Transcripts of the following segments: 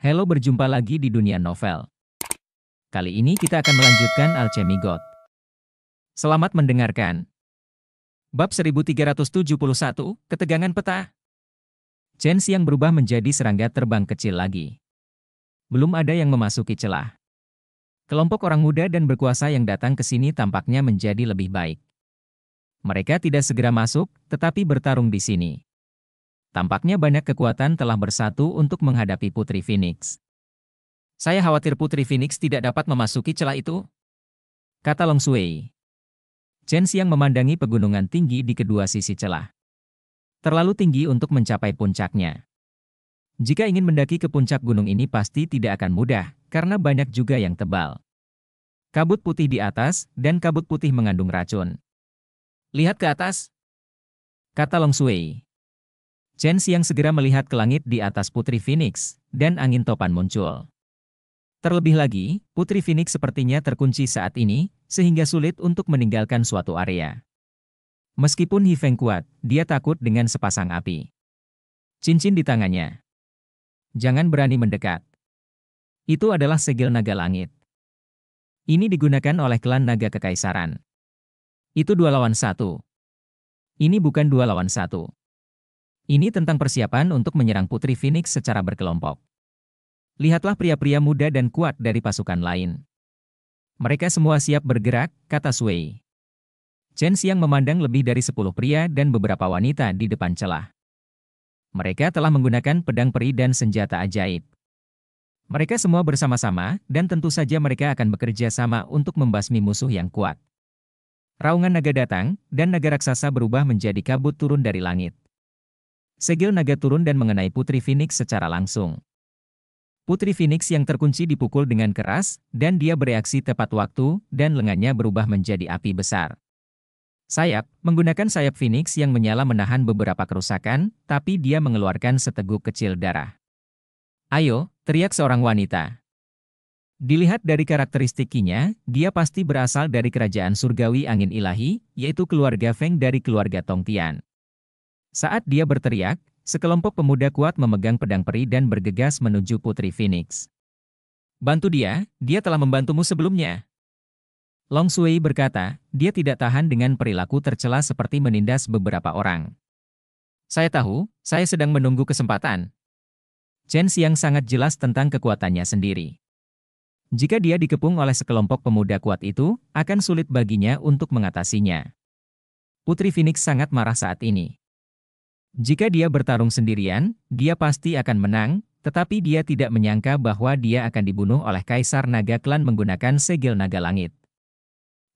Halo berjumpa lagi di dunia novel. Kali ini kita akan melanjutkan Alchemy God. Selamat mendengarkan. Bab 1371, Ketegangan Peta. Chen yang berubah menjadi serangga terbang kecil lagi. Belum ada yang memasuki celah. Kelompok orang muda dan berkuasa yang datang ke sini tampaknya menjadi lebih baik. Mereka tidak segera masuk, tetapi bertarung di sini. Tampaknya banyak kekuatan telah bersatu untuk menghadapi Putri Phoenix. Saya khawatir Putri Phoenix tidak dapat memasuki celah itu. Kata Long Sui. Chen Siang memandangi pegunungan tinggi di kedua sisi celah. Terlalu tinggi untuk mencapai puncaknya. Jika ingin mendaki ke puncak gunung ini pasti tidak akan mudah, karena banyak juga yang tebal. Kabut putih di atas, dan kabut putih mengandung racun. Lihat ke atas. Kata Long Sui. Chen Xiang segera melihat ke langit di atas Putri Phoenix, dan angin topan muncul. Terlebih lagi, Putri Phoenix sepertinya terkunci saat ini, sehingga sulit untuk meninggalkan suatu area. Meskipun Hi Feng kuat, dia takut dengan sepasang api. Cincin di tangannya. Jangan berani mendekat. Itu adalah segel naga langit. Ini digunakan oleh klan naga kekaisaran. Itu dua lawan satu. Ini bukan dua lawan satu. Ini tentang persiapan untuk menyerang Putri Phoenix secara berkelompok. Lihatlah pria-pria muda dan kuat dari pasukan lain. Mereka semua siap bergerak, kata Sui. Chen Xiang memandang lebih dari sepuluh pria dan beberapa wanita di depan celah. Mereka telah menggunakan pedang peri dan senjata ajaib. Mereka semua bersama-sama, dan tentu saja mereka akan bekerja sama untuk membasmi musuh yang kuat. Raungan naga datang, dan naga raksasa berubah menjadi kabut turun dari langit. Segel naga turun dan mengenai Putri Phoenix secara langsung. Putri Phoenix yang terkunci dipukul dengan keras, dan dia bereaksi tepat waktu, dan lengannya berubah menjadi api besar. Sayap, menggunakan sayap Phoenix yang menyala menahan beberapa kerusakan, tapi dia mengeluarkan seteguk kecil darah. Ayo, teriak seorang wanita. Dilihat dari karakteristiknya, dia pasti berasal dari kerajaan surgawi angin ilahi, yaitu keluarga Feng dari keluarga Tongtian. Saat dia berteriak, sekelompok pemuda kuat memegang pedang peri dan bergegas menuju Putri Phoenix. Bantu dia, dia telah membantumu sebelumnya. Long Sui berkata, dia tidak tahan dengan perilaku tercela seperti menindas beberapa orang. Saya tahu, saya sedang menunggu kesempatan. Chen Xiang sangat jelas tentang kekuatannya sendiri. Jika dia dikepung oleh sekelompok pemuda kuat itu, akan sulit baginya untuk mengatasinya. Putri Phoenix sangat marah saat ini. Jika dia bertarung sendirian, dia pasti akan menang, tetapi dia tidak menyangka bahwa dia akan dibunuh oleh Kaisar Naga Klan menggunakan segel naga langit.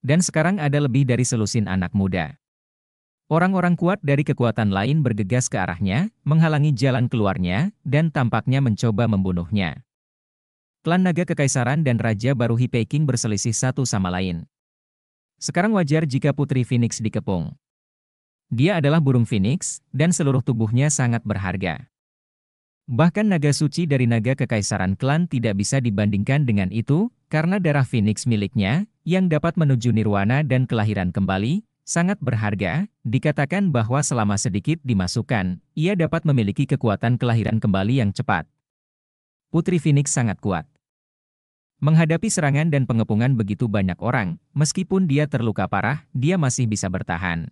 Dan sekarang ada lebih dari selusin anak muda. Orang-orang kuat dari kekuatan lain bergegas ke arahnya, menghalangi jalan keluarnya, dan tampaknya mencoba membunuhnya. Klan Naga Kekaisaran dan Raja Baru Peking berselisih satu sama lain. Sekarang wajar jika Putri Phoenix dikepung. Dia adalah burung phoenix, dan seluruh tubuhnya sangat berharga. Bahkan naga suci dari naga kekaisaran klan tidak bisa dibandingkan dengan itu, karena darah phoenix miliknya, yang dapat menuju nirwana dan kelahiran kembali, sangat berharga, dikatakan bahwa selama sedikit dimasukkan, ia dapat memiliki kekuatan kelahiran kembali yang cepat. Putri Phoenix sangat kuat. Menghadapi serangan dan pengepungan begitu banyak orang, meskipun dia terluka parah, dia masih bisa bertahan.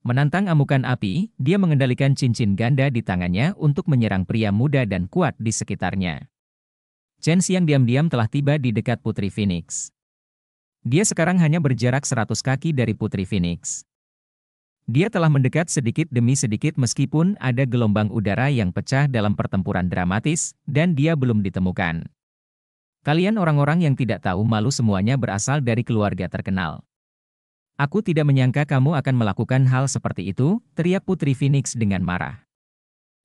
Menantang amukan api, dia mengendalikan cincin ganda di tangannya untuk menyerang pria muda dan kuat di sekitarnya. Chen Xiang diam-diam telah tiba di dekat Putri Phoenix. Dia sekarang hanya berjarak 100 kaki dari Putri Phoenix. Dia telah mendekat sedikit demi sedikit meskipun ada gelombang udara yang pecah dalam pertempuran dramatis, dan dia belum ditemukan. Kalian orang-orang yang tidak tahu malu semuanya berasal dari keluarga terkenal. Aku tidak menyangka kamu akan melakukan hal seperti itu, teriak Putri Phoenix dengan marah.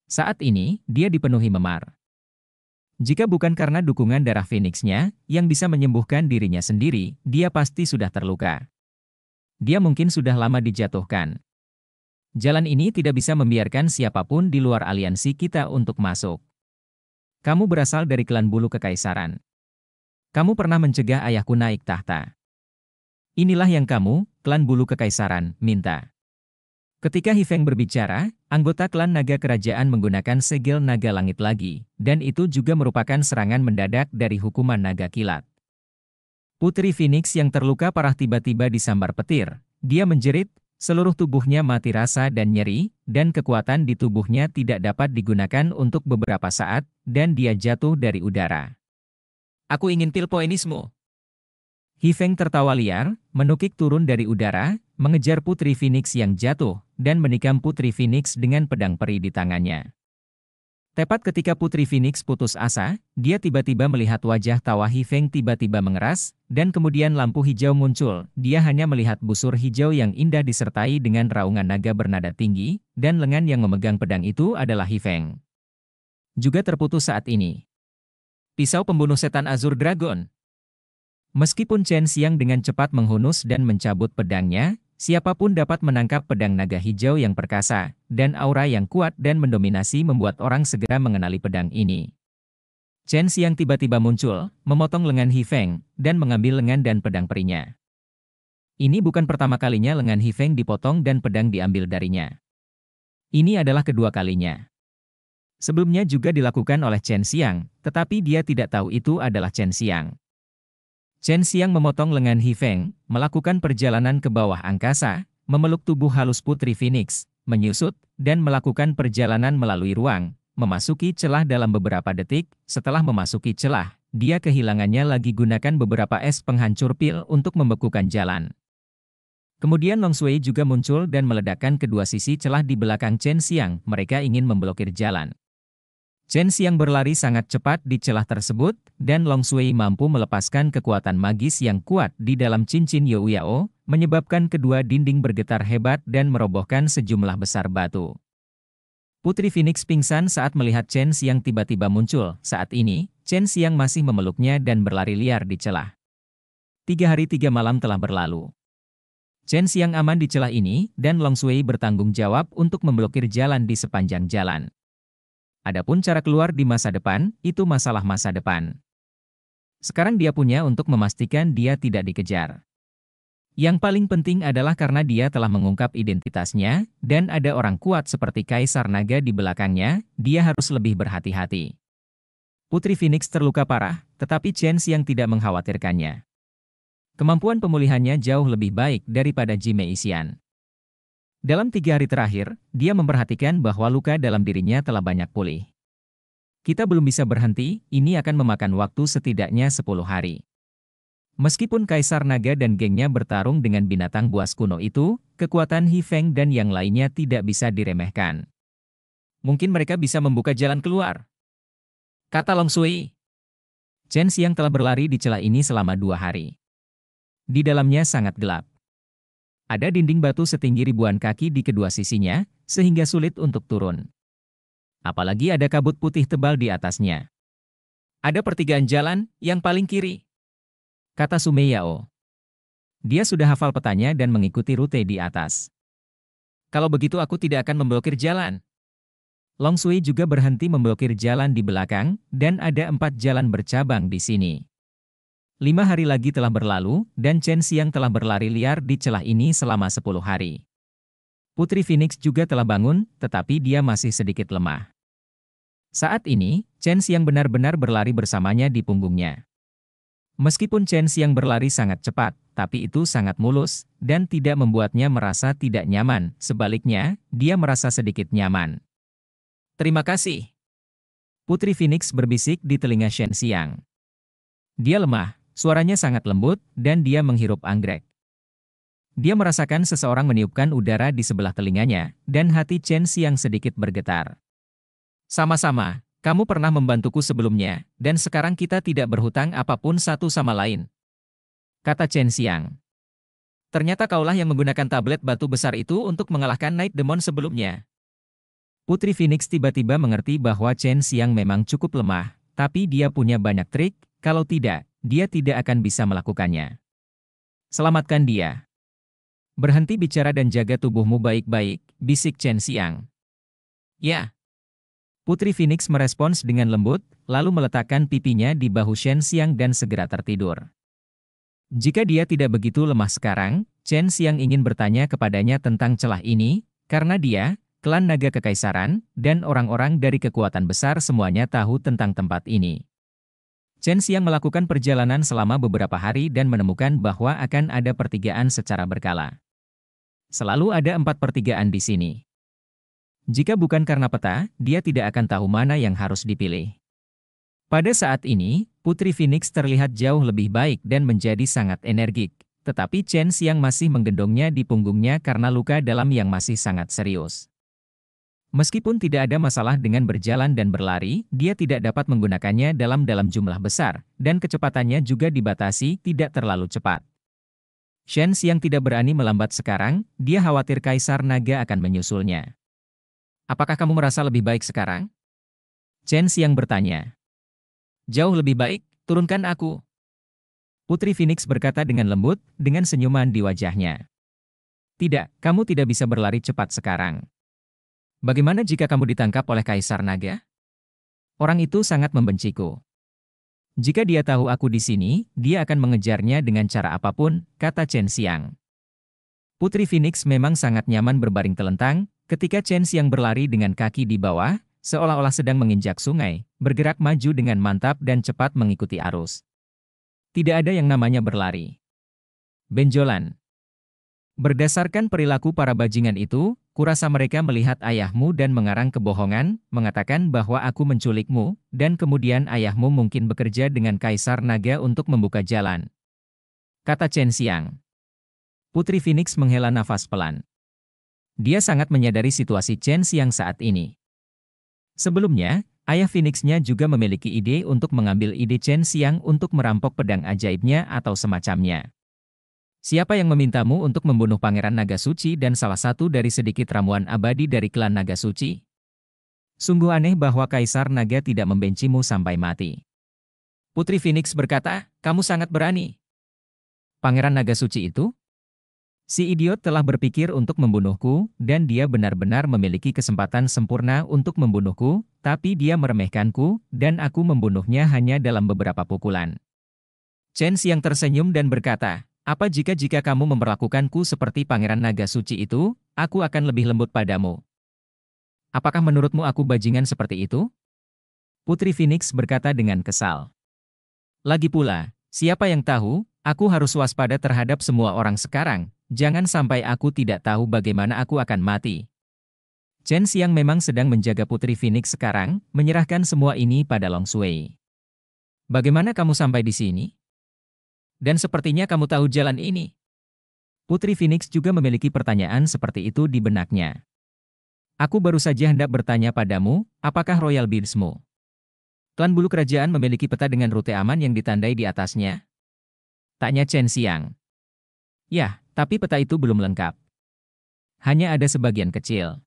Saat ini, dia dipenuhi memar. Jika bukan karena dukungan darah Phoenixnya, yang bisa menyembuhkan dirinya sendiri, dia pasti sudah terluka. Dia mungkin sudah lama dijatuhkan. Jalan ini tidak bisa membiarkan siapapun di luar aliansi kita untuk masuk. Kamu berasal dari klan bulu kekaisaran. Kamu pernah mencegah ayahku naik tahta. Inilah yang kamu, klan bulu kekaisaran, minta. Ketika Hifeng berbicara, anggota klan naga kerajaan menggunakan segel naga langit lagi, dan itu juga merupakan serangan mendadak dari hukuman naga kilat. Putri Phoenix yang terluka parah tiba-tiba disambar petir. Dia menjerit, seluruh tubuhnya mati rasa dan nyeri, dan kekuatan di tubuhnya tidak dapat digunakan untuk beberapa saat, dan dia jatuh dari udara. Aku ingin pil poinismu. Hifeng tertawa liar, menukik turun dari udara, mengejar Putri Phoenix yang jatuh, dan menikam Putri Phoenix dengan pedang peri di tangannya. Tepat ketika Putri Phoenix putus asa, dia tiba-tiba melihat wajah tawa Hifeng tiba-tiba mengeras, dan kemudian lampu hijau muncul. Dia hanya melihat busur hijau yang indah disertai dengan raungan naga bernada tinggi, dan lengan yang memegang pedang itu adalah Hifeng. Juga terputus saat ini. Pisau pembunuh setan Azur Dragon Meskipun Chen Xiang dengan cepat menghunus dan mencabut pedangnya, siapapun dapat menangkap pedang naga hijau yang perkasa, dan aura yang kuat dan mendominasi membuat orang segera mengenali pedang ini. Chen Xiang tiba-tiba muncul, memotong lengan He Feng, dan mengambil lengan dan pedang perinya. Ini bukan pertama kalinya lengan He Feng dipotong dan pedang diambil darinya. Ini adalah kedua kalinya. Sebelumnya juga dilakukan oleh Chen Xiang, tetapi dia tidak tahu itu adalah Chen Xiang. Chen Xiang memotong lengan He Feng, melakukan perjalanan ke bawah angkasa, memeluk tubuh halus Putri Phoenix, menyusut, dan melakukan perjalanan melalui ruang, memasuki celah dalam beberapa detik, setelah memasuki celah, dia kehilangannya lagi gunakan beberapa es penghancur pil untuk membekukan jalan. Kemudian Long Sui juga muncul dan meledakkan kedua sisi celah di belakang Chen Xiang, mereka ingin memblokir jalan. Chen Xiang berlari sangat cepat di celah tersebut, dan Long Sui mampu melepaskan kekuatan magis yang kuat di dalam cincin Yu Yao, menyebabkan kedua dinding bergetar hebat dan merobohkan sejumlah besar batu. Putri Phoenix pingsan saat melihat Chen Xiang tiba-tiba muncul. Saat ini, Chen Xiang masih memeluknya dan berlari liar di celah. Tiga hari tiga malam telah berlalu. Chen Xiang aman di celah ini, dan Long Sui bertanggung jawab untuk memblokir jalan di sepanjang jalan. Adapun cara keluar di masa depan, itu masalah masa depan. Sekarang dia punya untuk memastikan dia tidak dikejar. Yang paling penting adalah karena dia telah mengungkap identitasnya, dan ada orang kuat seperti Kaisar Naga di belakangnya, dia harus lebih berhati-hati. Putri Phoenix terluka parah, tetapi Chance yang tidak mengkhawatirkannya. Kemampuan pemulihannya jauh lebih baik daripada Jimmy Isian. Dalam tiga hari terakhir, dia memperhatikan bahwa luka dalam dirinya telah banyak pulih. Kita belum bisa berhenti, ini akan memakan waktu setidaknya sepuluh hari. Meskipun Kaisar Naga dan gengnya bertarung dengan binatang buas kuno itu, kekuatan Feng dan yang lainnya tidak bisa diremehkan. Mungkin mereka bisa membuka jalan keluar. Kata Long Sui. Chen Xiang telah berlari di celah ini selama dua hari. Di dalamnya sangat gelap. Ada dinding batu setinggi ribuan kaki di kedua sisinya, sehingga sulit untuk turun. Apalagi ada kabut putih tebal di atasnya. Ada pertigaan jalan, yang paling kiri. Kata Sumeyao. Dia sudah hafal petanya dan mengikuti rute di atas. Kalau begitu aku tidak akan memblokir jalan. Long Sui juga berhenti memblokir jalan di belakang, dan ada empat jalan bercabang di sini. Lima hari lagi telah berlalu, dan Chen Xiang telah berlari liar di celah ini selama sepuluh hari. Putri Phoenix juga telah bangun, tetapi dia masih sedikit lemah. Saat ini, Chen Xiang benar-benar berlari bersamanya di punggungnya. Meskipun Chen Xiang berlari sangat cepat, tapi itu sangat mulus, dan tidak membuatnya merasa tidak nyaman. Sebaliknya, dia merasa sedikit nyaman. Terima kasih. Putri Phoenix berbisik di telinga Chen Xiang. Dia lemah, Suaranya sangat lembut, dan dia menghirup anggrek. Dia merasakan seseorang meniupkan udara di sebelah telinganya, dan hati Chen Xiang sedikit bergetar. Sama-sama, kamu pernah membantuku sebelumnya, dan sekarang kita tidak berhutang apapun satu sama lain. Kata Chen Xiang. Ternyata kaulah yang menggunakan tablet batu besar itu untuk mengalahkan Night Demon sebelumnya. Putri Phoenix tiba-tiba mengerti bahwa Chen Xiang memang cukup lemah, tapi dia punya banyak trik, kalau tidak, dia tidak akan bisa melakukannya. Selamatkan dia. Berhenti bicara dan jaga tubuhmu baik-baik, bisik Chen Xiang. Ya. Putri Phoenix merespons dengan lembut, lalu meletakkan pipinya di bahu Chen Xiang dan segera tertidur. Jika dia tidak begitu lemah sekarang, Chen Xiang ingin bertanya kepadanya tentang celah ini, karena dia, klan naga kekaisaran, dan orang-orang dari kekuatan besar semuanya tahu tentang tempat ini. Chen Xiang melakukan perjalanan selama beberapa hari dan menemukan bahwa akan ada pertigaan secara berkala. Selalu ada empat pertigaan di sini. Jika bukan karena peta, dia tidak akan tahu mana yang harus dipilih. Pada saat ini, Putri Phoenix terlihat jauh lebih baik dan menjadi sangat energik. Tetapi Chen Xiang masih menggendongnya di punggungnya karena luka dalam yang masih sangat serius. Meskipun tidak ada masalah dengan berjalan dan berlari, dia tidak dapat menggunakannya dalam dalam jumlah besar, dan kecepatannya juga dibatasi tidak terlalu cepat. Shen yang tidak berani melambat sekarang, dia khawatir Kaisar Naga akan menyusulnya. Apakah kamu merasa lebih baik sekarang? Chen Xiang bertanya. Jauh lebih baik, turunkan aku. Putri Phoenix berkata dengan lembut, dengan senyuman di wajahnya. Tidak, kamu tidak bisa berlari cepat sekarang. Bagaimana jika kamu ditangkap oleh Kaisar Naga? Orang itu sangat membenciku. Jika dia tahu aku di sini, dia akan mengejarnya dengan cara apapun, kata Chen Xiang. Putri Phoenix memang sangat nyaman berbaring telentang, ketika Chen Xiang berlari dengan kaki di bawah, seolah-olah sedang menginjak sungai, bergerak maju dengan mantap dan cepat mengikuti arus. Tidak ada yang namanya berlari. Benjolan Berdasarkan perilaku para bajingan itu, Kurasa mereka melihat ayahmu dan mengarang kebohongan, mengatakan bahwa aku menculikmu, dan kemudian ayahmu mungkin bekerja dengan Kaisar Naga untuk membuka jalan. Kata Chen Xiang. Putri Phoenix menghela nafas pelan. Dia sangat menyadari situasi Chen Xiang saat ini. Sebelumnya, ayah Phoenixnya juga memiliki ide untuk mengambil ide Chen Xiang untuk merampok pedang ajaibnya atau semacamnya. Siapa yang memintamu untuk membunuh Pangeran Naga Suci dan salah satu dari sedikit ramuan abadi dari klan Naga Suci? Sungguh aneh bahwa Kaisar Naga tidak membencimu sampai mati. Putri Phoenix berkata, kamu sangat berani. Pangeran Naga Suci itu? Si idiot telah berpikir untuk membunuhku, dan dia benar-benar memiliki kesempatan sempurna untuk membunuhku, tapi dia meremehkanku, dan aku membunuhnya hanya dalam beberapa pukulan. Chen yang tersenyum dan berkata, apa jika-jika kamu memperlakukanku seperti pangeran naga suci itu, aku akan lebih lembut padamu. Apakah menurutmu aku bajingan seperti itu? Putri Phoenix berkata dengan kesal. Lagi pula, siapa yang tahu, aku harus waspada terhadap semua orang sekarang, jangan sampai aku tidak tahu bagaimana aku akan mati. Chen Xiang memang sedang menjaga Putri Phoenix sekarang, menyerahkan semua ini pada Long Sui. Bagaimana kamu sampai di sini? Dan sepertinya kamu tahu jalan ini. Putri Phoenix juga memiliki pertanyaan seperti itu di benaknya. Aku baru saja hendak bertanya padamu, apakah Royal Beardsmu? Klan Bulu Kerajaan memiliki peta dengan rute aman yang ditandai di atasnya? Tanya Chen Xiang. Yah, tapi peta itu belum lengkap. Hanya ada sebagian kecil.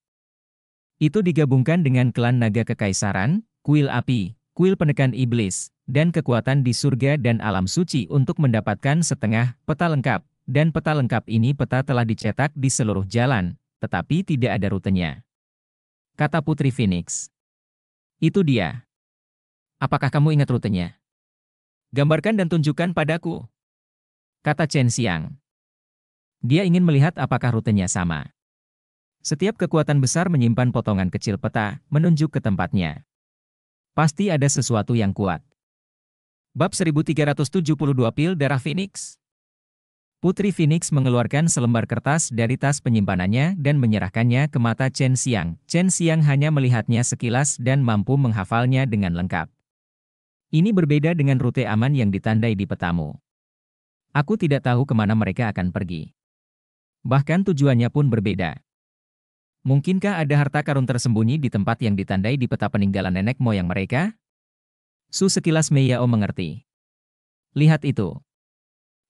Itu digabungkan dengan klan naga kekaisaran, kuil api, kuil penekan iblis, dan kekuatan di surga dan alam suci untuk mendapatkan setengah peta lengkap, dan peta lengkap ini peta telah dicetak di seluruh jalan, tetapi tidak ada rutenya. Kata Putri Phoenix. Itu dia. Apakah kamu ingat rutenya? Gambarkan dan tunjukkan padaku. Kata Chen Xiang. Dia ingin melihat apakah rutenya sama. Setiap kekuatan besar menyimpan potongan kecil peta, menunjuk ke tempatnya. Pasti ada sesuatu yang kuat. Bab 1372 Pil Darah Phoenix Putri Phoenix mengeluarkan selembar kertas dari tas penyimpanannya dan menyerahkannya ke mata Chen Xiang. Chen Xiang hanya melihatnya sekilas dan mampu menghafalnya dengan lengkap. Ini berbeda dengan rute aman yang ditandai di petamu. Aku tidak tahu kemana mereka akan pergi. Bahkan tujuannya pun berbeda. Mungkinkah ada harta karun tersembunyi di tempat yang ditandai di peta peninggalan nenek moyang mereka? Su sekilas Meiyao mengerti. Lihat itu.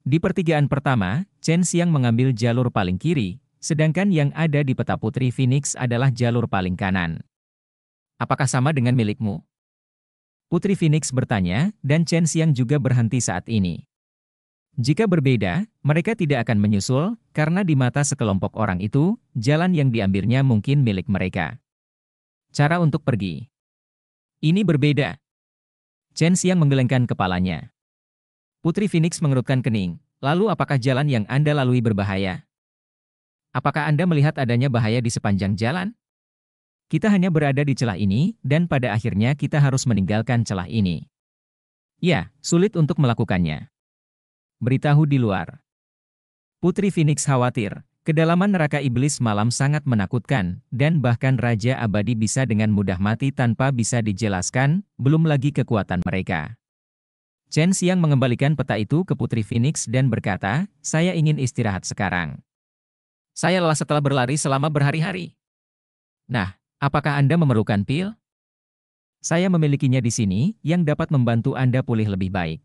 Di pertigaan pertama, Chen Xiang mengambil jalur paling kiri, sedangkan yang ada di peta Putri Phoenix adalah jalur paling kanan. Apakah sama dengan milikmu? Putri Phoenix bertanya, dan Chen Xiang juga berhenti saat ini. Jika berbeda, mereka tidak akan menyusul, karena di mata sekelompok orang itu, jalan yang diambilnya mungkin milik mereka. Cara untuk pergi Ini berbeda. Chen Xiang menggelengkan kepalanya. Putri Phoenix mengerutkan kening. Lalu apakah jalan yang Anda lalui berbahaya? Apakah Anda melihat adanya bahaya di sepanjang jalan? Kita hanya berada di celah ini, dan pada akhirnya kita harus meninggalkan celah ini. Ya, sulit untuk melakukannya beritahu di luar. Putri Phoenix khawatir, kedalaman neraka iblis malam sangat menakutkan, dan bahkan Raja Abadi bisa dengan mudah mati tanpa bisa dijelaskan, belum lagi kekuatan mereka. Chen Xiang mengembalikan peta itu ke Putri Phoenix dan berkata, saya ingin istirahat sekarang. Saya lelah setelah berlari selama berhari-hari. Nah, apakah Anda memerlukan pil? Saya memilikinya di sini, yang dapat membantu Anda pulih lebih baik.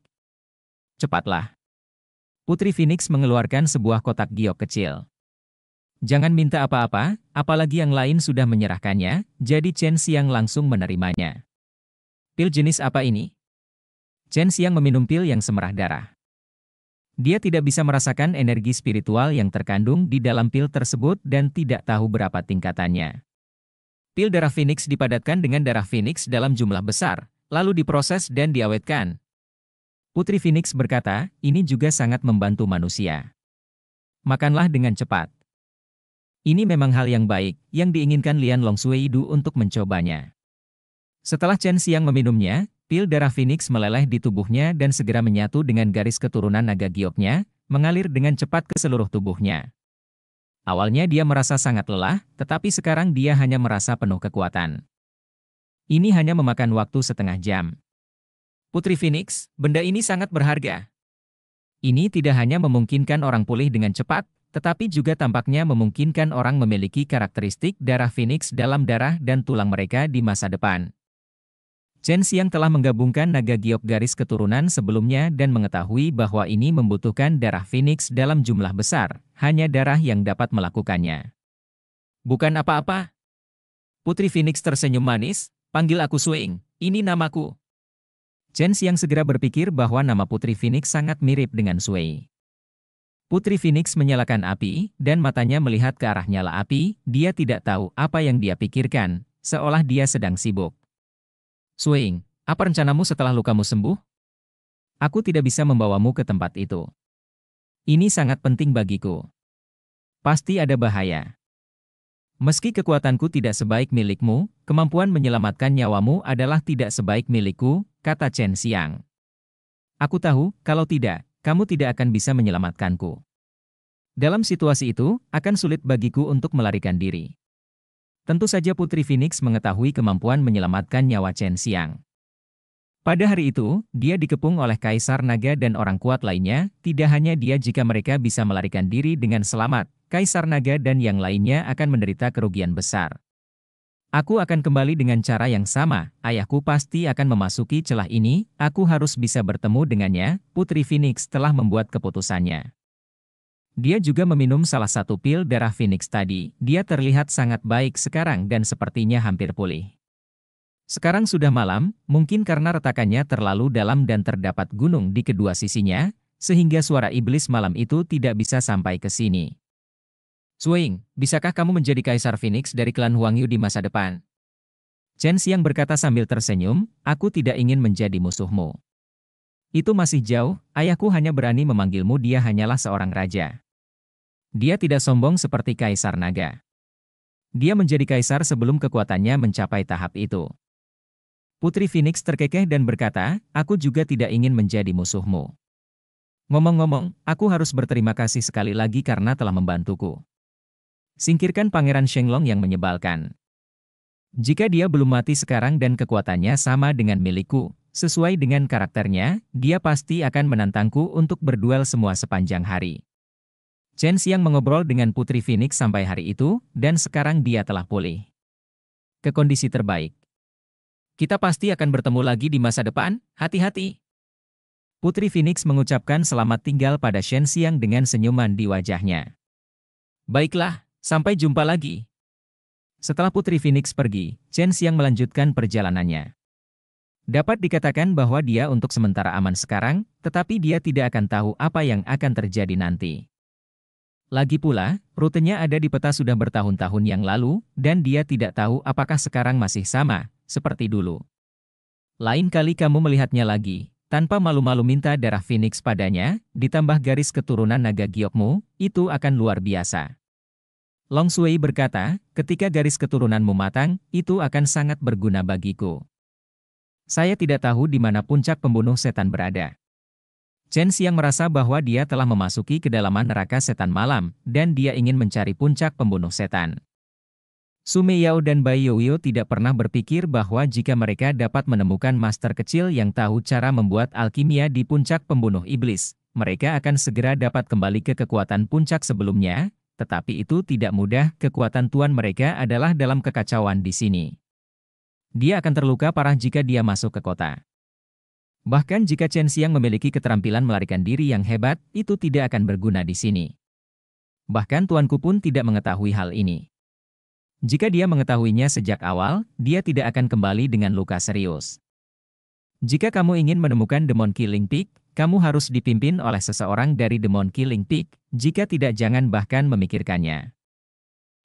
Cepatlah. Putri Phoenix mengeluarkan sebuah kotak giok kecil. Jangan minta apa-apa, apalagi yang lain sudah menyerahkannya, jadi Chen Xiang langsung menerimanya. Pil jenis apa ini? Chen Xiang meminum pil yang semerah darah. Dia tidak bisa merasakan energi spiritual yang terkandung di dalam pil tersebut dan tidak tahu berapa tingkatannya. Pil darah phoenix dipadatkan dengan darah phoenix dalam jumlah besar, lalu diproses dan diawetkan, Putri Phoenix berkata, ini juga sangat membantu manusia. Makanlah dengan cepat. Ini memang hal yang baik, yang diinginkan Lian Long Sui Du untuk mencobanya. Setelah Chen Xiang meminumnya, pil darah Phoenix meleleh di tubuhnya dan segera menyatu dengan garis keturunan naga gioknya, mengalir dengan cepat ke seluruh tubuhnya. Awalnya dia merasa sangat lelah, tetapi sekarang dia hanya merasa penuh kekuatan. Ini hanya memakan waktu setengah jam. Putri Phoenix, benda ini sangat berharga. Ini tidak hanya memungkinkan orang pulih dengan cepat, tetapi juga tampaknya memungkinkan orang memiliki karakteristik darah Phoenix dalam darah dan tulang mereka di masa depan. Chen Xiang telah menggabungkan naga giok garis keturunan sebelumnya dan mengetahui bahwa ini membutuhkan darah Phoenix dalam jumlah besar, hanya darah yang dapat melakukannya. Bukan apa-apa. Putri Phoenix tersenyum manis, panggil aku Swing, ini namaku. Chen Xiang segera berpikir bahwa nama Putri Phoenix sangat mirip dengan Sui. Putri Phoenix menyalakan api, dan matanya melihat ke arah nyala api, dia tidak tahu apa yang dia pikirkan, seolah dia sedang sibuk. Swing, apa rencanamu setelah lukamu sembuh? Aku tidak bisa membawamu ke tempat itu. Ini sangat penting bagiku. Pasti ada bahaya. Meski kekuatanku tidak sebaik milikmu, kemampuan menyelamatkan nyawamu adalah tidak sebaik milikku, kata Chen Xiang. Aku tahu, kalau tidak, kamu tidak akan bisa menyelamatkanku. Dalam situasi itu, akan sulit bagiku untuk melarikan diri. Tentu saja Putri Phoenix mengetahui kemampuan menyelamatkan nyawa Chen Xiang. Pada hari itu, dia dikepung oleh Kaisar Naga dan orang kuat lainnya, tidak hanya dia jika mereka bisa melarikan diri dengan selamat, Kaisar Naga dan yang lainnya akan menderita kerugian besar. Aku akan kembali dengan cara yang sama, ayahku pasti akan memasuki celah ini, aku harus bisa bertemu dengannya, Putri Phoenix telah membuat keputusannya. Dia juga meminum salah satu pil darah Phoenix tadi, dia terlihat sangat baik sekarang dan sepertinya hampir pulih. Sekarang sudah malam, mungkin karena retakannya terlalu dalam dan terdapat gunung di kedua sisinya, sehingga suara iblis malam itu tidak bisa sampai ke sini. Zuing, bisakah kamu menjadi kaisar Phoenix dari klan Huang Yu di masa depan? Chen Xiang berkata sambil tersenyum, aku tidak ingin menjadi musuhmu. Itu masih jauh, ayahku hanya berani memanggilmu dia hanyalah seorang raja. Dia tidak sombong seperti kaisar naga. Dia menjadi kaisar sebelum kekuatannya mencapai tahap itu. Putri Phoenix terkekeh dan berkata, aku juga tidak ingin menjadi musuhmu. Ngomong-ngomong, aku harus berterima kasih sekali lagi karena telah membantuku. Singkirkan Pangeran Shenglong yang menyebalkan. Jika dia belum mati sekarang dan kekuatannya sama dengan milikku, sesuai dengan karakternya, dia pasti akan menantangku untuk berduel semua sepanjang hari. Chen Xiang mengobrol dengan Putri Phoenix sampai hari itu, dan sekarang dia telah pulih. Ke kondisi terbaik. Kita pasti akan bertemu lagi di masa depan, hati-hati. Putri Phoenix mengucapkan selamat tinggal pada Shen Xiang dengan senyuman di wajahnya. Baiklah, Sampai jumpa lagi. Setelah Putri Phoenix pergi, Chen Xiang melanjutkan perjalanannya. Dapat dikatakan bahwa dia untuk sementara aman sekarang, tetapi dia tidak akan tahu apa yang akan terjadi nanti. Lagi pula, rutenya ada di peta sudah bertahun-tahun yang lalu, dan dia tidak tahu apakah sekarang masih sama, seperti dulu. Lain kali kamu melihatnya lagi, tanpa malu-malu minta darah Phoenix padanya, ditambah garis keturunan naga giokmu, itu akan luar biasa. Long Sui berkata, ketika garis keturunanmu matang, itu akan sangat berguna bagiku. Saya tidak tahu di mana puncak pembunuh setan berada. Chen Xiang merasa bahwa dia telah memasuki kedalaman neraka setan malam, dan dia ingin mencari puncak pembunuh setan. Sume Yao dan Bai tidak pernah berpikir bahwa jika mereka dapat menemukan master kecil yang tahu cara membuat alkimia di puncak pembunuh iblis, mereka akan segera dapat kembali ke kekuatan puncak sebelumnya, tetapi itu tidak mudah, kekuatan tuan mereka adalah dalam kekacauan di sini. Dia akan terluka parah jika dia masuk ke kota. Bahkan jika Chen Xiang memiliki keterampilan melarikan diri yang hebat, itu tidak akan berguna di sini. Bahkan tuanku pun tidak mengetahui hal ini. Jika dia mengetahuinya sejak awal, dia tidak akan kembali dengan luka serius. Jika kamu ingin menemukan Demon Killing Peak, kamu harus dipimpin oleh seseorang dari Demon Killing Peak, jika tidak jangan bahkan memikirkannya.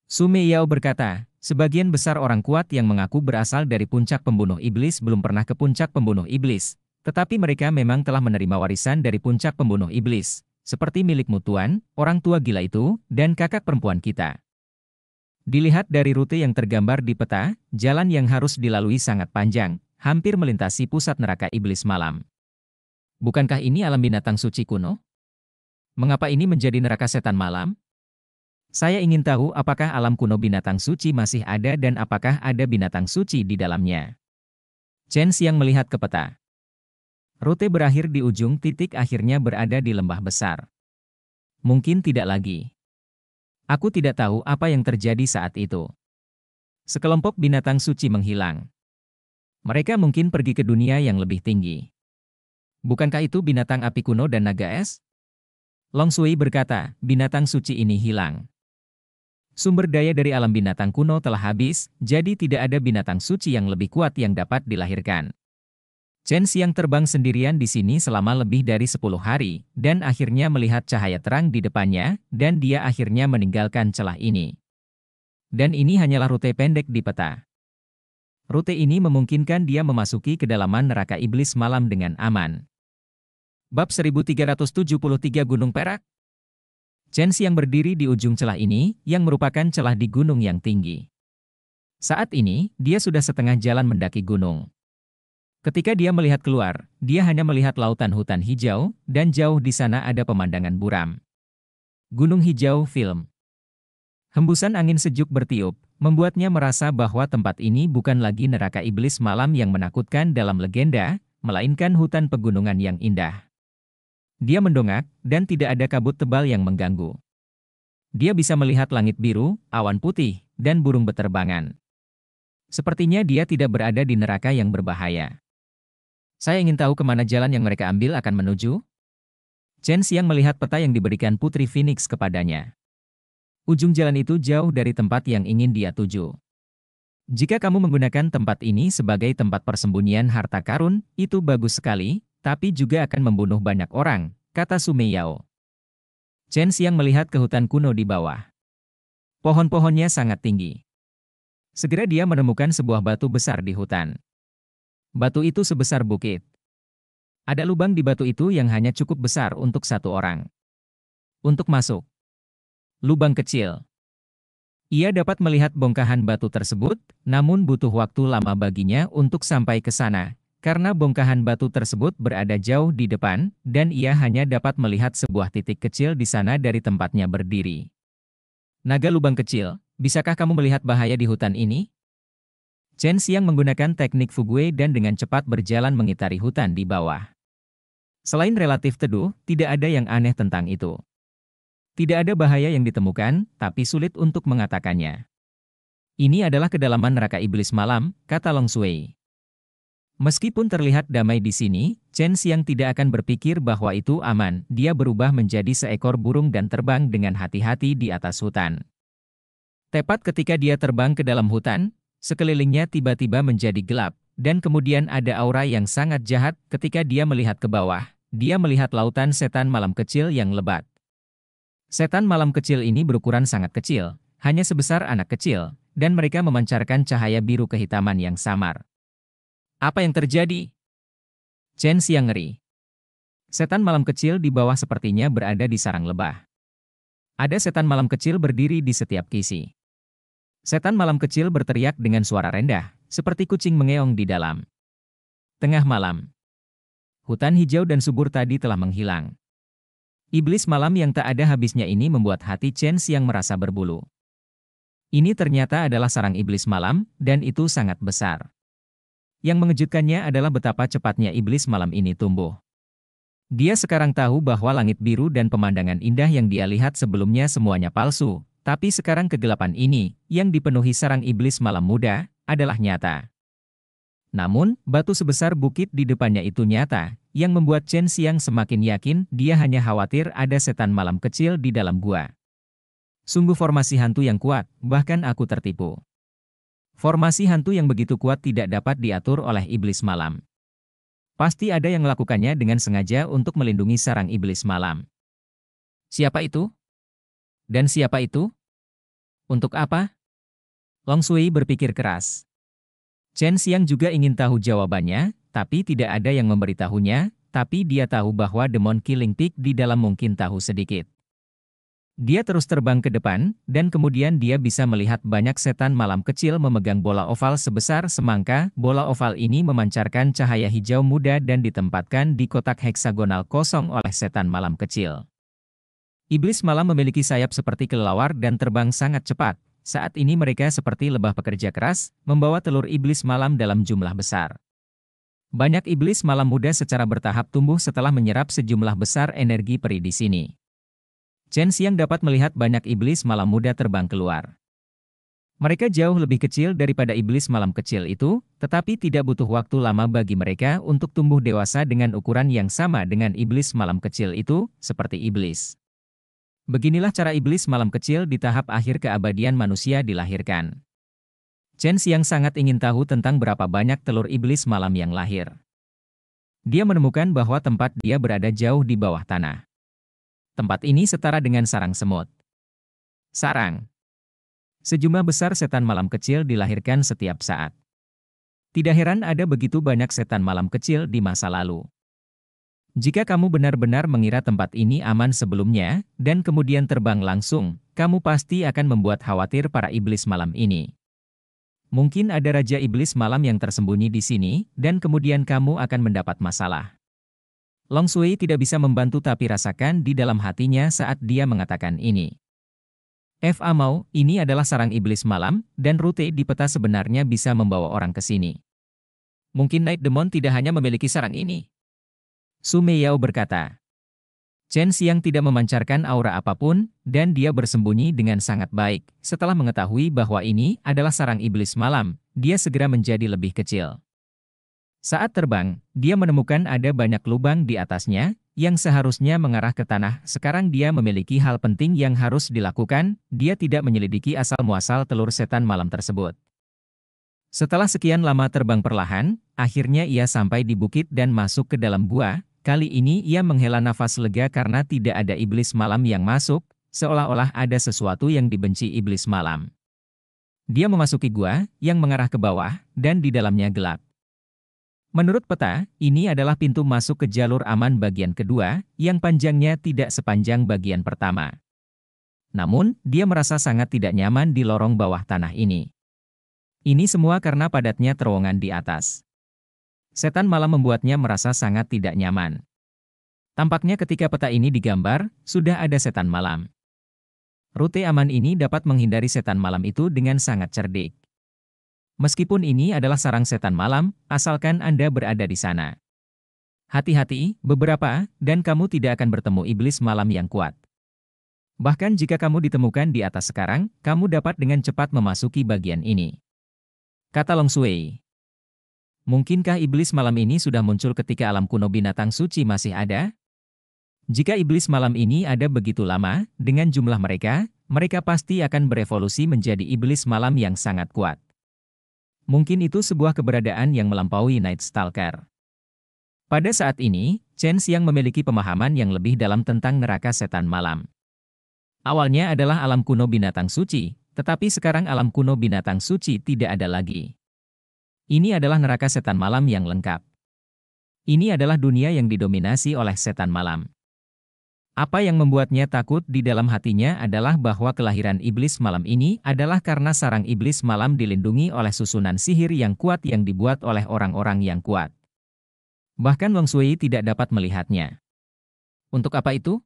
Sumeyao berkata, sebagian besar orang kuat yang mengaku berasal dari puncak pembunuh iblis belum pernah ke puncak pembunuh iblis, tetapi mereka memang telah menerima warisan dari puncak pembunuh iblis, seperti milik mutuan, orang tua gila itu, dan kakak perempuan kita. Dilihat dari rute yang tergambar di peta, jalan yang harus dilalui sangat panjang, hampir melintasi pusat neraka iblis malam. Bukankah ini alam binatang suci kuno? Mengapa ini menjadi neraka setan malam? Saya ingin tahu apakah alam kuno binatang suci masih ada dan apakah ada binatang suci di dalamnya. Chen Xiang melihat ke peta. Rute berakhir di ujung titik akhirnya berada di lembah besar. Mungkin tidak lagi. Aku tidak tahu apa yang terjadi saat itu. Sekelompok binatang suci menghilang. Mereka mungkin pergi ke dunia yang lebih tinggi. Bukankah itu binatang api kuno dan naga es? Long Sui berkata, binatang suci ini hilang. Sumber daya dari alam binatang kuno telah habis, jadi tidak ada binatang suci yang lebih kuat yang dapat dilahirkan. Chen Xiang terbang sendirian di sini selama lebih dari 10 hari, dan akhirnya melihat cahaya terang di depannya, dan dia akhirnya meninggalkan celah ini. Dan ini hanyalah rute pendek di peta. Rute ini memungkinkan dia memasuki kedalaman neraka iblis malam dengan aman. Bab 1373 Gunung Perak Chen yang berdiri di ujung celah ini, yang merupakan celah di gunung yang tinggi. Saat ini, dia sudah setengah jalan mendaki gunung. Ketika dia melihat keluar, dia hanya melihat lautan hutan hijau, dan jauh di sana ada pemandangan buram. Gunung Hijau Film Hembusan angin sejuk bertiup, Membuatnya merasa bahwa tempat ini bukan lagi neraka iblis malam yang menakutkan dalam legenda, melainkan hutan pegunungan yang indah. Dia mendongak, dan tidak ada kabut tebal yang mengganggu. Dia bisa melihat langit biru, awan putih, dan burung beterbangan. Sepertinya dia tidak berada di neraka yang berbahaya. Saya ingin tahu kemana jalan yang mereka ambil akan menuju. Chen Xiang melihat peta yang diberikan Putri Phoenix kepadanya ujung jalan itu jauh dari tempat yang ingin dia tuju. Jika kamu menggunakan tempat ini sebagai tempat persembunyian harta karun, itu bagus sekali, tapi juga akan membunuh banyak orang, kata Sumeyao. Chen siang melihat ke hutan kuno di bawah. Pohon-pohonnya sangat tinggi. Segera dia menemukan sebuah batu besar di hutan. Batu itu sebesar bukit. Ada lubang di batu itu yang hanya cukup besar untuk satu orang. Untuk masuk, lubang kecil. Ia dapat melihat bongkahan batu tersebut, namun butuh waktu lama baginya untuk sampai ke sana, karena bongkahan batu tersebut berada jauh di depan, dan ia hanya dapat melihat sebuah titik kecil di sana dari tempatnya berdiri. Naga lubang kecil, bisakah kamu melihat bahaya di hutan ini? Chen Xiang menggunakan teknik Fugue dan dengan cepat berjalan mengitari hutan di bawah. Selain relatif teduh, tidak ada yang aneh tentang itu. Tidak ada bahaya yang ditemukan, tapi sulit untuk mengatakannya. Ini adalah kedalaman neraka iblis malam, kata Long Sui. Meskipun terlihat damai di sini, Chen Xiang tidak akan berpikir bahwa itu aman. Dia berubah menjadi seekor burung dan terbang dengan hati-hati di atas hutan. Tepat ketika dia terbang ke dalam hutan, sekelilingnya tiba-tiba menjadi gelap, dan kemudian ada aura yang sangat jahat ketika dia melihat ke bawah. Dia melihat lautan setan malam kecil yang lebat. Setan malam kecil ini berukuran sangat kecil, hanya sebesar anak kecil, dan mereka memancarkan cahaya biru kehitaman yang samar. Apa yang terjadi? Chen Xiang ngeri. Setan malam kecil di bawah sepertinya berada di sarang lebah. Ada setan malam kecil berdiri di setiap kisi. Setan malam kecil berteriak dengan suara rendah, seperti kucing mengeong di dalam. Tengah malam. Hutan hijau dan subur tadi telah menghilang. Iblis malam yang tak ada habisnya ini membuat hati Chen yang merasa berbulu. Ini ternyata adalah sarang iblis malam, dan itu sangat besar. Yang mengejutkannya adalah betapa cepatnya iblis malam ini tumbuh. Dia sekarang tahu bahwa langit biru dan pemandangan indah yang dia lihat sebelumnya semuanya palsu, tapi sekarang kegelapan ini, yang dipenuhi sarang iblis malam muda, adalah nyata. Namun, batu sebesar bukit di depannya itu nyata, yang membuat Chen Xiang semakin yakin dia hanya khawatir ada setan malam kecil di dalam gua. Sungguh formasi hantu yang kuat, bahkan aku tertipu. Formasi hantu yang begitu kuat tidak dapat diatur oleh iblis malam. Pasti ada yang melakukannya dengan sengaja untuk melindungi sarang iblis malam. Siapa itu? Dan siapa itu? Untuk apa? Long Sui berpikir keras. Chen Xiang juga ingin tahu jawabannya, tapi tidak ada yang memberitahunya, tapi dia tahu bahwa demon Killing Pig di dalam mungkin tahu sedikit. Dia terus terbang ke depan, dan kemudian dia bisa melihat banyak setan malam kecil memegang bola oval sebesar semangka. Bola oval ini memancarkan cahaya hijau muda dan ditempatkan di kotak heksagonal kosong oleh setan malam kecil. Iblis malam memiliki sayap seperti kelelawar dan terbang sangat cepat. Saat ini mereka seperti lebah pekerja keras, membawa telur iblis malam dalam jumlah besar. Banyak iblis malam muda secara bertahap tumbuh setelah menyerap sejumlah besar energi peri di sini. Chen Xiang dapat melihat banyak iblis malam muda terbang keluar. Mereka jauh lebih kecil daripada iblis malam kecil itu, tetapi tidak butuh waktu lama bagi mereka untuk tumbuh dewasa dengan ukuran yang sama dengan iblis malam kecil itu, seperti iblis. Beginilah cara iblis malam kecil di tahap akhir keabadian manusia dilahirkan. Chen Xiang sangat ingin tahu tentang berapa banyak telur iblis malam yang lahir. Dia menemukan bahwa tempat dia berada jauh di bawah tanah. Tempat ini setara dengan sarang semut. Sarang. Sejumlah besar setan malam kecil dilahirkan setiap saat. Tidak heran ada begitu banyak setan malam kecil di masa lalu. Jika kamu benar-benar mengira tempat ini aman sebelumnya, dan kemudian terbang langsung, kamu pasti akan membuat khawatir para iblis malam ini. Mungkin ada Raja Iblis malam yang tersembunyi di sini, dan kemudian kamu akan mendapat masalah. Long Sui tidak bisa membantu tapi rasakan di dalam hatinya saat dia mengatakan ini. F.A. Mao, ini adalah sarang iblis malam, dan rute di peta sebenarnya bisa membawa orang ke sini. Mungkin Night Demon tidak hanya memiliki sarang ini. Sumeyau berkata. Chen Xiang tidak memancarkan aura apapun, dan dia bersembunyi dengan sangat baik. Setelah mengetahui bahwa ini adalah sarang iblis malam, dia segera menjadi lebih kecil. Saat terbang, dia menemukan ada banyak lubang di atasnya, yang seharusnya mengarah ke tanah. Sekarang dia memiliki hal penting yang harus dilakukan, dia tidak menyelidiki asal-muasal telur setan malam tersebut. Setelah sekian lama terbang perlahan, akhirnya ia sampai di bukit dan masuk ke dalam gua, Kali ini ia menghela nafas lega karena tidak ada iblis malam yang masuk, seolah-olah ada sesuatu yang dibenci iblis malam. Dia memasuki gua yang mengarah ke bawah dan di dalamnya gelap. Menurut peta, ini adalah pintu masuk ke jalur aman bagian kedua yang panjangnya tidak sepanjang bagian pertama. Namun, dia merasa sangat tidak nyaman di lorong bawah tanah ini. Ini semua karena padatnya terowongan di atas. Setan malah membuatnya merasa sangat tidak nyaman. Tampaknya ketika peta ini digambar, sudah ada setan malam. Rute aman ini dapat menghindari setan malam itu dengan sangat cerdik. Meskipun ini adalah sarang setan malam, asalkan Anda berada di sana. Hati-hati, beberapa, dan kamu tidak akan bertemu iblis malam yang kuat. Bahkan jika kamu ditemukan di atas sekarang, kamu dapat dengan cepat memasuki bagian ini. Kata Long Sui. Mungkinkah iblis malam ini sudah muncul ketika alam kuno binatang suci masih ada? Jika iblis malam ini ada begitu lama, dengan jumlah mereka, mereka pasti akan berevolusi menjadi iblis malam yang sangat kuat. Mungkin itu sebuah keberadaan yang melampaui Night Stalker. Pada saat ini, Chen yang memiliki pemahaman yang lebih dalam tentang neraka setan malam. Awalnya adalah alam kuno binatang suci, tetapi sekarang alam kuno binatang suci tidak ada lagi. Ini adalah neraka setan malam yang lengkap. Ini adalah dunia yang didominasi oleh setan malam. Apa yang membuatnya takut di dalam hatinya adalah bahwa kelahiran iblis malam ini adalah karena sarang iblis malam dilindungi oleh susunan sihir yang kuat yang dibuat oleh orang-orang yang kuat. Bahkan Wang Sui tidak dapat melihatnya. Untuk apa itu?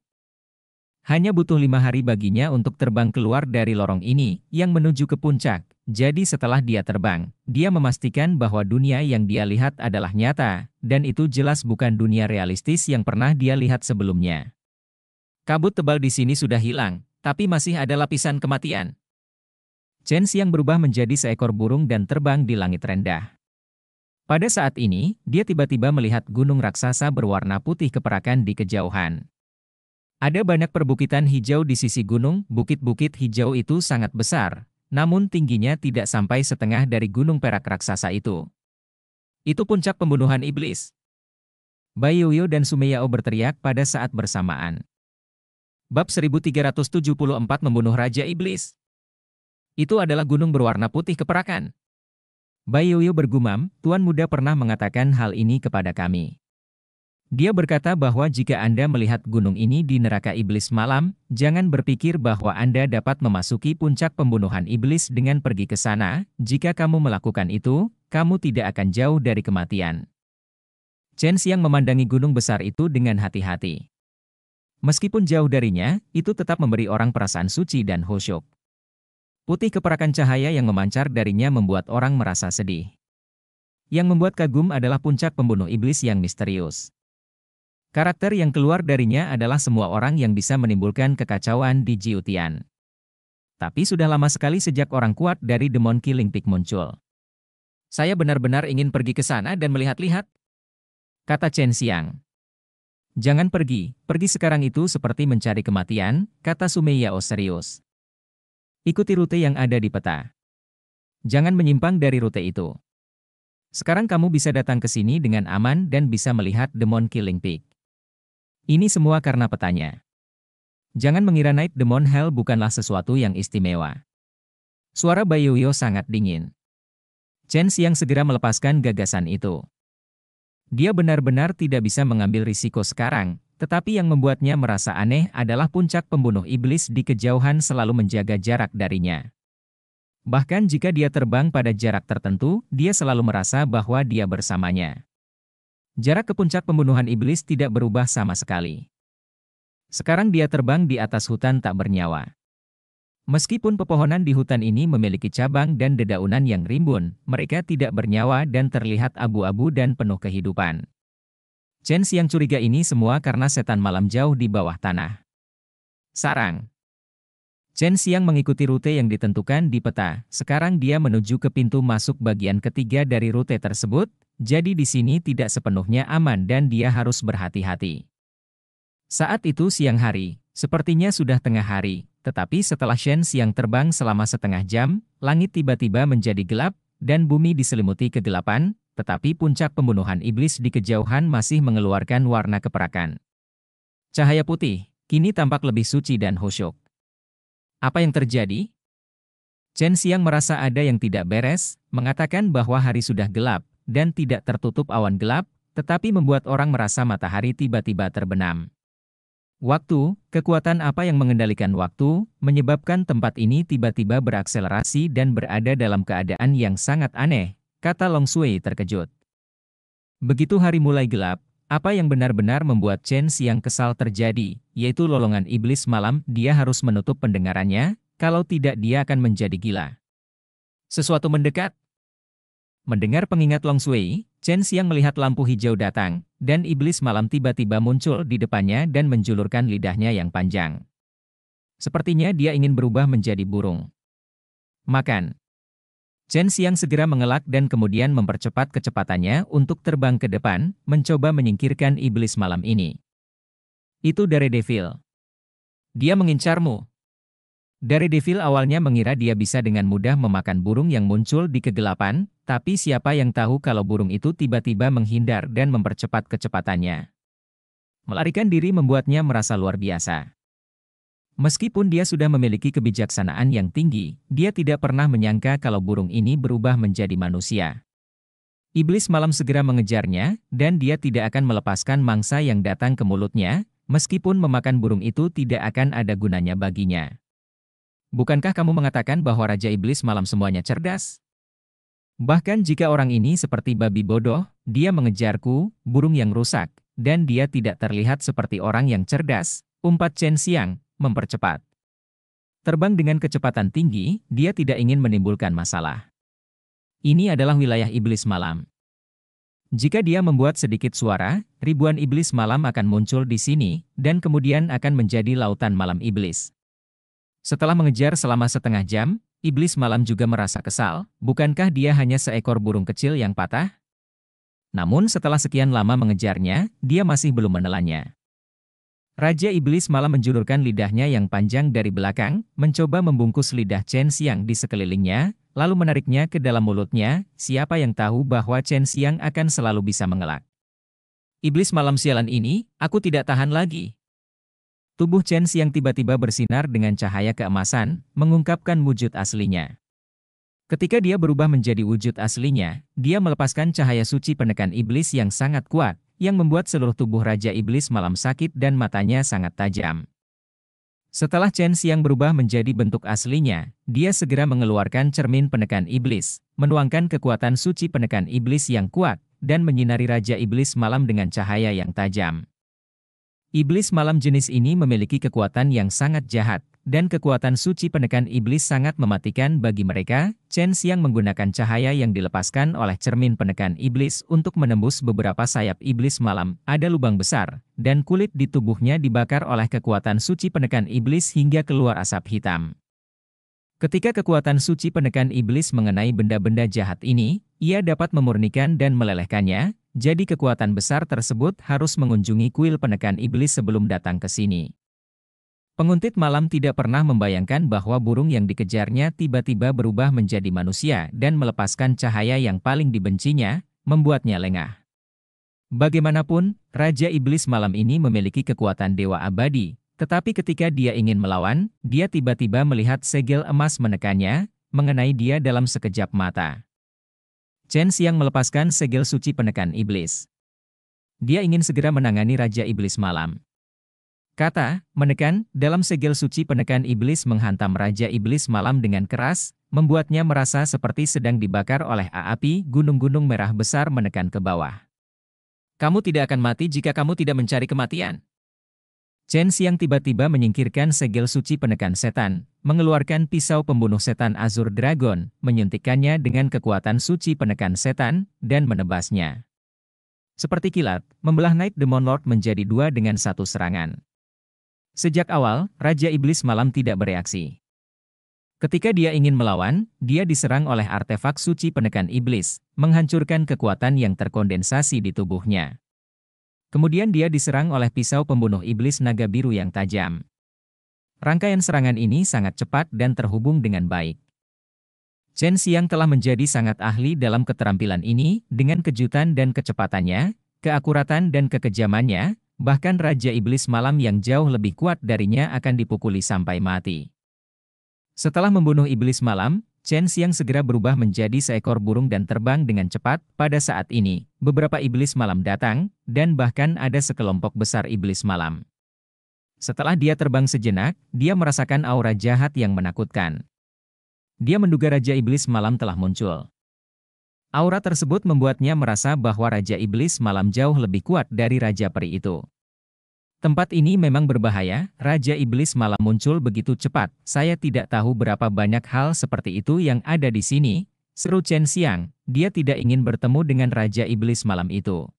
Hanya butuh lima hari baginya untuk terbang keluar dari lorong ini, yang menuju ke puncak. Jadi setelah dia terbang, dia memastikan bahwa dunia yang dia lihat adalah nyata, dan itu jelas bukan dunia realistis yang pernah dia lihat sebelumnya. Kabut tebal di sini sudah hilang, tapi masih ada lapisan kematian. Chen yang berubah menjadi seekor burung dan terbang di langit rendah. Pada saat ini, dia tiba-tiba melihat gunung raksasa berwarna putih keperakan di kejauhan. Ada banyak perbukitan hijau di sisi gunung, bukit-bukit hijau itu sangat besar, namun tingginya tidak sampai setengah dari gunung perak raksasa itu. Itu puncak pembunuhan iblis. Bayuyo dan Sumeyao berteriak pada saat bersamaan. Bab 1374 membunuh Raja Iblis. Itu adalah gunung berwarna putih keperakan. Bayuyo bergumam, Tuan Muda pernah mengatakan hal ini kepada kami. Dia berkata bahwa jika Anda melihat gunung ini di neraka iblis malam, jangan berpikir bahwa Anda dapat memasuki puncak pembunuhan iblis dengan pergi ke sana. Jika kamu melakukan itu, kamu tidak akan jauh dari kematian. Chen siang memandangi gunung besar itu dengan hati-hati. Meskipun jauh darinya, itu tetap memberi orang perasaan suci dan khusyuk. Putih keperakan cahaya yang memancar darinya membuat orang merasa sedih. Yang membuat kagum adalah puncak pembunuh iblis yang misterius. Karakter yang keluar darinya adalah semua orang yang bisa menimbulkan kekacauan di Jiutian. Tapi sudah lama sekali sejak orang kuat dari Demon Killing Peak muncul. Saya benar-benar ingin pergi ke sana dan melihat-lihat. Kata Chen Xiang. Jangan pergi, pergi sekarang itu seperti mencari kematian, kata Sumeyao serius. Ikuti rute yang ada di peta. Jangan menyimpang dari rute itu. Sekarang kamu bisa datang ke sini dengan aman dan bisa melihat Demon Killing Peak. Ini semua karena petanya. Jangan mengira Night Demon Hell bukanlah sesuatu yang istimewa. Suara Bayuyo sangat dingin. Chen Xiang segera melepaskan gagasan itu. Dia benar-benar tidak bisa mengambil risiko sekarang, tetapi yang membuatnya merasa aneh adalah puncak pembunuh iblis di kejauhan selalu menjaga jarak darinya. Bahkan jika dia terbang pada jarak tertentu, dia selalu merasa bahwa dia bersamanya. Jarak ke puncak pembunuhan iblis tidak berubah sama sekali. Sekarang dia terbang di atas hutan tak bernyawa. Meskipun pepohonan di hutan ini memiliki cabang dan dedaunan yang rimbun, mereka tidak bernyawa dan terlihat abu-abu dan penuh kehidupan. Chen yang curiga ini semua karena setan malam jauh di bawah tanah. Sarang Chen Xiang mengikuti rute yang ditentukan di peta. Sekarang dia menuju ke pintu masuk bagian ketiga dari rute tersebut, jadi di sini tidak sepenuhnya aman dan dia harus berhati-hati. Saat itu siang hari, sepertinya sudah tengah hari, tetapi setelah Shen siang terbang selama setengah jam, langit tiba-tiba menjadi gelap, dan bumi diselimuti kegelapan, tetapi puncak pembunuhan iblis di kejauhan masih mengeluarkan warna keperakan. Cahaya putih, kini tampak lebih suci dan khusyuk. Apa yang terjadi? Chen Siang merasa ada yang tidak beres, mengatakan bahwa hari sudah gelap, dan tidak tertutup awan gelap, tetapi membuat orang merasa matahari tiba-tiba terbenam. Waktu, kekuatan apa yang mengendalikan waktu, menyebabkan tempat ini tiba-tiba berakselerasi dan berada dalam keadaan yang sangat aneh, kata Long Sui terkejut. Begitu hari mulai gelap, apa yang benar-benar membuat Chen Siang kesal terjadi, yaitu lolongan iblis malam, dia harus menutup pendengarannya, kalau tidak dia akan menjadi gila. Sesuatu mendekat, Mendengar pengingat Long Sui, Chen Xiang melihat lampu hijau datang, dan iblis malam tiba-tiba muncul di depannya dan menjulurkan lidahnya yang panjang. Sepertinya dia ingin berubah menjadi burung. Makan. Chen Xiang segera mengelak dan kemudian mempercepat kecepatannya untuk terbang ke depan, mencoba menyingkirkan iblis malam ini. Itu dari Devil. Dia mengincarmu, dari devil awalnya mengira dia bisa dengan mudah memakan burung yang muncul di kegelapan, tapi siapa yang tahu kalau burung itu tiba-tiba menghindar dan mempercepat kecepatannya. Melarikan diri membuatnya merasa luar biasa. Meskipun dia sudah memiliki kebijaksanaan yang tinggi, dia tidak pernah menyangka kalau burung ini berubah menjadi manusia. Iblis malam segera mengejarnya, dan dia tidak akan melepaskan mangsa yang datang ke mulutnya, meskipun memakan burung itu tidak akan ada gunanya baginya. Bukankah kamu mengatakan bahwa Raja Iblis malam semuanya cerdas? Bahkan jika orang ini seperti babi bodoh, dia mengejarku, burung yang rusak, dan dia tidak terlihat seperti orang yang cerdas, umpat Chen Xiang, mempercepat. Terbang dengan kecepatan tinggi, dia tidak ingin menimbulkan masalah. Ini adalah wilayah iblis malam. Jika dia membuat sedikit suara, ribuan iblis malam akan muncul di sini, dan kemudian akan menjadi lautan malam iblis. Setelah mengejar selama setengah jam, iblis malam juga merasa kesal, bukankah dia hanya seekor burung kecil yang patah? Namun setelah sekian lama mengejarnya, dia masih belum menelannya. Raja Iblis malam menjulurkan lidahnya yang panjang dari belakang, mencoba membungkus lidah Chen Xiang di sekelilingnya, lalu menariknya ke dalam mulutnya, siapa yang tahu bahwa Chen Xiang akan selalu bisa mengelak. Iblis malam sialan ini, aku tidak tahan lagi, Tubuh Chen yang tiba-tiba bersinar dengan cahaya keemasan, mengungkapkan wujud aslinya. Ketika dia berubah menjadi wujud aslinya, dia melepaskan cahaya suci penekan iblis yang sangat kuat, yang membuat seluruh tubuh Raja Iblis malam sakit dan matanya sangat tajam. Setelah Chen yang berubah menjadi bentuk aslinya, dia segera mengeluarkan cermin penekan iblis, menuangkan kekuatan suci penekan iblis yang kuat, dan menyinari Raja Iblis malam dengan cahaya yang tajam. Iblis malam jenis ini memiliki kekuatan yang sangat jahat, dan kekuatan suci penekan iblis sangat mematikan bagi mereka, Chen Xiang menggunakan cahaya yang dilepaskan oleh cermin penekan iblis untuk menembus beberapa sayap iblis malam, ada lubang besar, dan kulit di tubuhnya dibakar oleh kekuatan suci penekan iblis hingga keluar asap hitam. Ketika kekuatan suci penekan iblis mengenai benda-benda jahat ini, ia dapat memurnikan dan melelehkannya, jadi kekuatan besar tersebut harus mengunjungi kuil penekan iblis sebelum datang ke sini. Penguntit malam tidak pernah membayangkan bahwa burung yang dikejarnya tiba-tiba berubah menjadi manusia dan melepaskan cahaya yang paling dibencinya, membuatnya lengah. Bagaimanapun, Raja Iblis malam ini memiliki kekuatan dewa abadi, tetapi ketika dia ingin melawan, dia tiba-tiba melihat segel emas menekannya, mengenai dia dalam sekejap mata. Chen Xiang melepaskan segel suci penekan iblis. Dia ingin segera menangani Raja Iblis Malam. Kata, menekan, dalam segel suci penekan iblis menghantam Raja Iblis Malam dengan keras, membuatnya merasa seperti sedang dibakar oleh api gunung-gunung merah besar menekan ke bawah. Kamu tidak akan mati jika kamu tidak mencari kematian. Chen Xiang tiba-tiba menyingkirkan segel suci penekan setan, mengeluarkan pisau pembunuh setan Azur Dragon, menyuntikkannya dengan kekuatan suci penekan setan, dan menebasnya. Seperti kilat, membelah Night Demon Lord menjadi dua dengan satu serangan. Sejak awal, Raja Iblis Malam tidak bereaksi. Ketika dia ingin melawan, dia diserang oleh artefak suci penekan iblis, menghancurkan kekuatan yang terkondensasi di tubuhnya. Kemudian dia diserang oleh pisau pembunuh iblis naga biru yang tajam. Rangkaian serangan ini sangat cepat dan terhubung dengan baik. Chen Xiang telah menjadi sangat ahli dalam keterampilan ini dengan kejutan dan kecepatannya, keakuratan dan kekejamannya, bahkan Raja Iblis Malam yang jauh lebih kuat darinya akan dipukuli sampai mati. Setelah membunuh Iblis Malam, Chen Xiang segera berubah menjadi seekor burung dan terbang dengan cepat. Pada saat ini, beberapa iblis malam datang, dan bahkan ada sekelompok besar iblis malam. Setelah dia terbang sejenak, dia merasakan aura jahat yang menakutkan. Dia menduga Raja Iblis Malam telah muncul. Aura tersebut membuatnya merasa bahwa Raja Iblis Malam jauh lebih kuat dari Raja Peri itu. Tempat ini memang berbahaya, Raja Iblis malah muncul begitu cepat. Saya tidak tahu berapa banyak hal seperti itu yang ada di sini, seru Chen Xiang. Dia tidak ingin bertemu dengan Raja Iblis malam itu.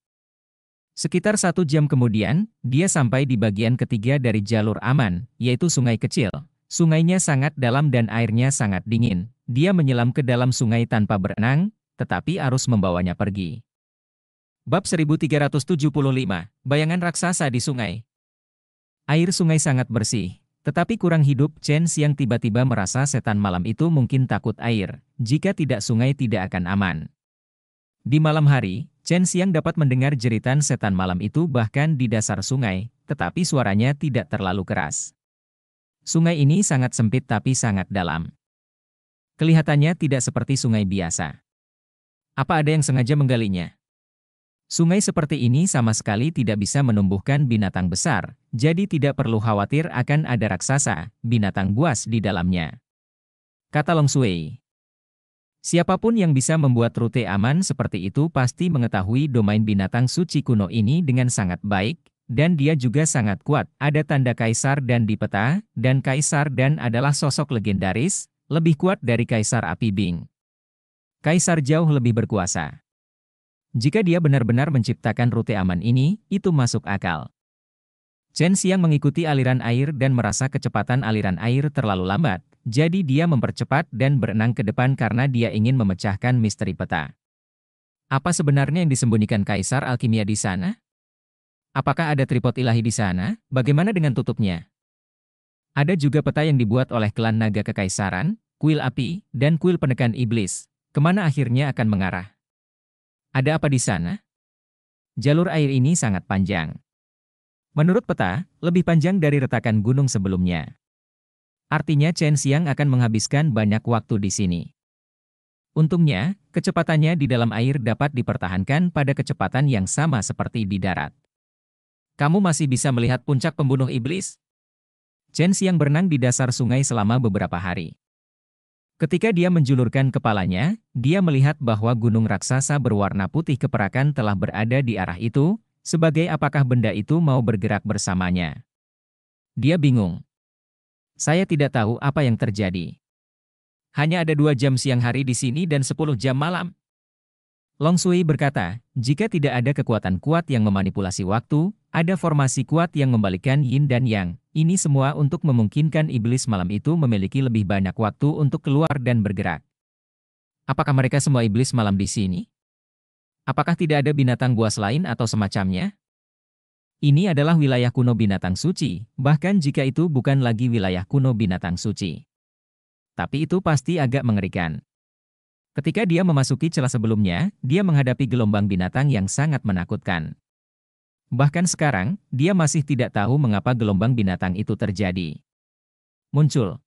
Sekitar satu jam kemudian, dia sampai di bagian ketiga dari jalur aman, yaitu sungai kecil. Sungainya sangat dalam dan airnya sangat dingin. Dia menyelam ke dalam sungai tanpa berenang, tetapi arus membawanya pergi. Bab 1375, Bayangan Raksasa di Sungai Air sungai sangat bersih, tetapi kurang hidup Chen Xiang tiba-tiba merasa setan malam itu mungkin takut air, jika tidak sungai tidak akan aman. Di malam hari, Chen Xiang dapat mendengar jeritan setan malam itu bahkan di dasar sungai, tetapi suaranya tidak terlalu keras. Sungai ini sangat sempit tapi sangat dalam. Kelihatannya tidak seperti sungai biasa. Apa ada yang sengaja menggalinya? Sungai seperti ini sama sekali tidak bisa menumbuhkan binatang besar, jadi tidak perlu khawatir akan ada raksasa, binatang buas di dalamnya. Kata Long Sui. Siapapun yang bisa membuat rute aman seperti itu pasti mengetahui domain binatang suci kuno ini dengan sangat baik, dan dia juga sangat kuat. Ada tanda kaisar dan di peta, dan kaisar dan adalah sosok legendaris, lebih kuat dari kaisar api Bing. Kaisar jauh lebih berkuasa. Jika dia benar-benar menciptakan rute aman ini, itu masuk akal. Chen Xiang mengikuti aliran air dan merasa kecepatan aliran air terlalu lambat, jadi dia mempercepat dan berenang ke depan karena dia ingin memecahkan misteri peta. Apa sebenarnya yang disembunyikan Kaisar Alkimia di sana? Apakah ada tripod ilahi di sana? Bagaimana dengan tutupnya? Ada juga peta yang dibuat oleh klan naga kekaisaran, kuil api, dan kuil penekan iblis. Kemana akhirnya akan mengarah? Ada apa di sana? Jalur air ini sangat panjang. Menurut peta, lebih panjang dari retakan gunung sebelumnya. Artinya Chen Xiang akan menghabiskan banyak waktu di sini. Untungnya, kecepatannya di dalam air dapat dipertahankan pada kecepatan yang sama seperti di darat. Kamu masih bisa melihat puncak pembunuh iblis? Chen Xiang berenang di dasar sungai selama beberapa hari. Ketika dia menjulurkan kepalanya, dia melihat bahwa gunung raksasa berwarna putih keperakan telah berada di arah itu, sebagai apakah benda itu mau bergerak bersamanya. Dia bingung. Saya tidak tahu apa yang terjadi. Hanya ada dua jam siang hari di sini dan sepuluh jam malam. Long Sui berkata, jika tidak ada kekuatan kuat yang memanipulasi waktu, ada formasi kuat yang membalikan yin dan yang, ini semua untuk memungkinkan iblis malam itu memiliki lebih banyak waktu untuk keluar dan bergerak. Apakah mereka semua iblis malam di sini? Apakah tidak ada binatang buas lain atau semacamnya? Ini adalah wilayah kuno binatang suci, bahkan jika itu bukan lagi wilayah kuno binatang suci. Tapi itu pasti agak mengerikan. Ketika dia memasuki celah sebelumnya, dia menghadapi gelombang binatang yang sangat menakutkan. Bahkan sekarang, dia masih tidak tahu mengapa gelombang binatang itu terjadi. Muncul.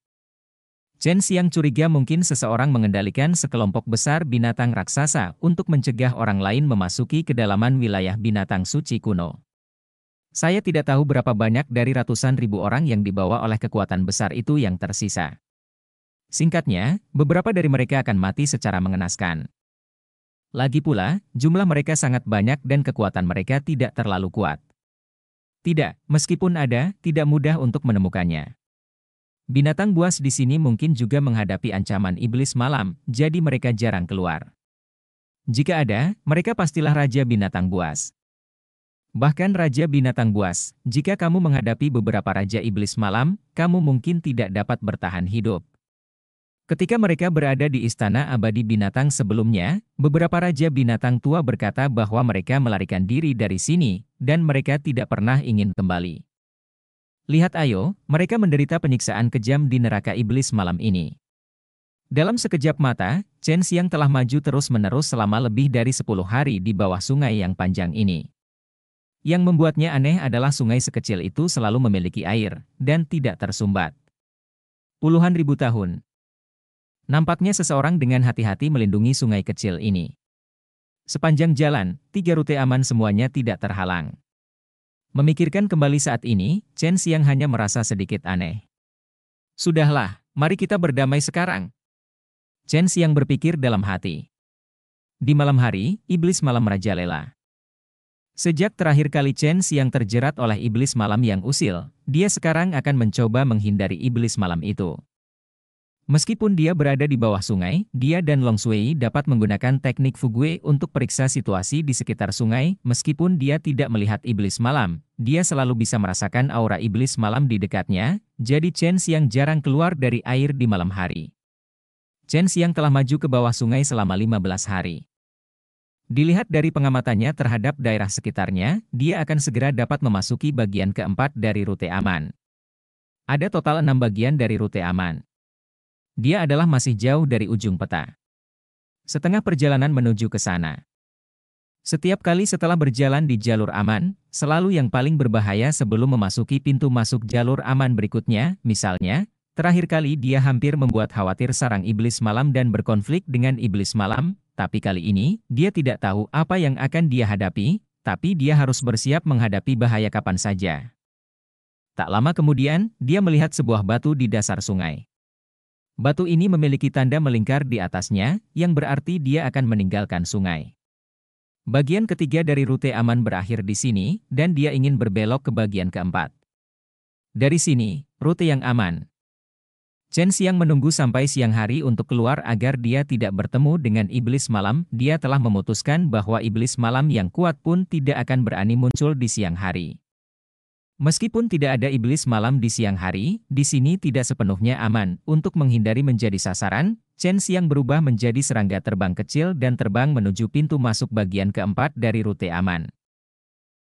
Chen Xiang curiga mungkin seseorang mengendalikan sekelompok besar binatang raksasa untuk mencegah orang lain memasuki kedalaman wilayah binatang suci kuno. Saya tidak tahu berapa banyak dari ratusan ribu orang yang dibawa oleh kekuatan besar itu yang tersisa. Singkatnya, beberapa dari mereka akan mati secara mengenaskan. Lagi pula, jumlah mereka sangat banyak dan kekuatan mereka tidak terlalu kuat. Tidak, meskipun ada, tidak mudah untuk menemukannya. Binatang buas di sini mungkin juga menghadapi ancaman iblis malam, jadi mereka jarang keluar. Jika ada, mereka pastilah raja binatang buas. Bahkan raja binatang buas, jika kamu menghadapi beberapa raja iblis malam, kamu mungkin tidak dapat bertahan hidup. Ketika mereka berada di istana abadi binatang sebelumnya, beberapa raja binatang tua berkata bahwa mereka melarikan diri dari sini, dan mereka tidak pernah ingin kembali. Lihat ayo, mereka menderita penyiksaan kejam di neraka iblis malam ini. Dalam sekejap mata, Chen Xiang telah maju terus-menerus selama lebih dari 10 hari di bawah sungai yang panjang ini. Yang membuatnya aneh adalah sungai sekecil itu selalu memiliki air, dan tidak tersumbat. Puluhan ribu tahun, Nampaknya seseorang dengan hati-hati melindungi sungai kecil ini. Sepanjang jalan, tiga rute aman semuanya tidak terhalang. Memikirkan kembali saat ini, Chen Xiang hanya merasa sedikit aneh. Sudahlah, mari kita berdamai sekarang. Chen Xiang berpikir dalam hati. Di malam hari, iblis malam merajalela. Sejak terakhir kali Chen Xiang terjerat oleh iblis malam yang usil, dia sekarang akan mencoba menghindari iblis malam itu. Meskipun dia berada di bawah sungai, dia dan Long Sui dapat menggunakan teknik Fugue untuk periksa situasi di sekitar sungai, meskipun dia tidak melihat iblis malam. Dia selalu bisa merasakan aura iblis malam di dekatnya, jadi Chen Xiang jarang keluar dari air di malam hari. Chen Xiang telah maju ke bawah sungai selama 15 hari. Dilihat dari pengamatannya terhadap daerah sekitarnya, dia akan segera dapat memasuki bagian keempat dari rute aman. Ada total enam bagian dari rute aman. Dia adalah masih jauh dari ujung peta. Setengah perjalanan menuju ke sana. Setiap kali setelah berjalan di jalur aman, selalu yang paling berbahaya sebelum memasuki pintu masuk jalur aman berikutnya, misalnya, terakhir kali dia hampir membuat khawatir sarang iblis malam dan berkonflik dengan iblis malam, tapi kali ini, dia tidak tahu apa yang akan dia hadapi, tapi dia harus bersiap menghadapi bahaya kapan saja. Tak lama kemudian, dia melihat sebuah batu di dasar sungai. Batu ini memiliki tanda melingkar di atasnya, yang berarti dia akan meninggalkan sungai. Bagian ketiga dari rute aman berakhir di sini, dan dia ingin berbelok ke bagian keempat. Dari sini, rute yang aman. Chen Xiang menunggu sampai siang hari untuk keluar agar dia tidak bertemu dengan iblis malam. Dia telah memutuskan bahwa iblis malam yang kuat pun tidak akan berani muncul di siang hari. Meskipun tidak ada iblis malam di siang hari, di sini tidak sepenuhnya aman. Untuk menghindari menjadi sasaran, Chen Xiang berubah menjadi serangga terbang kecil dan terbang menuju pintu masuk bagian keempat dari rute aman.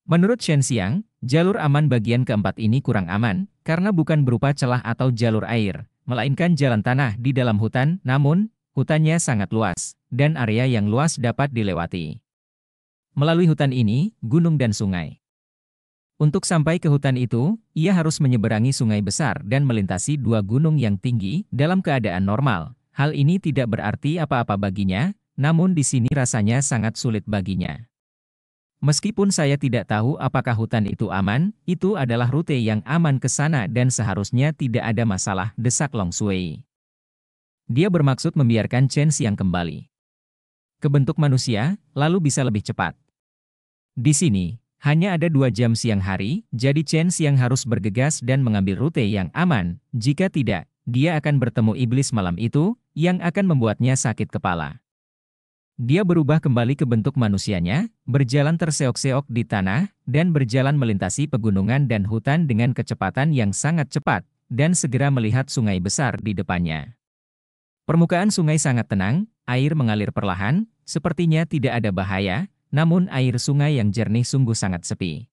Menurut Chen Xiang, jalur aman bagian keempat ini kurang aman, karena bukan berupa celah atau jalur air, melainkan jalan tanah di dalam hutan, namun, hutannya sangat luas, dan area yang luas dapat dilewati. Melalui hutan ini, gunung dan sungai. Untuk sampai ke hutan itu, ia harus menyeberangi sungai besar dan melintasi dua gunung yang tinggi dalam keadaan normal. Hal ini tidak berarti apa-apa baginya, namun di sini rasanya sangat sulit baginya. Meskipun saya tidak tahu apakah hutan itu aman, itu adalah rute yang aman ke sana dan seharusnya tidak ada masalah desak Long Sui. Dia bermaksud membiarkan Chen Xiang kembali. ke bentuk manusia, lalu bisa lebih cepat. Di sini, hanya ada dua jam siang hari, jadi Chen Xiang harus bergegas dan mengambil rute yang aman. Jika tidak, dia akan bertemu iblis malam itu, yang akan membuatnya sakit kepala. Dia berubah kembali ke bentuk manusianya, berjalan terseok-seok di tanah, dan berjalan melintasi pegunungan dan hutan dengan kecepatan yang sangat cepat, dan segera melihat sungai besar di depannya. Permukaan sungai sangat tenang, air mengalir perlahan, sepertinya tidak ada bahaya, namun air sungai yang jernih sungguh sangat sepi.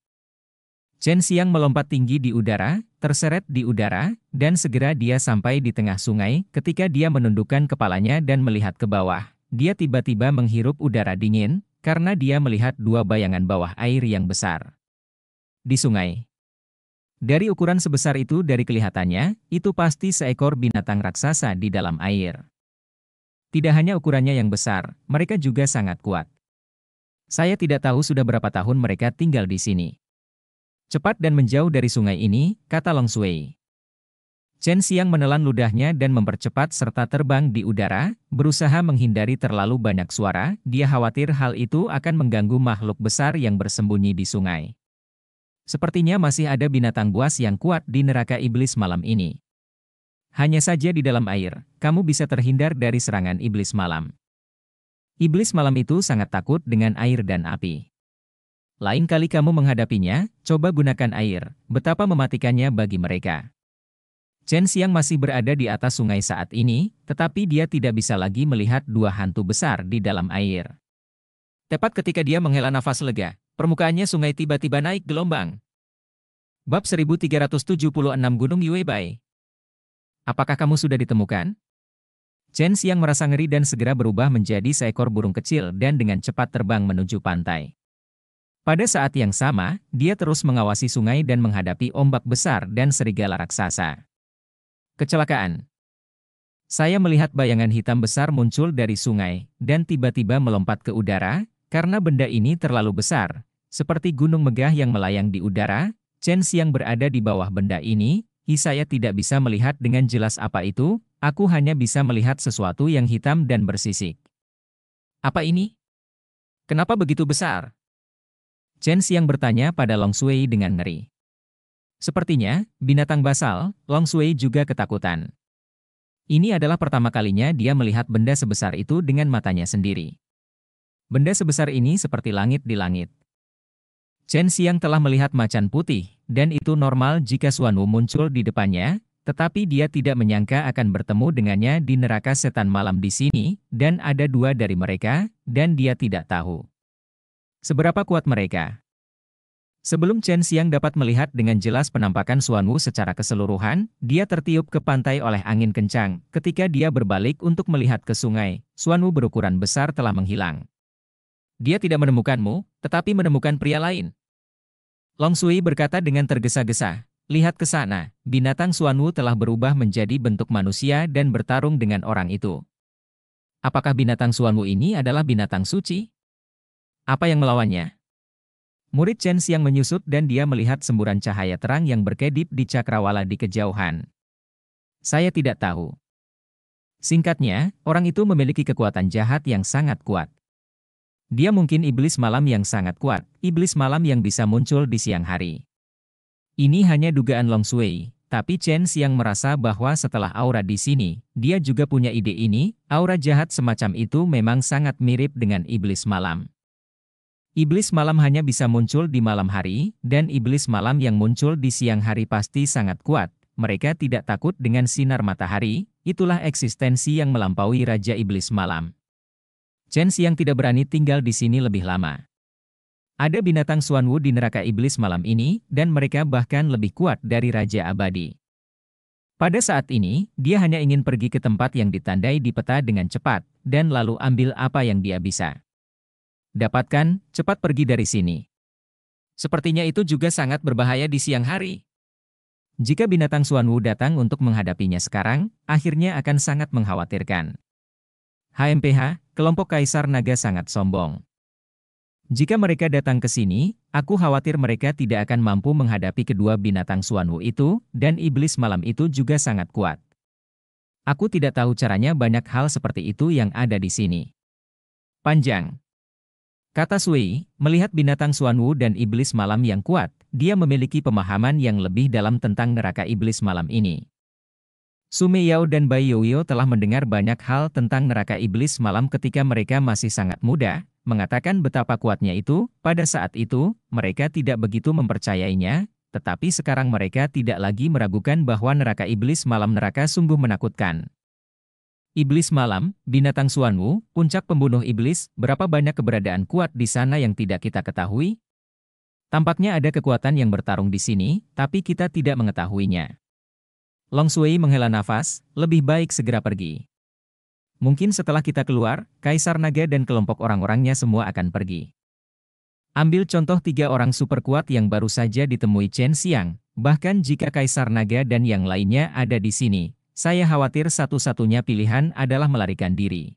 Chen Xiang melompat tinggi di udara, terseret di udara, dan segera dia sampai di tengah sungai. Ketika dia menundukkan kepalanya dan melihat ke bawah, dia tiba-tiba menghirup udara dingin karena dia melihat dua bayangan bawah air yang besar di sungai. Dari ukuran sebesar itu dari kelihatannya, itu pasti seekor binatang raksasa di dalam air. Tidak hanya ukurannya yang besar, mereka juga sangat kuat. Saya tidak tahu sudah berapa tahun mereka tinggal di sini. Cepat dan menjauh dari sungai ini, kata Long Sui. Chen Siang menelan ludahnya dan mempercepat serta terbang di udara, berusaha menghindari terlalu banyak suara, dia khawatir hal itu akan mengganggu makhluk besar yang bersembunyi di sungai. Sepertinya masih ada binatang buas yang kuat di neraka iblis malam ini. Hanya saja di dalam air, kamu bisa terhindar dari serangan iblis malam. Iblis malam itu sangat takut dengan air dan api. Lain kali kamu menghadapinya, coba gunakan air, betapa mematikannya bagi mereka. Chen Xiang masih berada di atas sungai saat ini, tetapi dia tidak bisa lagi melihat dua hantu besar di dalam air. Tepat ketika dia menghela nafas lega, permukaannya sungai tiba-tiba naik gelombang. Bab 1376 Gunung Yuebai Apakah kamu sudah ditemukan? Chen Xiang merasa ngeri dan segera berubah menjadi seekor burung kecil dan dengan cepat terbang menuju pantai. Pada saat yang sama, dia terus mengawasi sungai dan menghadapi ombak besar dan serigala raksasa. Kecelakaan Saya melihat bayangan hitam besar muncul dari sungai dan tiba-tiba melompat ke udara karena benda ini terlalu besar, seperti gunung megah yang melayang di udara, Chen Xiang berada di bawah benda ini, i saya tidak bisa melihat dengan jelas apa itu, aku hanya bisa melihat sesuatu yang hitam dan bersisik. Apa ini? Kenapa begitu besar? Chen Xiang bertanya pada Long Sui dengan ngeri. Sepertinya, binatang basal, Long Sui juga ketakutan. Ini adalah pertama kalinya dia melihat benda sebesar itu dengan matanya sendiri. Benda sebesar ini seperti langit di langit. Chen Xiang telah melihat macan putih, dan itu normal jika Suanu muncul di depannya, tetapi dia tidak menyangka akan bertemu dengannya di neraka setan malam di sini, dan ada dua dari mereka, dan dia tidak tahu. Seberapa kuat mereka? Sebelum Chen Xiang dapat melihat dengan jelas penampakan Suan Wu secara keseluruhan, dia tertiup ke pantai oleh angin kencang. Ketika dia berbalik untuk melihat ke sungai, Suan Wu berukuran besar telah menghilang. Dia tidak menemukanmu, tetapi menemukan pria lain. Long Sui berkata dengan tergesa-gesa, lihat ke sana, binatang Suan Wu telah berubah menjadi bentuk manusia dan bertarung dengan orang itu. Apakah binatang Suan Wu ini adalah binatang suci? Apa yang melawannya? Murid Chen Xiang menyusut dan dia melihat semburan cahaya terang yang berkedip di cakrawala di kejauhan. Saya tidak tahu. Singkatnya, orang itu memiliki kekuatan jahat yang sangat kuat. Dia mungkin iblis malam yang sangat kuat, iblis malam yang bisa muncul di siang hari. Ini hanya dugaan Long Sui, tapi Chen Xiang merasa bahwa setelah aura di sini, dia juga punya ide ini, aura jahat semacam itu memang sangat mirip dengan iblis malam. Iblis malam hanya bisa muncul di malam hari, dan iblis malam yang muncul di siang hari pasti sangat kuat. Mereka tidak takut dengan sinar matahari, itulah eksistensi yang melampaui Raja Iblis Malam. Chance yang tidak berani tinggal di sini lebih lama. Ada binatang Swanwu di neraka iblis malam ini, dan mereka bahkan lebih kuat dari Raja Abadi. Pada saat ini, dia hanya ingin pergi ke tempat yang ditandai di peta dengan cepat, dan lalu ambil apa yang dia bisa. Dapatkan, cepat pergi dari sini. Sepertinya itu juga sangat berbahaya di siang hari. Jika binatang Swanwu datang untuk menghadapinya sekarang, akhirnya akan sangat mengkhawatirkan. HMPH, kelompok Kaisar Naga sangat sombong. Jika mereka datang ke sini, aku khawatir mereka tidak akan mampu menghadapi kedua binatang Suanwu itu, dan iblis malam itu juga sangat kuat. Aku tidak tahu caranya banyak hal seperti itu yang ada di sini. Panjang. Kata Sui, melihat binatang Suanwu dan iblis malam yang kuat, dia memiliki pemahaman yang lebih dalam tentang neraka iblis malam ini. Sumeyao dan Baiyoyo telah mendengar banyak hal tentang neraka iblis malam ketika mereka masih sangat muda, mengatakan betapa kuatnya itu, pada saat itu, mereka tidak begitu mempercayainya, tetapi sekarang mereka tidak lagi meragukan bahwa neraka iblis malam neraka sungguh menakutkan. Iblis malam, binatang Suanwu, puncak pembunuh iblis, berapa banyak keberadaan kuat di sana yang tidak kita ketahui? Tampaknya ada kekuatan yang bertarung di sini, tapi kita tidak mengetahuinya. Long Sui menghela nafas, lebih baik segera pergi. Mungkin setelah kita keluar, Kaisar Naga dan kelompok orang-orangnya semua akan pergi. Ambil contoh tiga orang super kuat yang baru saja ditemui Chen Xiang, bahkan jika Kaisar Naga dan yang lainnya ada di sini, saya khawatir satu-satunya pilihan adalah melarikan diri.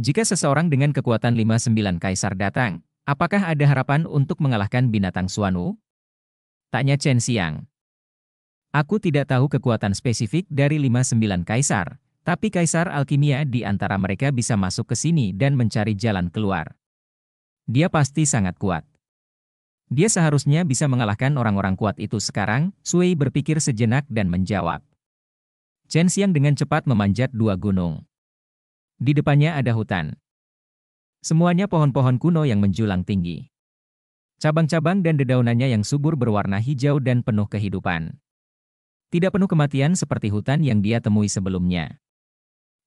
Jika seseorang dengan kekuatan 59 Kaisar datang, apakah ada harapan untuk mengalahkan binatang Suanu? Tanya Chen Xiang. Aku tidak tahu kekuatan spesifik dari 59 kaisar, tapi kaisar alkimia di antara mereka bisa masuk ke sini dan mencari jalan keluar. Dia pasti sangat kuat. Dia seharusnya bisa mengalahkan orang-orang kuat itu sekarang, Sui berpikir sejenak dan menjawab. Chen Xiang dengan cepat memanjat dua gunung. Di depannya ada hutan. Semuanya pohon-pohon kuno yang menjulang tinggi. Cabang-cabang dan dedaunannya yang subur berwarna hijau dan penuh kehidupan. Tidak penuh kematian seperti hutan yang dia temui sebelumnya.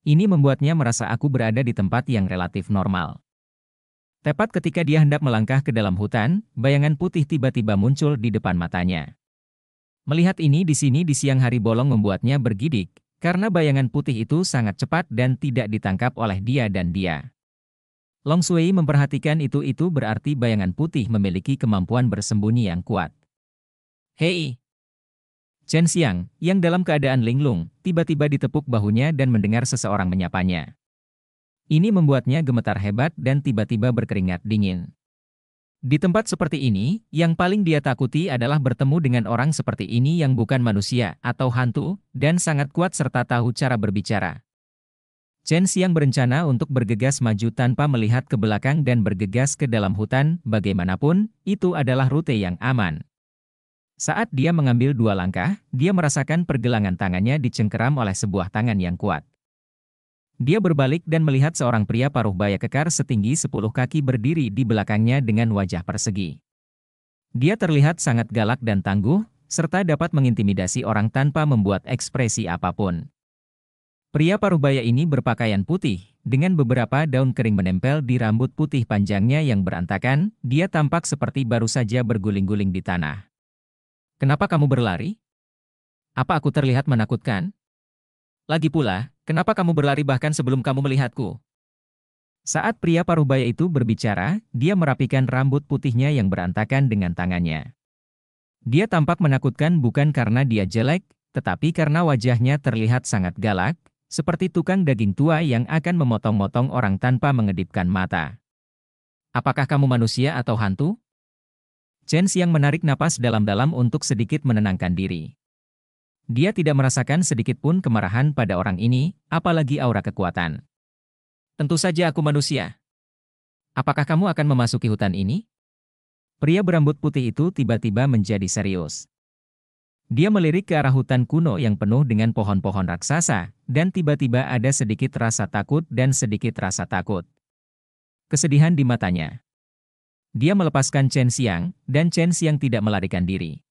Ini membuatnya merasa aku berada di tempat yang relatif normal. Tepat ketika dia hendak melangkah ke dalam hutan, bayangan putih tiba-tiba muncul di depan matanya. Melihat ini di sini di siang hari bolong membuatnya bergidik, karena bayangan putih itu sangat cepat dan tidak ditangkap oleh dia dan dia. Long Sui memperhatikan itu itu berarti bayangan putih memiliki kemampuan bersembunyi yang kuat. Hei, Chen Xiang, yang dalam keadaan linglung, tiba-tiba ditepuk bahunya dan mendengar seseorang menyapanya. Ini membuatnya gemetar hebat dan tiba-tiba berkeringat dingin. Di tempat seperti ini, yang paling dia takuti adalah bertemu dengan orang seperti ini yang bukan manusia atau hantu, dan sangat kuat serta tahu cara berbicara. Chen Xiang berencana untuk bergegas maju tanpa melihat ke belakang dan bergegas ke dalam hutan, bagaimanapun, itu adalah rute yang aman. Saat dia mengambil dua langkah, dia merasakan pergelangan tangannya dicengkeram oleh sebuah tangan yang kuat. Dia berbalik dan melihat seorang pria paruh baya kekar setinggi sepuluh kaki berdiri di belakangnya dengan wajah persegi. Dia terlihat sangat galak dan tangguh, serta dapat mengintimidasi orang tanpa membuat ekspresi apapun. Pria paruh baya ini berpakaian putih, dengan beberapa daun kering menempel di rambut putih panjangnya yang berantakan, dia tampak seperti baru saja berguling-guling di tanah. Kenapa kamu berlari? Apa aku terlihat menakutkan? Lagi pula, kenapa kamu berlari bahkan sebelum kamu melihatku? Saat pria paruh baya itu berbicara, dia merapikan rambut putihnya yang berantakan dengan tangannya. Dia tampak menakutkan bukan karena dia jelek, tetapi karena wajahnya terlihat sangat galak, seperti tukang daging tua yang akan memotong-motong orang tanpa mengedipkan mata. Apakah kamu manusia atau hantu? Chen Xiang menarik napas dalam-dalam untuk sedikit menenangkan diri. Dia tidak merasakan sedikit pun kemarahan pada orang ini, apalagi aura kekuatan. Tentu saja aku manusia. Apakah kamu akan memasuki hutan ini? Pria berambut putih itu tiba-tiba menjadi serius. Dia melirik ke arah hutan kuno yang penuh dengan pohon-pohon raksasa, dan tiba-tiba ada sedikit rasa takut dan sedikit rasa takut. Kesedihan di matanya. Dia melepaskan Chen Xiang, dan Chen Xiang tidak melarikan diri.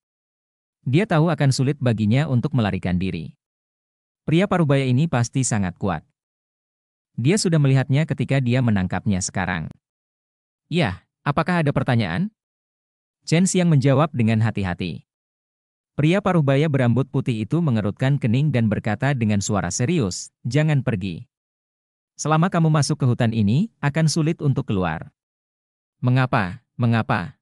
Dia tahu akan sulit baginya untuk melarikan diri. Pria parubaya ini pasti sangat kuat. Dia sudah melihatnya ketika dia menangkapnya sekarang. Ya, apakah ada pertanyaan? Chen Xiang menjawab dengan hati-hati. Pria Parubaya berambut putih itu mengerutkan kening dan berkata dengan suara serius, jangan pergi. Selama kamu masuk ke hutan ini, akan sulit untuk keluar. Mengapa? Mengapa?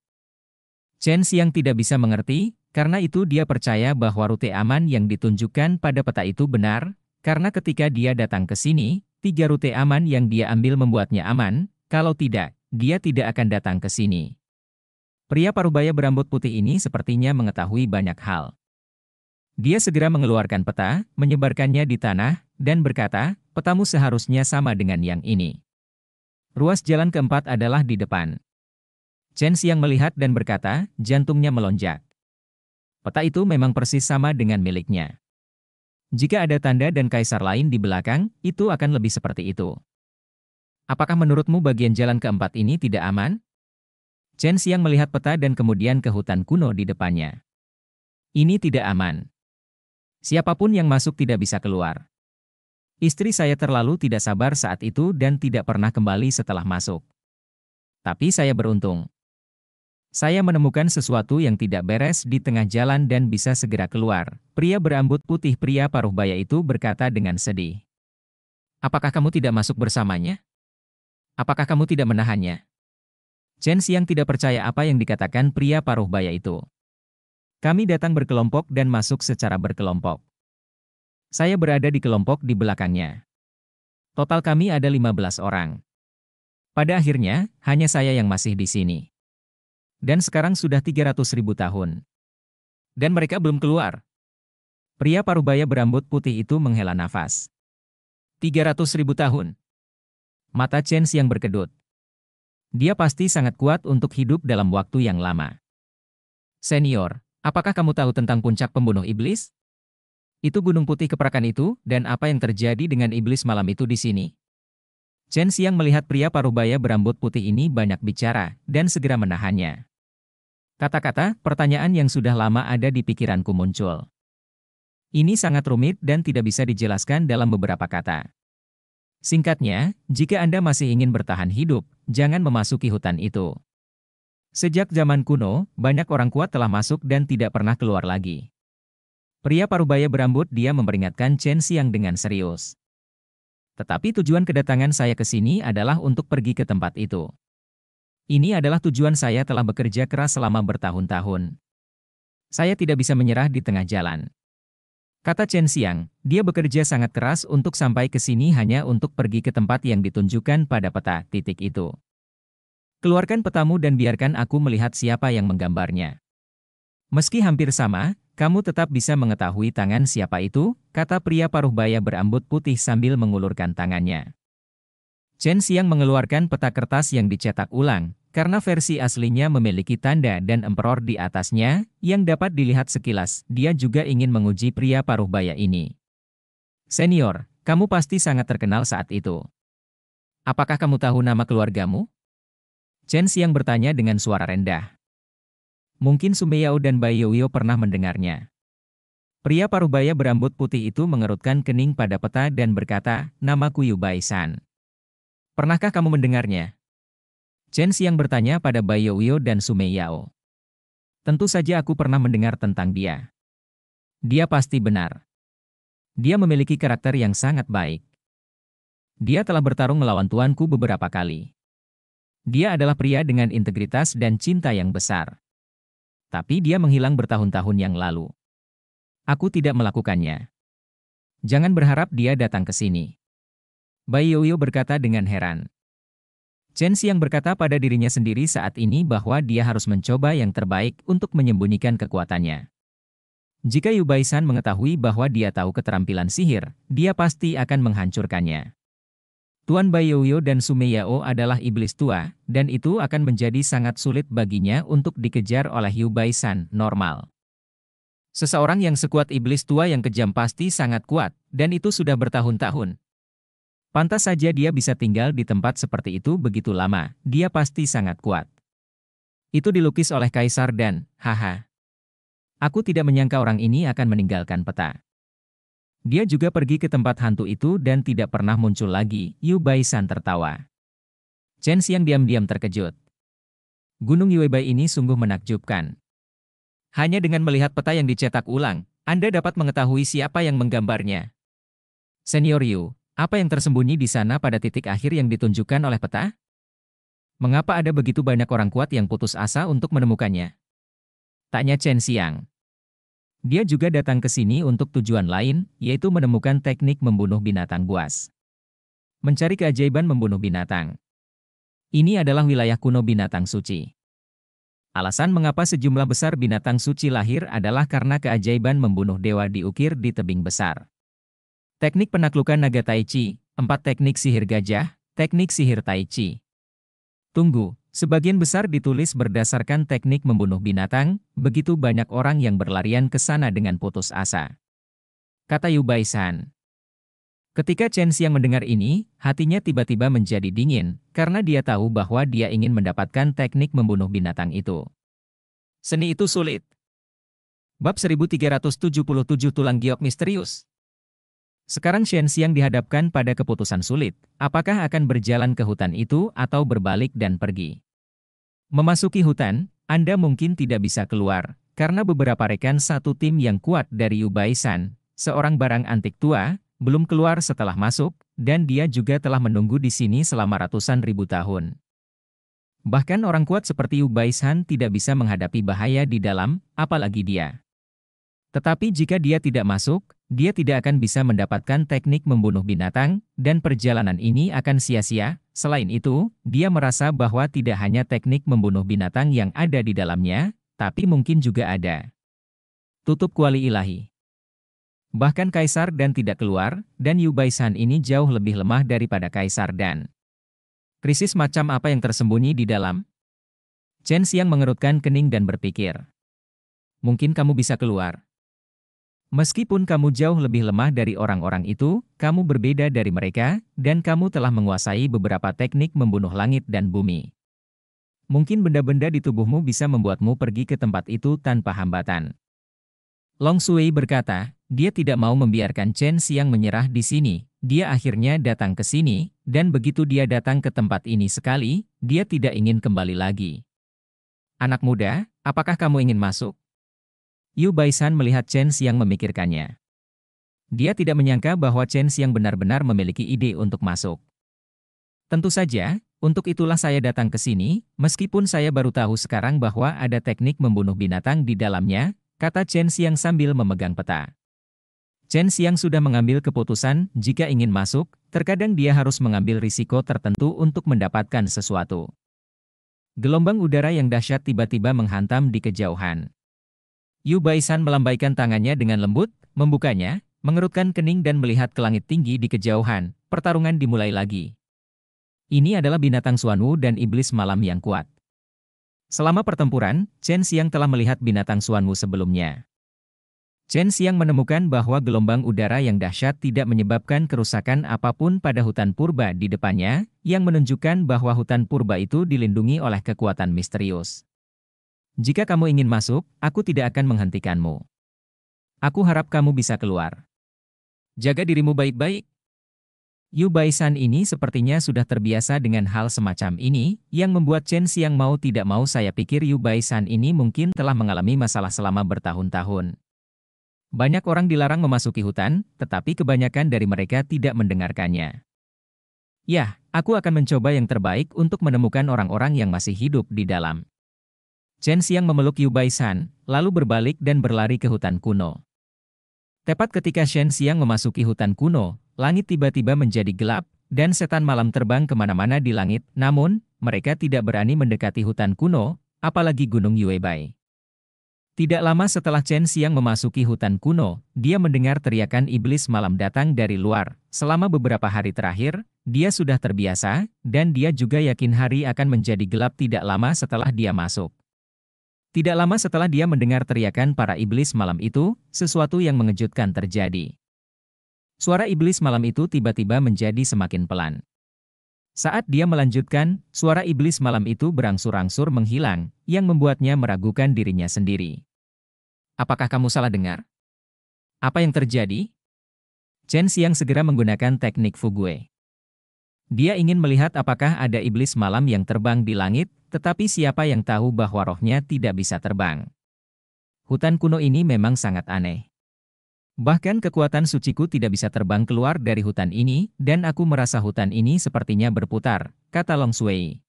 Chen Xiang tidak bisa mengerti, karena itu dia percaya bahwa rute aman yang ditunjukkan pada peta itu benar, karena ketika dia datang ke sini, tiga rute aman yang dia ambil membuatnya aman, kalau tidak, dia tidak akan datang ke sini. Pria parubaya berambut putih ini sepertinya mengetahui banyak hal. Dia segera mengeluarkan peta, menyebarkannya di tanah, dan berkata, petamu seharusnya sama dengan yang ini. Ruas jalan keempat adalah di depan. Chen Xiang melihat dan berkata, jantungnya melonjak. Peta itu memang persis sama dengan miliknya. Jika ada tanda dan kaisar lain di belakang, itu akan lebih seperti itu. Apakah menurutmu bagian jalan keempat ini tidak aman? Chen Xiang melihat peta dan kemudian ke hutan kuno di depannya. Ini tidak aman. Siapapun yang masuk tidak bisa keluar. Istri saya terlalu tidak sabar saat itu dan tidak pernah kembali setelah masuk. Tapi saya beruntung. Saya menemukan sesuatu yang tidak beres di tengah jalan dan bisa segera keluar. Pria berambut putih pria paruh baya itu berkata dengan sedih. Apakah kamu tidak masuk bersamanya? Apakah kamu tidak menahannya? Chen Xiang tidak percaya apa yang dikatakan pria paruh baya itu. Kami datang berkelompok dan masuk secara berkelompok. Saya berada di kelompok di belakangnya. Total kami ada 15 orang. Pada akhirnya, hanya saya yang masih di sini. Dan sekarang sudah 300 ribu tahun. Dan mereka belum keluar. Pria parubaya berambut putih itu menghela nafas. 300 ribu tahun. Mata Chance yang berkedut. Dia pasti sangat kuat untuk hidup dalam waktu yang lama. Senior, apakah kamu tahu tentang puncak pembunuh iblis? Itu gunung putih keperakan itu, dan apa yang terjadi dengan iblis malam itu di sini? Chen Xiang melihat pria parubaya berambut putih ini banyak bicara, dan segera menahannya. Kata-kata, pertanyaan yang sudah lama ada di pikiranku muncul. Ini sangat rumit dan tidak bisa dijelaskan dalam beberapa kata. Singkatnya, jika Anda masih ingin bertahan hidup, jangan memasuki hutan itu. Sejak zaman kuno, banyak orang kuat telah masuk dan tidak pernah keluar lagi. Pria parubaya berambut dia memperingatkan Chen Xiang dengan serius. Tetapi tujuan kedatangan saya ke sini adalah untuk pergi ke tempat itu. Ini adalah tujuan saya telah bekerja keras selama bertahun-tahun. Saya tidak bisa menyerah di tengah jalan. Kata Chen Xiang, dia bekerja sangat keras untuk sampai ke sini hanya untuk pergi ke tempat yang ditunjukkan pada peta titik itu. Keluarkan petamu dan biarkan aku melihat siapa yang menggambarnya. Meski hampir sama, kamu tetap bisa mengetahui tangan siapa itu, kata pria paruh baya berambut putih sambil mengulurkan tangannya. Chen Xiang mengeluarkan peta kertas yang dicetak ulang, karena versi aslinya memiliki tanda dan emperor di atasnya, yang dapat dilihat sekilas, dia juga ingin menguji pria paruh baya ini. Senior, kamu pasti sangat terkenal saat itu. Apakah kamu tahu nama keluargamu? Chen Xiang bertanya dengan suara rendah. Mungkin Sumeyao dan Bayoyo pernah mendengarnya. Pria paruh baya berambut putih itu mengerutkan kening pada peta dan berkata, Namaku Yubai San. Pernahkah kamu mendengarnya? Chen Xiang bertanya pada Bai Youyo dan Sume Yao. Tentu saja aku pernah mendengar tentang dia. Dia pasti benar. Dia memiliki karakter yang sangat baik. Dia telah bertarung melawan tuanku beberapa kali. Dia adalah pria dengan integritas dan cinta yang besar. Tapi dia menghilang bertahun-tahun yang lalu. Aku tidak melakukannya. Jangan berharap dia datang ke sini. Bai Youyo berkata dengan heran. Chen Xiang berkata pada dirinya sendiri saat ini bahwa dia harus mencoba yang terbaik untuk menyembunyikan kekuatannya. Jika Yu Baishan mengetahui bahwa dia tahu keterampilan sihir, dia pasti akan menghancurkannya. Tuan Bayoyo dan Sumeyao adalah iblis tua, dan itu akan menjadi sangat sulit baginya untuk dikejar oleh Yu Baishan. normal. Seseorang yang sekuat iblis tua yang kejam pasti sangat kuat, dan itu sudah bertahun-tahun, Pantas saja dia bisa tinggal di tempat seperti itu begitu lama, dia pasti sangat kuat. Itu dilukis oleh Kaisar dan, haha. Aku tidak menyangka orang ini akan meninggalkan peta. Dia juga pergi ke tempat hantu itu dan tidak pernah muncul lagi, Yu Bai-san tertawa. Chen Xiang diam-diam terkejut. Gunung Yuebai ini sungguh menakjubkan. Hanya dengan melihat peta yang dicetak ulang, Anda dapat mengetahui siapa yang menggambarnya. Senior Yu, apa yang tersembunyi di sana pada titik akhir yang ditunjukkan oleh peta? Mengapa ada begitu banyak orang kuat yang putus asa untuk menemukannya? Tanya Chen Xiang. Dia juga datang ke sini untuk tujuan lain, yaitu menemukan teknik membunuh binatang buas. Mencari keajaiban membunuh binatang. Ini adalah wilayah kuno binatang suci. Alasan mengapa sejumlah besar binatang suci lahir adalah karena keajaiban membunuh dewa diukir di tebing besar. Teknik penaklukan naga tai chi, 4 teknik sihir gajah, teknik sihir tai chi. Tunggu, sebagian besar ditulis berdasarkan teknik membunuh binatang, begitu banyak orang yang berlarian ke sana dengan putus asa. Kata Bai San. Ketika Chen Xiang mendengar ini, hatinya tiba-tiba menjadi dingin, karena dia tahu bahwa dia ingin mendapatkan teknik membunuh binatang itu. Seni itu sulit. Bab 1377 Tulang Giok Misterius sekarang Shen Xiang dihadapkan pada keputusan sulit, apakah akan berjalan ke hutan itu atau berbalik dan pergi. Memasuki hutan, Anda mungkin tidak bisa keluar, karena beberapa rekan satu tim yang kuat dari Yubaisan, seorang barang antik tua, belum keluar setelah masuk, dan dia juga telah menunggu di sini selama ratusan ribu tahun. Bahkan orang kuat seperti Ubaishan tidak bisa menghadapi bahaya di dalam, apalagi dia. Tetapi jika dia tidak masuk, dia tidak akan bisa mendapatkan teknik membunuh binatang, dan perjalanan ini akan sia-sia. Selain itu, dia merasa bahwa tidak hanya teknik membunuh binatang yang ada di dalamnya, tapi mungkin juga ada. Tutup kuali ilahi. Bahkan Kaisar dan tidak keluar, dan Yubaisan ini jauh lebih lemah daripada Kaisar dan. Krisis macam apa yang tersembunyi di dalam? Chen Xiang mengerutkan kening dan berpikir. Mungkin kamu bisa keluar. Meskipun kamu jauh lebih lemah dari orang-orang itu, kamu berbeda dari mereka, dan kamu telah menguasai beberapa teknik membunuh langit dan bumi. Mungkin benda-benda di tubuhmu bisa membuatmu pergi ke tempat itu tanpa hambatan. Long Sui berkata, dia tidak mau membiarkan Chen Xiang menyerah di sini. Dia akhirnya datang ke sini, dan begitu dia datang ke tempat ini sekali, dia tidak ingin kembali lagi. Anak muda, apakah kamu ingin masuk? Yu Baisan melihat Chen Xiang memikirkannya. Dia tidak menyangka bahwa Chen Xiang benar-benar memiliki ide untuk masuk. Tentu saja, untuk itulah saya datang ke sini, meskipun saya baru tahu sekarang bahwa ada teknik membunuh binatang di dalamnya, kata Chen Xiang sambil memegang peta. Chen Xiang sudah mengambil keputusan, jika ingin masuk, terkadang dia harus mengambil risiko tertentu untuk mendapatkan sesuatu. Gelombang udara yang dahsyat tiba-tiba menghantam di kejauhan. Yu Baisan melambaikan tangannya dengan lembut, membukanya, mengerutkan kening dan melihat ke langit tinggi di kejauhan. Pertarungan dimulai lagi. Ini adalah binatang Suanwu dan iblis malam yang kuat. Selama pertempuran, Chen Xiang telah melihat binatang Suanwu sebelumnya. Chen Xiang menemukan bahwa gelombang udara yang dahsyat tidak menyebabkan kerusakan apapun pada hutan purba di depannya, yang menunjukkan bahwa hutan purba itu dilindungi oleh kekuatan misterius. Jika kamu ingin masuk, aku tidak akan menghentikanmu. Aku harap kamu bisa keluar. Jaga dirimu baik-baik. Yu Baisan ini sepertinya sudah terbiasa dengan hal semacam ini, yang membuat Chen Xiang mau tidak mau saya pikir Yu Baisan ini mungkin telah mengalami masalah selama bertahun-tahun. Banyak orang dilarang memasuki hutan, tetapi kebanyakan dari mereka tidak mendengarkannya. Yah, aku akan mencoba yang terbaik untuk menemukan orang-orang yang masih hidup di dalam. Chen Xiang memeluk Yu Bai lalu berbalik dan berlari ke hutan kuno. Tepat ketika Chen Xiang memasuki hutan kuno, langit tiba-tiba menjadi gelap, dan setan malam terbang kemana-mana di langit, namun, mereka tidak berani mendekati hutan kuno, apalagi Gunung Yuebai. Tidak lama setelah Chen Xiang memasuki hutan kuno, dia mendengar teriakan iblis malam datang dari luar. Selama beberapa hari terakhir, dia sudah terbiasa, dan dia juga yakin hari akan menjadi gelap tidak lama setelah dia masuk. Tidak lama setelah dia mendengar teriakan para iblis malam itu, sesuatu yang mengejutkan terjadi. Suara iblis malam itu tiba-tiba menjadi semakin pelan. Saat dia melanjutkan, suara iblis malam itu berangsur-angsur menghilang, yang membuatnya meragukan dirinya sendiri. Apakah kamu salah dengar? Apa yang terjadi? Chen Xiang segera menggunakan teknik Fugue. Dia ingin melihat apakah ada iblis malam yang terbang di langit, tetapi siapa yang tahu bahwa rohnya tidak bisa terbang? Hutan kuno ini memang sangat aneh. Bahkan kekuatan suciku tidak bisa terbang keluar dari hutan ini, dan aku merasa hutan ini sepertinya berputar, kata Long Sui.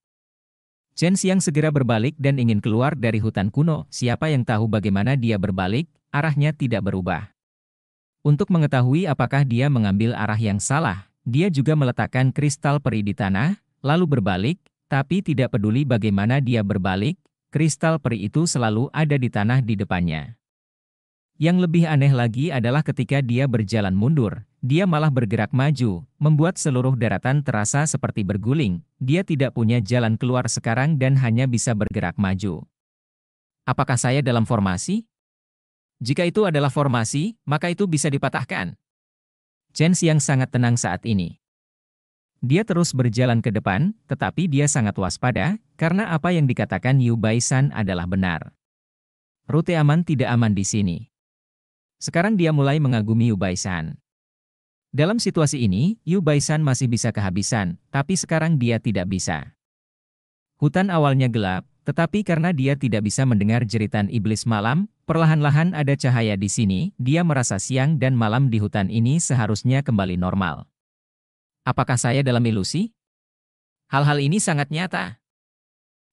Chen Xiang segera berbalik dan ingin keluar dari hutan kuno, siapa yang tahu bagaimana dia berbalik, arahnya tidak berubah. Untuk mengetahui apakah dia mengambil arah yang salah, dia juga meletakkan kristal peri di tanah, lalu berbalik, tapi tidak peduli bagaimana dia berbalik, kristal peri itu selalu ada di tanah di depannya. Yang lebih aneh lagi adalah ketika dia berjalan mundur, dia malah bergerak maju, membuat seluruh daratan terasa seperti berguling. Dia tidak punya jalan keluar sekarang dan hanya bisa bergerak maju. Apakah saya dalam formasi? Jika itu adalah formasi, maka itu bisa dipatahkan. Chance yang sangat tenang saat ini. Dia terus berjalan ke depan, tetapi dia sangat waspada, karena apa yang dikatakan Yu Baisan adalah benar. Rute aman tidak aman di sini. Sekarang dia mulai mengagumi Yu Baisan. Dalam situasi ini, Yu Baisan masih bisa kehabisan, tapi sekarang dia tidak bisa. Hutan awalnya gelap, tetapi karena dia tidak bisa mendengar jeritan iblis malam, perlahan-lahan ada cahaya di sini, dia merasa siang dan malam di hutan ini seharusnya kembali normal. Apakah saya dalam ilusi? Hal-hal ini sangat nyata.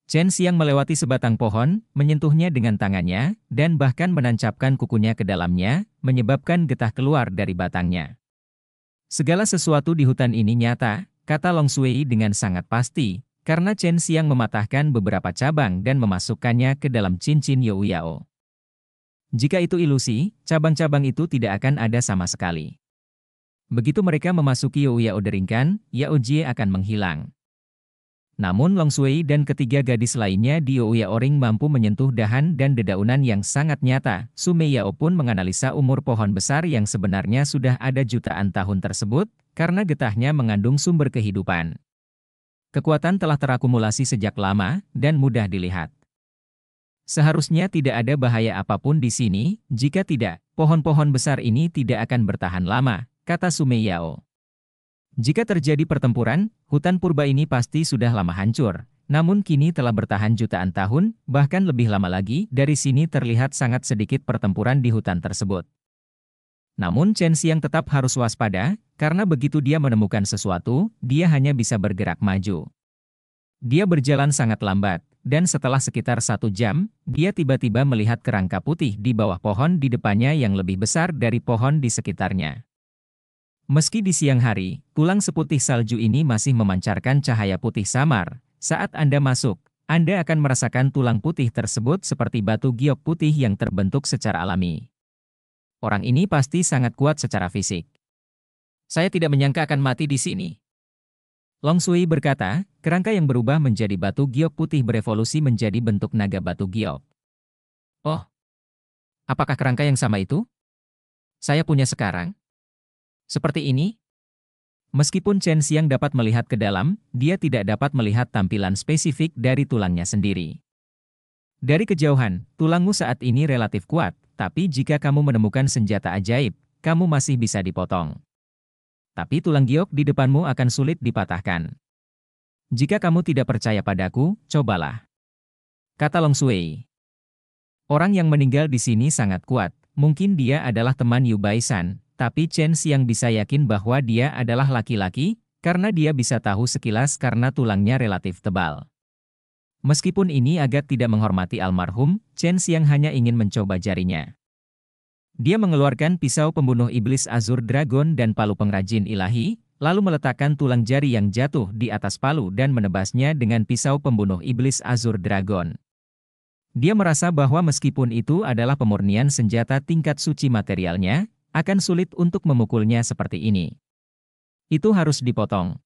Chen Xiang melewati sebatang pohon, menyentuhnya dengan tangannya, dan bahkan menancapkan kukunya ke dalamnya, menyebabkan getah keluar dari batangnya. Segala sesuatu di hutan ini nyata, kata Long Sui dengan sangat pasti, karena Chen Xiang mematahkan beberapa cabang dan memasukkannya ke dalam cincin Yao Jika itu ilusi, cabang-cabang itu tidak akan ada sama sekali. Begitu mereka memasuki Yao Deringkan, Yao Jie akan menghilang. Namun Long Sui dan ketiga gadis lainnya di Ouya Oring mampu menyentuh dahan dan dedaunan yang sangat nyata. Sume pun menganalisa umur pohon besar yang sebenarnya sudah ada jutaan tahun tersebut, karena getahnya mengandung sumber kehidupan. Kekuatan telah terakumulasi sejak lama, dan mudah dilihat. Seharusnya tidak ada bahaya apapun di sini, jika tidak, pohon-pohon besar ini tidak akan bertahan lama, kata Sumeyao. Jika terjadi pertempuran, hutan purba ini pasti sudah lama hancur. Namun kini telah bertahan jutaan tahun, bahkan lebih lama lagi, dari sini terlihat sangat sedikit pertempuran di hutan tersebut. Namun Chen Xiang tetap harus waspada, karena begitu dia menemukan sesuatu, dia hanya bisa bergerak maju. Dia berjalan sangat lambat, dan setelah sekitar satu jam, dia tiba-tiba melihat kerangka putih di bawah pohon di depannya yang lebih besar dari pohon di sekitarnya. Meski di siang hari, tulang seputih salju ini masih memancarkan cahaya putih samar. Saat Anda masuk, Anda akan merasakan tulang putih tersebut seperti batu giok putih yang terbentuk secara alami. Orang ini pasti sangat kuat secara fisik. Saya tidak menyangka akan mati di sini. Long Sui berkata, kerangka yang berubah menjadi batu giok putih berevolusi menjadi bentuk naga batu giok. Oh, apakah kerangka yang sama itu? Saya punya sekarang. Seperti ini. Meskipun Chen Xiang dapat melihat ke dalam, dia tidak dapat melihat tampilan spesifik dari tulangnya sendiri. Dari kejauhan, tulangmu saat ini relatif kuat, tapi jika kamu menemukan senjata ajaib, kamu masih bisa dipotong. Tapi tulang giok di depanmu akan sulit dipatahkan. Jika kamu tidak percaya padaku, cobalah. Kata Long Sui. Orang yang meninggal di sini sangat kuat, mungkin dia adalah teman Yu Bai San, tapi Chen yang bisa yakin bahwa dia adalah laki-laki, karena dia bisa tahu sekilas karena tulangnya relatif tebal. Meskipun ini agak tidak menghormati almarhum, Chen yang hanya ingin mencoba jarinya. Dia mengeluarkan pisau pembunuh iblis Azur Dragon dan palu pengrajin ilahi, lalu meletakkan tulang jari yang jatuh di atas palu dan menebasnya dengan pisau pembunuh iblis Azur Dragon. Dia merasa bahwa meskipun itu adalah pemurnian senjata tingkat suci materialnya, akan sulit untuk memukulnya seperti ini. Itu harus dipotong.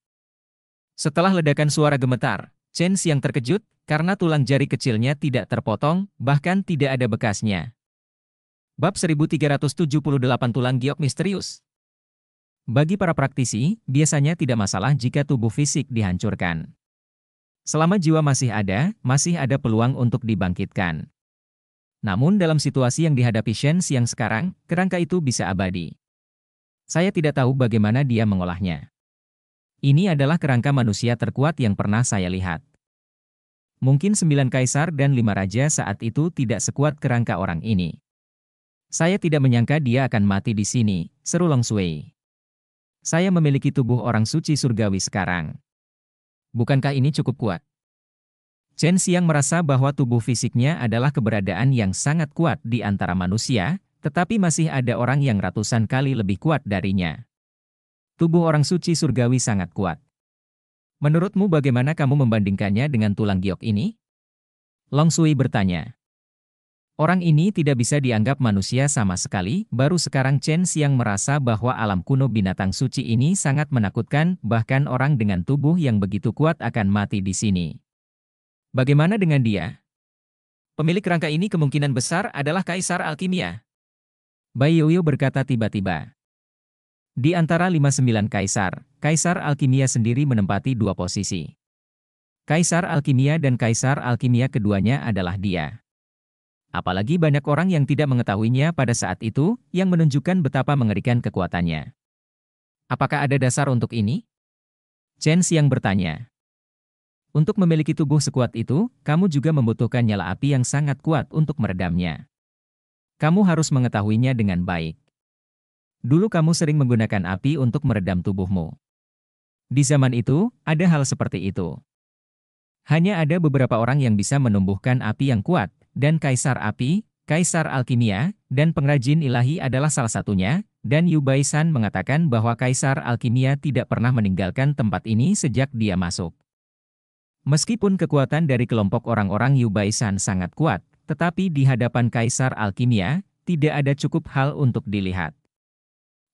Setelah ledakan suara gemetar, Chance yang terkejut karena tulang jari kecilnya tidak terpotong, bahkan tidak ada bekasnya. Bab 1378 Tulang Giok Misterius Bagi para praktisi, biasanya tidak masalah jika tubuh fisik dihancurkan. Selama jiwa masih ada, masih ada peluang untuk dibangkitkan. Namun dalam situasi yang dihadapi Shen yang sekarang, kerangka itu bisa abadi. Saya tidak tahu bagaimana dia mengolahnya. Ini adalah kerangka manusia terkuat yang pernah saya lihat. Mungkin sembilan kaisar dan lima raja saat itu tidak sekuat kerangka orang ini. Saya tidak menyangka dia akan mati di sini, seru Long Sui. Saya memiliki tubuh orang suci surgawi sekarang. Bukankah ini cukup kuat? Chen Xiang merasa bahwa tubuh fisiknya adalah keberadaan yang sangat kuat di antara manusia, tetapi masih ada orang yang ratusan kali lebih kuat darinya. Tubuh orang suci surgawi sangat kuat. Menurutmu bagaimana kamu membandingkannya dengan tulang giok ini? Long Sui bertanya. Orang ini tidak bisa dianggap manusia sama sekali, baru sekarang Chen Xiang merasa bahwa alam kuno binatang suci ini sangat menakutkan, bahkan orang dengan tubuh yang begitu kuat akan mati di sini. Bagaimana dengan dia? Pemilik rangka ini kemungkinan besar adalah Kaisar Alkimia. Bai Yoyo berkata tiba-tiba. Di antara 59 kaisar, Kaisar Alkimia sendiri menempati dua posisi. Kaisar Alkimia dan Kaisar Alkimia keduanya adalah dia. Apalagi banyak orang yang tidak mengetahuinya pada saat itu, yang menunjukkan betapa mengerikan kekuatannya. Apakah ada dasar untuk ini? Chen yang bertanya. Untuk memiliki tubuh sekuat itu, kamu juga membutuhkan nyala api yang sangat kuat untuk meredamnya. Kamu harus mengetahuinya dengan baik. Dulu kamu sering menggunakan api untuk meredam tubuhmu. Di zaman itu, ada hal seperti itu. Hanya ada beberapa orang yang bisa menumbuhkan api yang kuat, dan kaisar api, kaisar alkimia, dan pengrajin ilahi adalah salah satunya, dan Yubaisan mengatakan bahwa kaisar alkimia tidak pernah meninggalkan tempat ini sejak dia masuk. Meskipun kekuatan dari kelompok orang-orang Yubaisan sangat kuat, tetapi di hadapan Kaisar Alkimia, tidak ada cukup hal untuk dilihat.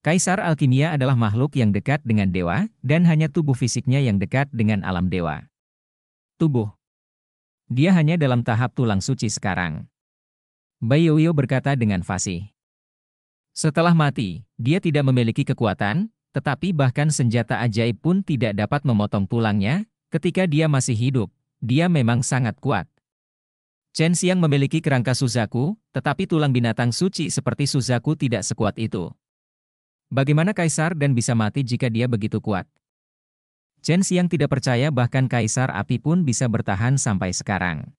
Kaisar Alkimia adalah makhluk yang dekat dengan dewa, dan hanya tubuh fisiknya yang dekat dengan alam dewa. Tubuh Dia hanya dalam tahap tulang suci sekarang. Bayoyo berkata dengan fasih. Setelah mati, dia tidak memiliki kekuatan, tetapi bahkan senjata ajaib pun tidak dapat memotong tulangnya, Ketika dia masih hidup, dia memang sangat kuat. Chen Xiang memiliki kerangka Suzaku, tetapi tulang binatang suci seperti Suzaku tidak sekuat itu. Bagaimana Kaisar dan bisa mati jika dia begitu kuat? Chen Xiang tidak percaya bahkan Kaisar Api pun bisa bertahan sampai sekarang.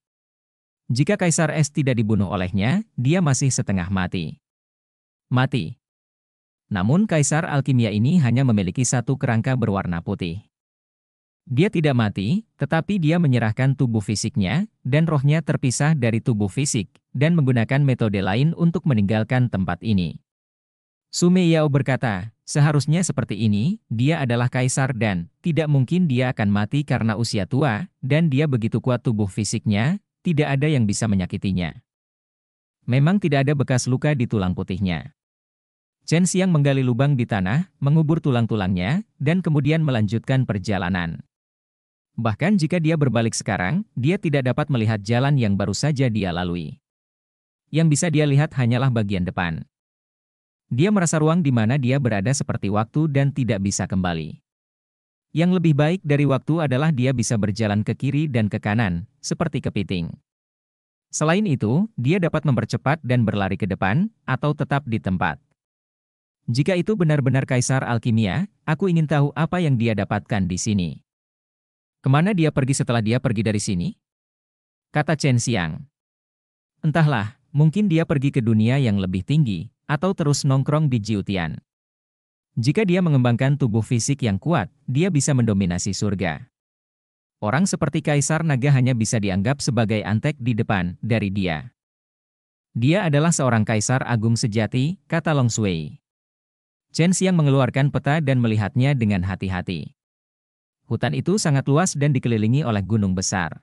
Jika Kaisar Es tidak dibunuh olehnya, dia masih setengah mati. Mati. Namun Kaisar Alkimia ini hanya memiliki satu kerangka berwarna putih. Dia tidak mati, tetapi dia menyerahkan tubuh fisiknya, dan rohnya terpisah dari tubuh fisik, dan menggunakan metode lain untuk meninggalkan tempat ini. Sumeyao berkata, seharusnya seperti ini, dia adalah kaisar dan tidak mungkin dia akan mati karena usia tua, dan dia begitu kuat tubuh fisiknya, tidak ada yang bisa menyakitinya. Memang tidak ada bekas luka di tulang putihnya. Chen Xiang menggali lubang di tanah, mengubur tulang-tulangnya, dan kemudian melanjutkan perjalanan. Bahkan jika dia berbalik sekarang, dia tidak dapat melihat jalan yang baru saja dia lalui. Yang bisa dia lihat hanyalah bagian depan. Dia merasa ruang di mana dia berada seperti waktu dan tidak bisa kembali. Yang lebih baik dari waktu adalah dia bisa berjalan ke kiri dan ke kanan, seperti kepiting. Selain itu, dia dapat mempercepat dan berlari ke depan, atau tetap di tempat. Jika itu benar-benar Kaisar Alkimia, aku ingin tahu apa yang dia dapatkan di sini. Kemana dia pergi setelah dia pergi dari sini? Kata Chen Xiang. Entahlah, mungkin dia pergi ke dunia yang lebih tinggi, atau terus nongkrong di Jiutian. Jika dia mengembangkan tubuh fisik yang kuat, dia bisa mendominasi surga. Orang seperti Kaisar Naga hanya bisa dianggap sebagai antek di depan dari dia. Dia adalah seorang kaisar agung sejati, kata Long Sui. Chen Xiang mengeluarkan peta dan melihatnya dengan hati-hati. Hutan itu sangat luas dan dikelilingi oleh gunung besar.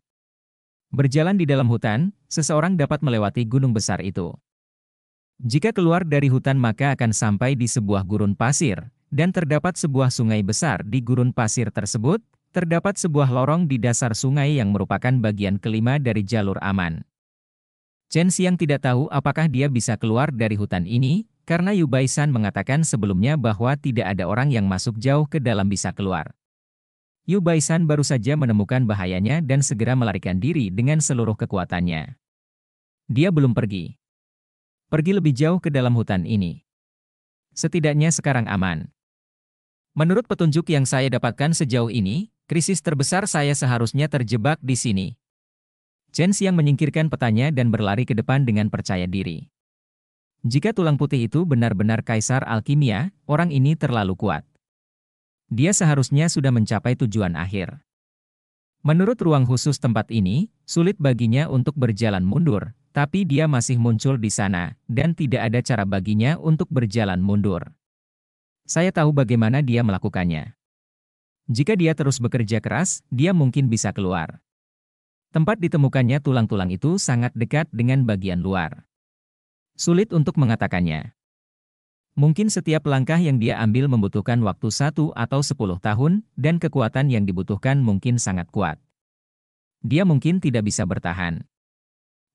Berjalan di dalam hutan, seseorang dapat melewati gunung besar itu. Jika keluar dari hutan maka akan sampai di sebuah gurun pasir, dan terdapat sebuah sungai besar di gurun pasir tersebut, terdapat sebuah lorong di dasar sungai yang merupakan bagian kelima dari jalur aman. Chen Xiang tidak tahu apakah dia bisa keluar dari hutan ini, karena Yu Baisan mengatakan sebelumnya bahwa tidak ada orang yang masuk jauh ke dalam bisa keluar. Yu Baisan baru saja menemukan bahayanya dan segera melarikan diri dengan seluruh kekuatannya. Dia belum pergi. Pergi lebih jauh ke dalam hutan ini. Setidaknya sekarang aman. Menurut petunjuk yang saya dapatkan sejauh ini, krisis terbesar saya seharusnya terjebak di sini. Chen Xiang menyingkirkan petanya dan berlari ke depan dengan percaya diri. Jika tulang putih itu benar-benar kaisar alkimia, orang ini terlalu kuat dia seharusnya sudah mencapai tujuan akhir. Menurut ruang khusus tempat ini, sulit baginya untuk berjalan mundur, tapi dia masih muncul di sana, dan tidak ada cara baginya untuk berjalan mundur. Saya tahu bagaimana dia melakukannya. Jika dia terus bekerja keras, dia mungkin bisa keluar. Tempat ditemukannya tulang-tulang itu sangat dekat dengan bagian luar. Sulit untuk mengatakannya. Mungkin setiap langkah yang dia ambil membutuhkan waktu satu atau sepuluh tahun, dan kekuatan yang dibutuhkan mungkin sangat kuat. Dia mungkin tidak bisa bertahan.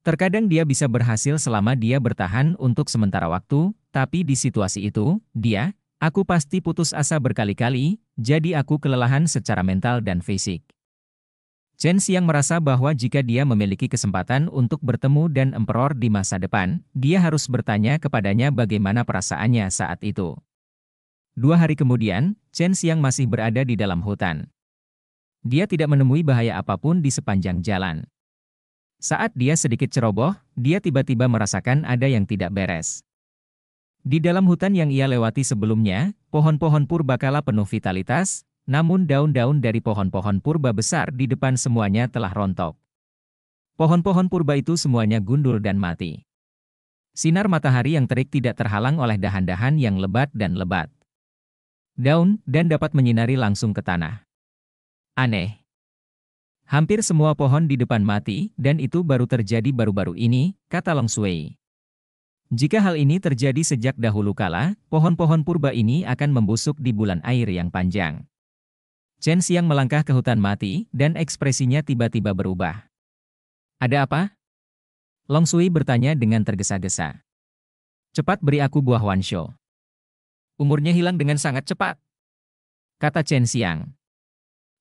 Terkadang dia bisa berhasil selama dia bertahan untuk sementara waktu, tapi di situasi itu, dia, aku pasti putus asa berkali-kali, jadi aku kelelahan secara mental dan fisik. Chen Xiang merasa bahwa jika dia memiliki kesempatan untuk bertemu dan emperor di masa depan, dia harus bertanya kepadanya bagaimana perasaannya saat itu. Dua hari kemudian, Chen Xiang masih berada di dalam hutan. Dia tidak menemui bahaya apapun di sepanjang jalan. Saat dia sedikit ceroboh, dia tiba-tiba merasakan ada yang tidak beres. Di dalam hutan yang ia lewati sebelumnya, pohon-pohon purbakala penuh vitalitas, namun daun-daun dari pohon-pohon purba besar di depan semuanya telah rontok. Pohon-pohon purba itu semuanya gundul dan mati. Sinar matahari yang terik tidak terhalang oleh dahan-dahan yang lebat dan lebat. Daun, dan dapat menyinari langsung ke tanah. Aneh. Hampir semua pohon di depan mati, dan itu baru terjadi baru-baru ini, kata Long Sui. Jika hal ini terjadi sejak dahulu kala, pohon-pohon purba ini akan membusuk di bulan air yang panjang. Chen Xiang melangkah ke hutan mati, dan ekspresinya tiba-tiba berubah. Ada apa? Long Sui bertanya dengan tergesa-gesa. Cepat beri aku buah wanshou. Umurnya hilang dengan sangat cepat. Kata Chen Xiang.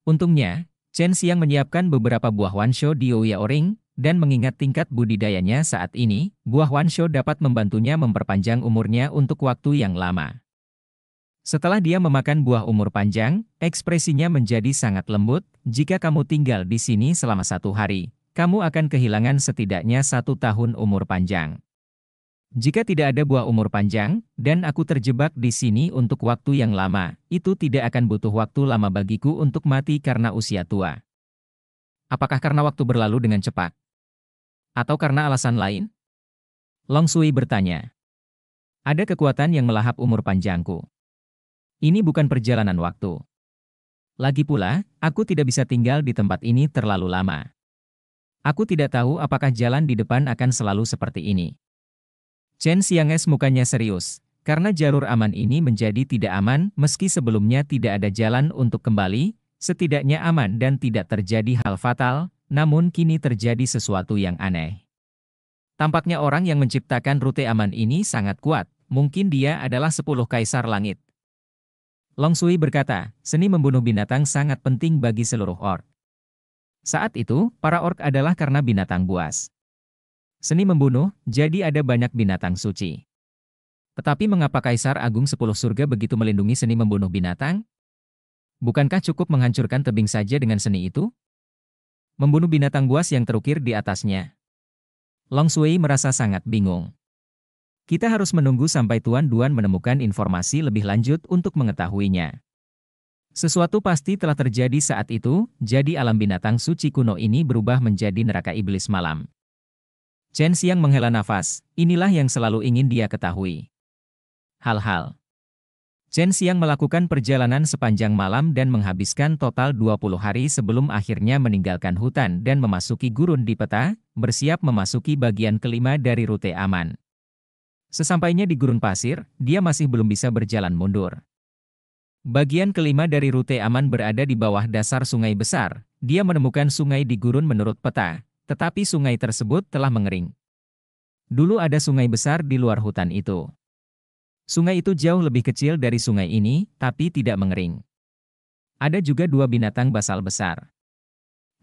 Untungnya, Chen Xiang menyiapkan beberapa buah wanshou di Ring dan mengingat tingkat budidayanya saat ini, buah wanshou dapat membantunya memperpanjang umurnya untuk waktu yang lama. Setelah dia memakan buah umur panjang, ekspresinya menjadi sangat lembut, jika kamu tinggal di sini selama satu hari, kamu akan kehilangan setidaknya satu tahun umur panjang. Jika tidak ada buah umur panjang, dan aku terjebak di sini untuk waktu yang lama, itu tidak akan butuh waktu lama bagiku untuk mati karena usia tua. Apakah karena waktu berlalu dengan cepat? Atau karena alasan lain? Long Sui bertanya. Ada kekuatan yang melahap umur panjangku. Ini bukan perjalanan waktu. Lagi pula, aku tidak bisa tinggal di tempat ini terlalu lama. Aku tidak tahu apakah jalan di depan akan selalu seperti ini. Chen Xianges mukanya serius, karena jalur aman ini menjadi tidak aman meski sebelumnya tidak ada jalan untuk kembali, setidaknya aman dan tidak terjadi hal fatal, namun kini terjadi sesuatu yang aneh. Tampaknya orang yang menciptakan rute aman ini sangat kuat, mungkin dia adalah 10 kaisar langit. Long Sui berkata, seni membunuh binatang sangat penting bagi seluruh ork. Saat itu, para ork adalah karena binatang buas. Seni membunuh, jadi ada banyak binatang suci. Tetapi mengapa Kaisar Agung Sepuluh Surga begitu melindungi seni membunuh binatang? Bukankah cukup menghancurkan tebing saja dengan seni itu? Membunuh binatang buas yang terukir di atasnya. Long Sui merasa sangat bingung. Kita harus menunggu sampai Tuan Duan menemukan informasi lebih lanjut untuk mengetahuinya. Sesuatu pasti telah terjadi saat itu, jadi alam binatang suci kuno ini berubah menjadi neraka iblis malam. Chen Xiang menghela nafas, inilah yang selalu ingin dia ketahui. Hal-hal Chen Xiang melakukan perjalanan sepanjang malam dan menghabiskan total 20 hari sebelum akhirnya meninggalkan hutan dan memasuki gurun di peta, bersiap memasuki bagian kelima dari rute aman. Sesampainya di gurun pasir, dia masih belum bisa berjalan mundur. Bagian kelima dari rute aman berada di bawah dasar sungai besar. Dia menemukan sungai di gurun menurut peta, tetapi sungai tersebut telah mengering. Dulu ada sungai besar di luar hutan itu. Sungai itu jauh lebih kecil dari sungai ini, tapi tidak mengering. Ada juga dua binatang basal besar.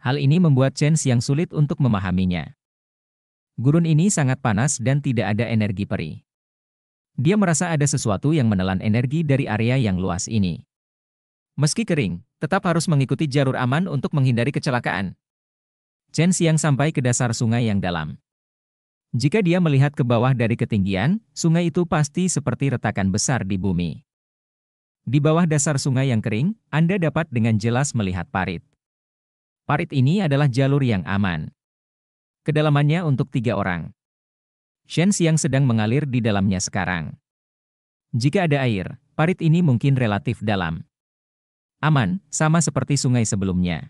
Hal ini membuat Chen yang sulit untuk memahaminya. Gurun ini sangat panas dan tidak ada energi peri. Dia merasa ada sesuatu yang menelan energi dari area yang luas ini. Meski kering, tetap harus mengikuti jalur aman untuk menghindari kecelakaan. Chen Xiang sampai ke dasar sungai yang dalam. Jika dia melihat ke bawah dari ketinggian, sungai itu pasti seperti retakan besar di bumi. Di bawah dasar sungai yang kering, Anda dapat dengan jelas melihat parit. Parit ini adalah jalur yang aman. Kedalamannya untuk tiga orang. Shens yang sedang mengalir di dalamnya sekarang. Jika ada air, parit ini mungkin relatif dalam. Aman, sama seperti sungai sebelumnya.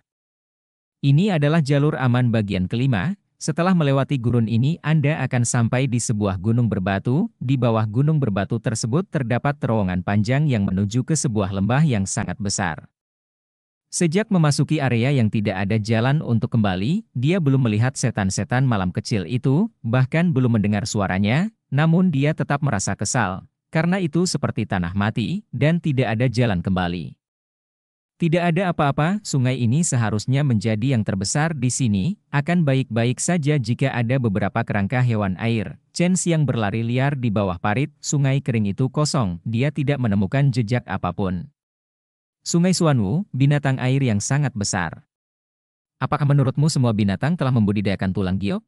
Ini adalah jalur aman bagian kelima, setelah melewati gurun ini, Anda akan sampai di sebuah gunung berbatu. Di bawah gunung berbatu tersebut terdapat terowongan panjang yang menuju ke sebuah lembah yang sangat besar. Sejak memasuki area yang tidak ada jalan untuk kembali, dia belum melihat setan-setan malam kecil itu, bahkan belum mendengar suaranya, namun dia tetap merasa kesal, karena itu seperti tanah mati, dan tidak ada jalan kembali. Tidak ada apa-apa, sungai ini seharusnya menjadi yang terbesar di sini, akan baik-baik saja jika ada beberapa kerangka hewan air. Chen yang berlari liar di bawah parit, sungai kering itu kosong, dia tidak menemukan jejak apapun. Sungai Suanwu, binatang air yang sangat besar. Apakah menurutmu semua binatang telah membudidayakan tulang giok?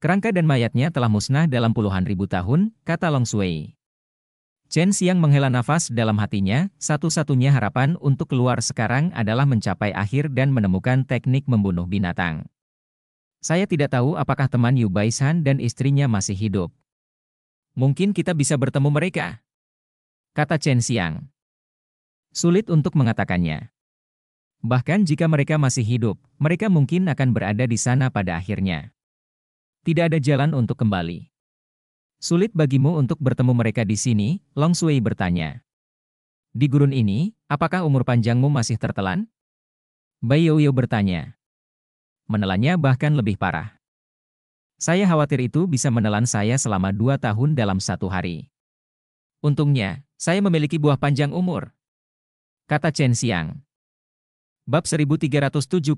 Kerangka dan mayatnya telah musnah dalam puluhan ribu tahun, kata Long Sui. Chen Xiang menghela nafas dalam hatinya, satu-satunya harapan untuk keluar sekarang adalah mencapai akhir dan menemukan teknik membunuh binatang. Saya tidak tahu apakah teman Yu Baishan dan istrinya masih hidup. Mungkin kita bisa bertemu mereka. Kata Chen Xiang. Sulit untuk mengatakannya. Bahkan jika mereka masih hidup, mereka mungkin akan berada di sana pada akhirnya. Tidak ada jalan untuk kembali. Sulit bagimu untuk bertemu mereka di sini, Long Sui bertanya. Di gurun ini, apakah umur panjangmu masih tertelan? Bai Youyo bertanya. Menelannya bahkan lebih parah. Saya khawatir itu bisa menelan saya selama dua tahun dalam satu hari. Untungnya, saya memiliki buah panjang umur kata Chen Xiang. Bab 1379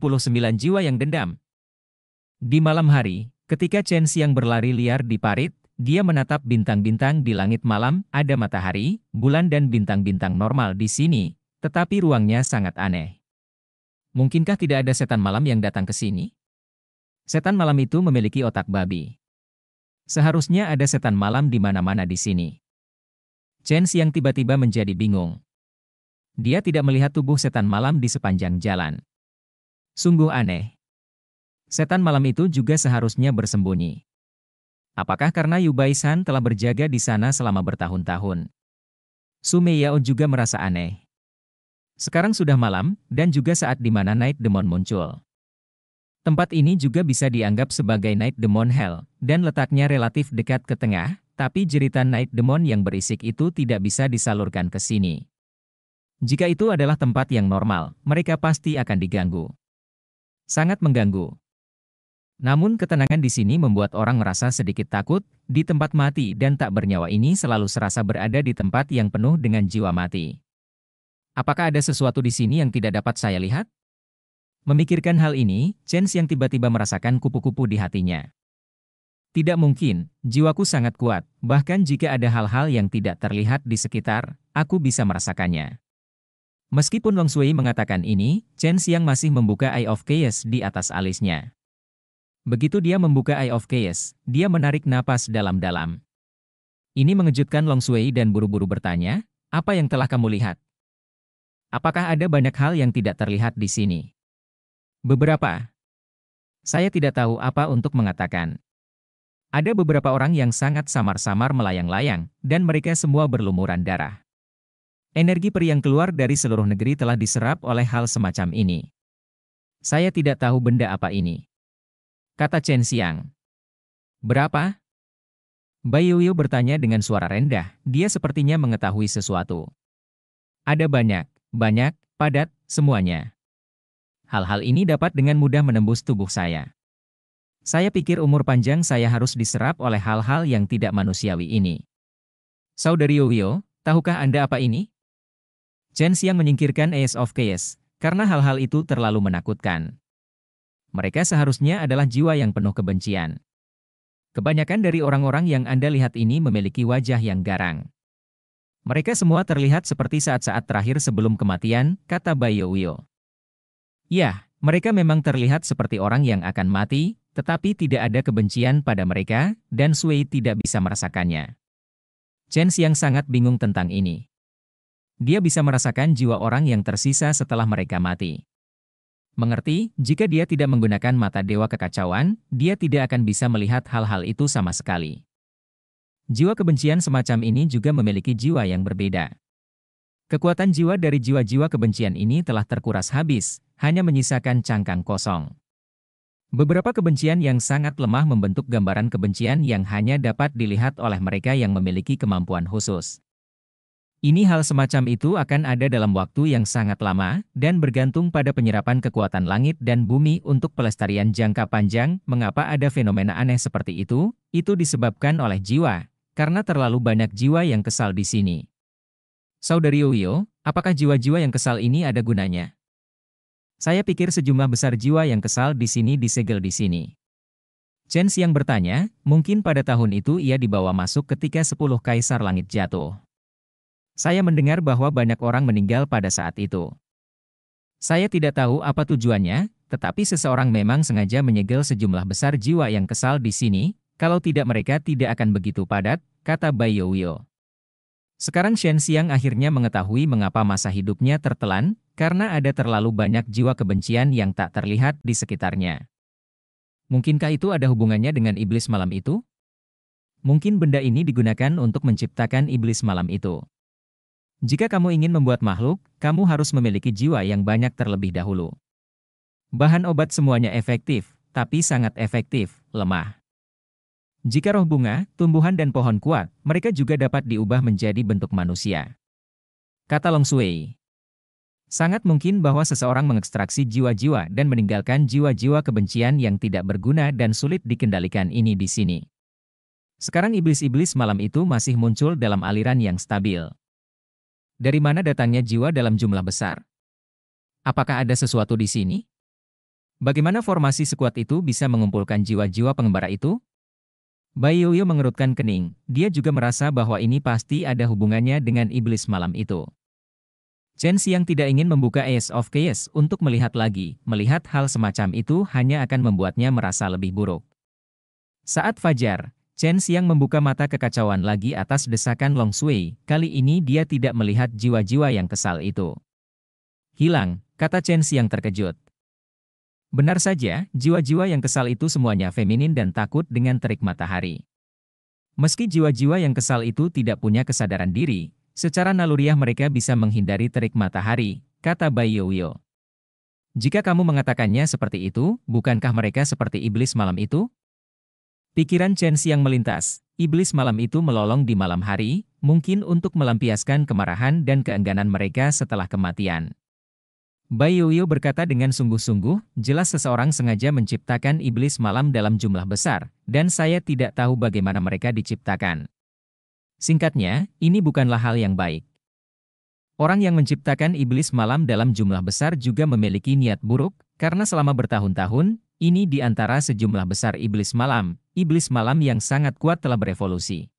Jiwa yang Dendam Di malam hari, ketika Chen Xiang berlari liar di parit, dia menatap bintang-bintang di langit malam, ada matahari, bulan dan bintang-bintang normal di sini, tetapi ruangnya sangat aneh. Mungkinkah tidak ada setan malam yang datang ke sini? Setan malam itu memiliki otak babi. Seharusnya ada setan malam di mana-mana di sini. Chen Xiang tiba-tiba menjadi bingung. Dia tidak melihat tubuh setan malam di sepanjang jalan. Sungguh aneh. Setan malam itu juga seharusnya bersembunyi. Apakah karena Yubaisan telah berjaga di sana selama bertahun-tahun? Sumeyao juga merasa aneh. Sekarang sudah malam, dan juga saat di mana Night Demon muncul. Tempat ini juga bisa dianggap sebagai Night Demon Hell, dan letaknya relatif dekat ke tengah, tapi jeritan Night Demon yang berisik itu tidak bisa disalurkan ke sini. Jika itu adalah tempat yang normal, mereka pasti akan diganggu. Sangat mengganggu. Namun ketenangan di sini membuat orang merasa sedikit takut, di tempat mati dan tak bernyawa ini selalu serasa berada di tempat yang penuh dengan jiwa mati. Apakah ada sesuatu di sini yang tidak dapat saya lihat? Memikirkan hal ini, Chance yang tiba-tiba merasakan kupu-kupu di hatinya. Tidak mungkin, jiwaku sangat kuat, bahkan jika ada hal-hal yang tidak terlihat di sekitar, aku bisa merasakannya. Meskipun Long Sui mengatakan ini, Chen Xiang masih membuka Eye of Chaos di atas alisnya. Begitu dia membuka Eye of Chaos, dia menarik napas dalam-dalam. Ini mengejutkan Long Sui dan buru-buru bertanya, apa yang telah kamu lihat? Apakah ada banyak hal yang tidak terlihat di sini? Beberapa. Saya tidak tahu apa untuk mengatakan. Ada beberapa orang yang sangat samar-samar melayang-layang, dan mereka semua berlumuran darah. Energi peri yang keluar dari seluruh negeri telah diserap oleh hal semacam ini. Saya tidak tahu benda apa ini. Kata Chen Xiang. Berapa? Bai Yuyu bertanya dengan suara rendah. Dia sepertinya mengetahui sesuatu. Ada banyak, banyak, padat, semuanya. Hal-hal ini dapat dengan mudah menembus tubuh saya. Saya pikir umur panjang saya harus diserap oleh hal-hal yang tidak manusiawi ini. Saudari Yoyo, tahukah Anda apa ini? Chen Xiang menyingkirkan Ace of Chaos, karena hal-hal itu terlalu menakutkan. Mereka seharusnya adalah jiwa yang penuh kebencian. Kebanyakan dari orang-orang yang Anda lihat ini memiliki wajah yang garang. Mereka semua terlihat seperti saat-saat terakhir sebelum kematian, kata Wio. Ya, mereka memang terlihat seperti orang yang akan mati, tetapi tidak ada kebencian pada mereka, dan Sui tidak bisa merasakannya. Chen Xiang sangat bingung tentang ini. Dia bisa merasakan jiwa orang yang tersisa setelah mereka mati. Mengerti, jika dia tidak menggunakan mata dewa kekacauan, dia tidak akan bisa melihat hal-hal itu sama sekali. Jiwa kebencian semacam ini juga memiliki jiwa yang berbeda. Kekuatan jiwa dari jiwa-jiwa kebencian ini telah terkuras habis, hanya menyisakan cangkang kosong. Beberapa kebencian yang sangat lemah membentuk gambaran kebencian yang hanya dapat dilihat oleh mereka yang memiliki kemampuan khusus. Ini hal semacam itu akan ada dalam waktu yang sangat lama, dan bergantung pada penyerapan kekuatan langit dan bumi untuk pelestarian jangka panjang. Mengapa ada fenomena aneh seperti itu? Itu disebabkan oleh jiwa, karena terlalu banyak jiwa yang kesal di sini. Saudari Uyo, apakah jiwa-jiwa yang kesal ini ada gunanya? Saya pikir sejumlah besar jiwa yang kesal di sini disegel di sini. Chen yang bertanya, mungkin pada tahun itu ia dibawa masuk ketika 10 kaisar langit jatuh. Saya mendengar bahwa banyak orang meninggal pada saat itu. Saya tidak tahu apa tujuannya, tetapi seseorang memang sengaja menyegel sejumlah besar jiwa yang kesal di sini, kalau tidak mereka tidak akan begitu padat, kata Bayoyo. Sekarang Shen Xiang akhirnya mengetahui mengapa masa hidupnya tertelan, karena ada terlalu banyak jiwa kebencian yang tak terlihat di sekitarnya. Mungkinkah itu ada hubungannya dengan iblis malam itu? Mungkin benda ini digunakan untuk menciptakan iblis malam itu. Jika kamu ingin membuat makhluk, kamu harus memiliki jiwa yang banyak terlebih dahulu. Bahan obat semuanya efektif, tapi sangat efektif, lemah. Jika roh bunga, tumbuhan dan pohon kuat, mereka juga dapat diubah menjadi bentuk manusia. Kata Long Sui. Sangat mungkin bahwa seseorang mengekstraksi jiwa-jiwa dan meninggalkan jiwa-jiwa kebencian yang tidak berguna dan sulit dikendalikan ini di sini. Sekarang iblis-iblis malam itu masih muncul dalam aliran yang stabil. Dari mana datangnya jiwa dalam jumlah besar? Apakah ada sesuatu di sini? Bagaimana formasi sekuat itu bisa mengumpulkan jiwa-jiwa pengembara itu? Bai Yoyo mengerutkan kening, dia juga merasa bahwa ini pasti ada hubungannya dengan iblis malam itu. Chen Xiang tidak ingin membuka Ace of Chaos untuk melihat lagi, melihat hal semacam itu hanya akan membuatnya merasa lebih buruk. Saat fajar, Chen Xiang membuka mata kekacauan lagi atas desakan Long Sui, kali ini dia tidak melihat jiwa-jiwa yang kesal itu. Hilang, kata Chen Xiang terkejut. Benar saja, jiwa-jiwa yang kesal itu semuanya feminin dan takut dengan terik matahari. Meski jiwa-jiwa yang kesal itu tidak punya kesadaran diri, secara naluriah mereka bisa menghindari terik matahari, kata Bai Youyo. Jika kamu mengatakannya seperti itu, bukankah mereka seperti iblis malam itu? Pikiran Chen yang melintas, iblis malam itu melolong di malam hari, mungkin untuk melampiaskan kemarahan dan keengganan mereka setelah kematian. Bai Yuyo berkata dengan sungguh-sungguh, jelas seseorang sengaja menciptakan iblis malam dalam jumlah besar, dan saya tidak tahu bagaimana mereka diciptakan. Singkatnya, ini bukanlah hal yang baik. Orang yang menciptakan iblis malam dalam jumlah besar juga memiliki niat buruk, karena selama bertahun-tahun, ini di antara sejumlah besar iblis malam, iblis malam yang sangat kuat telah berevolusi.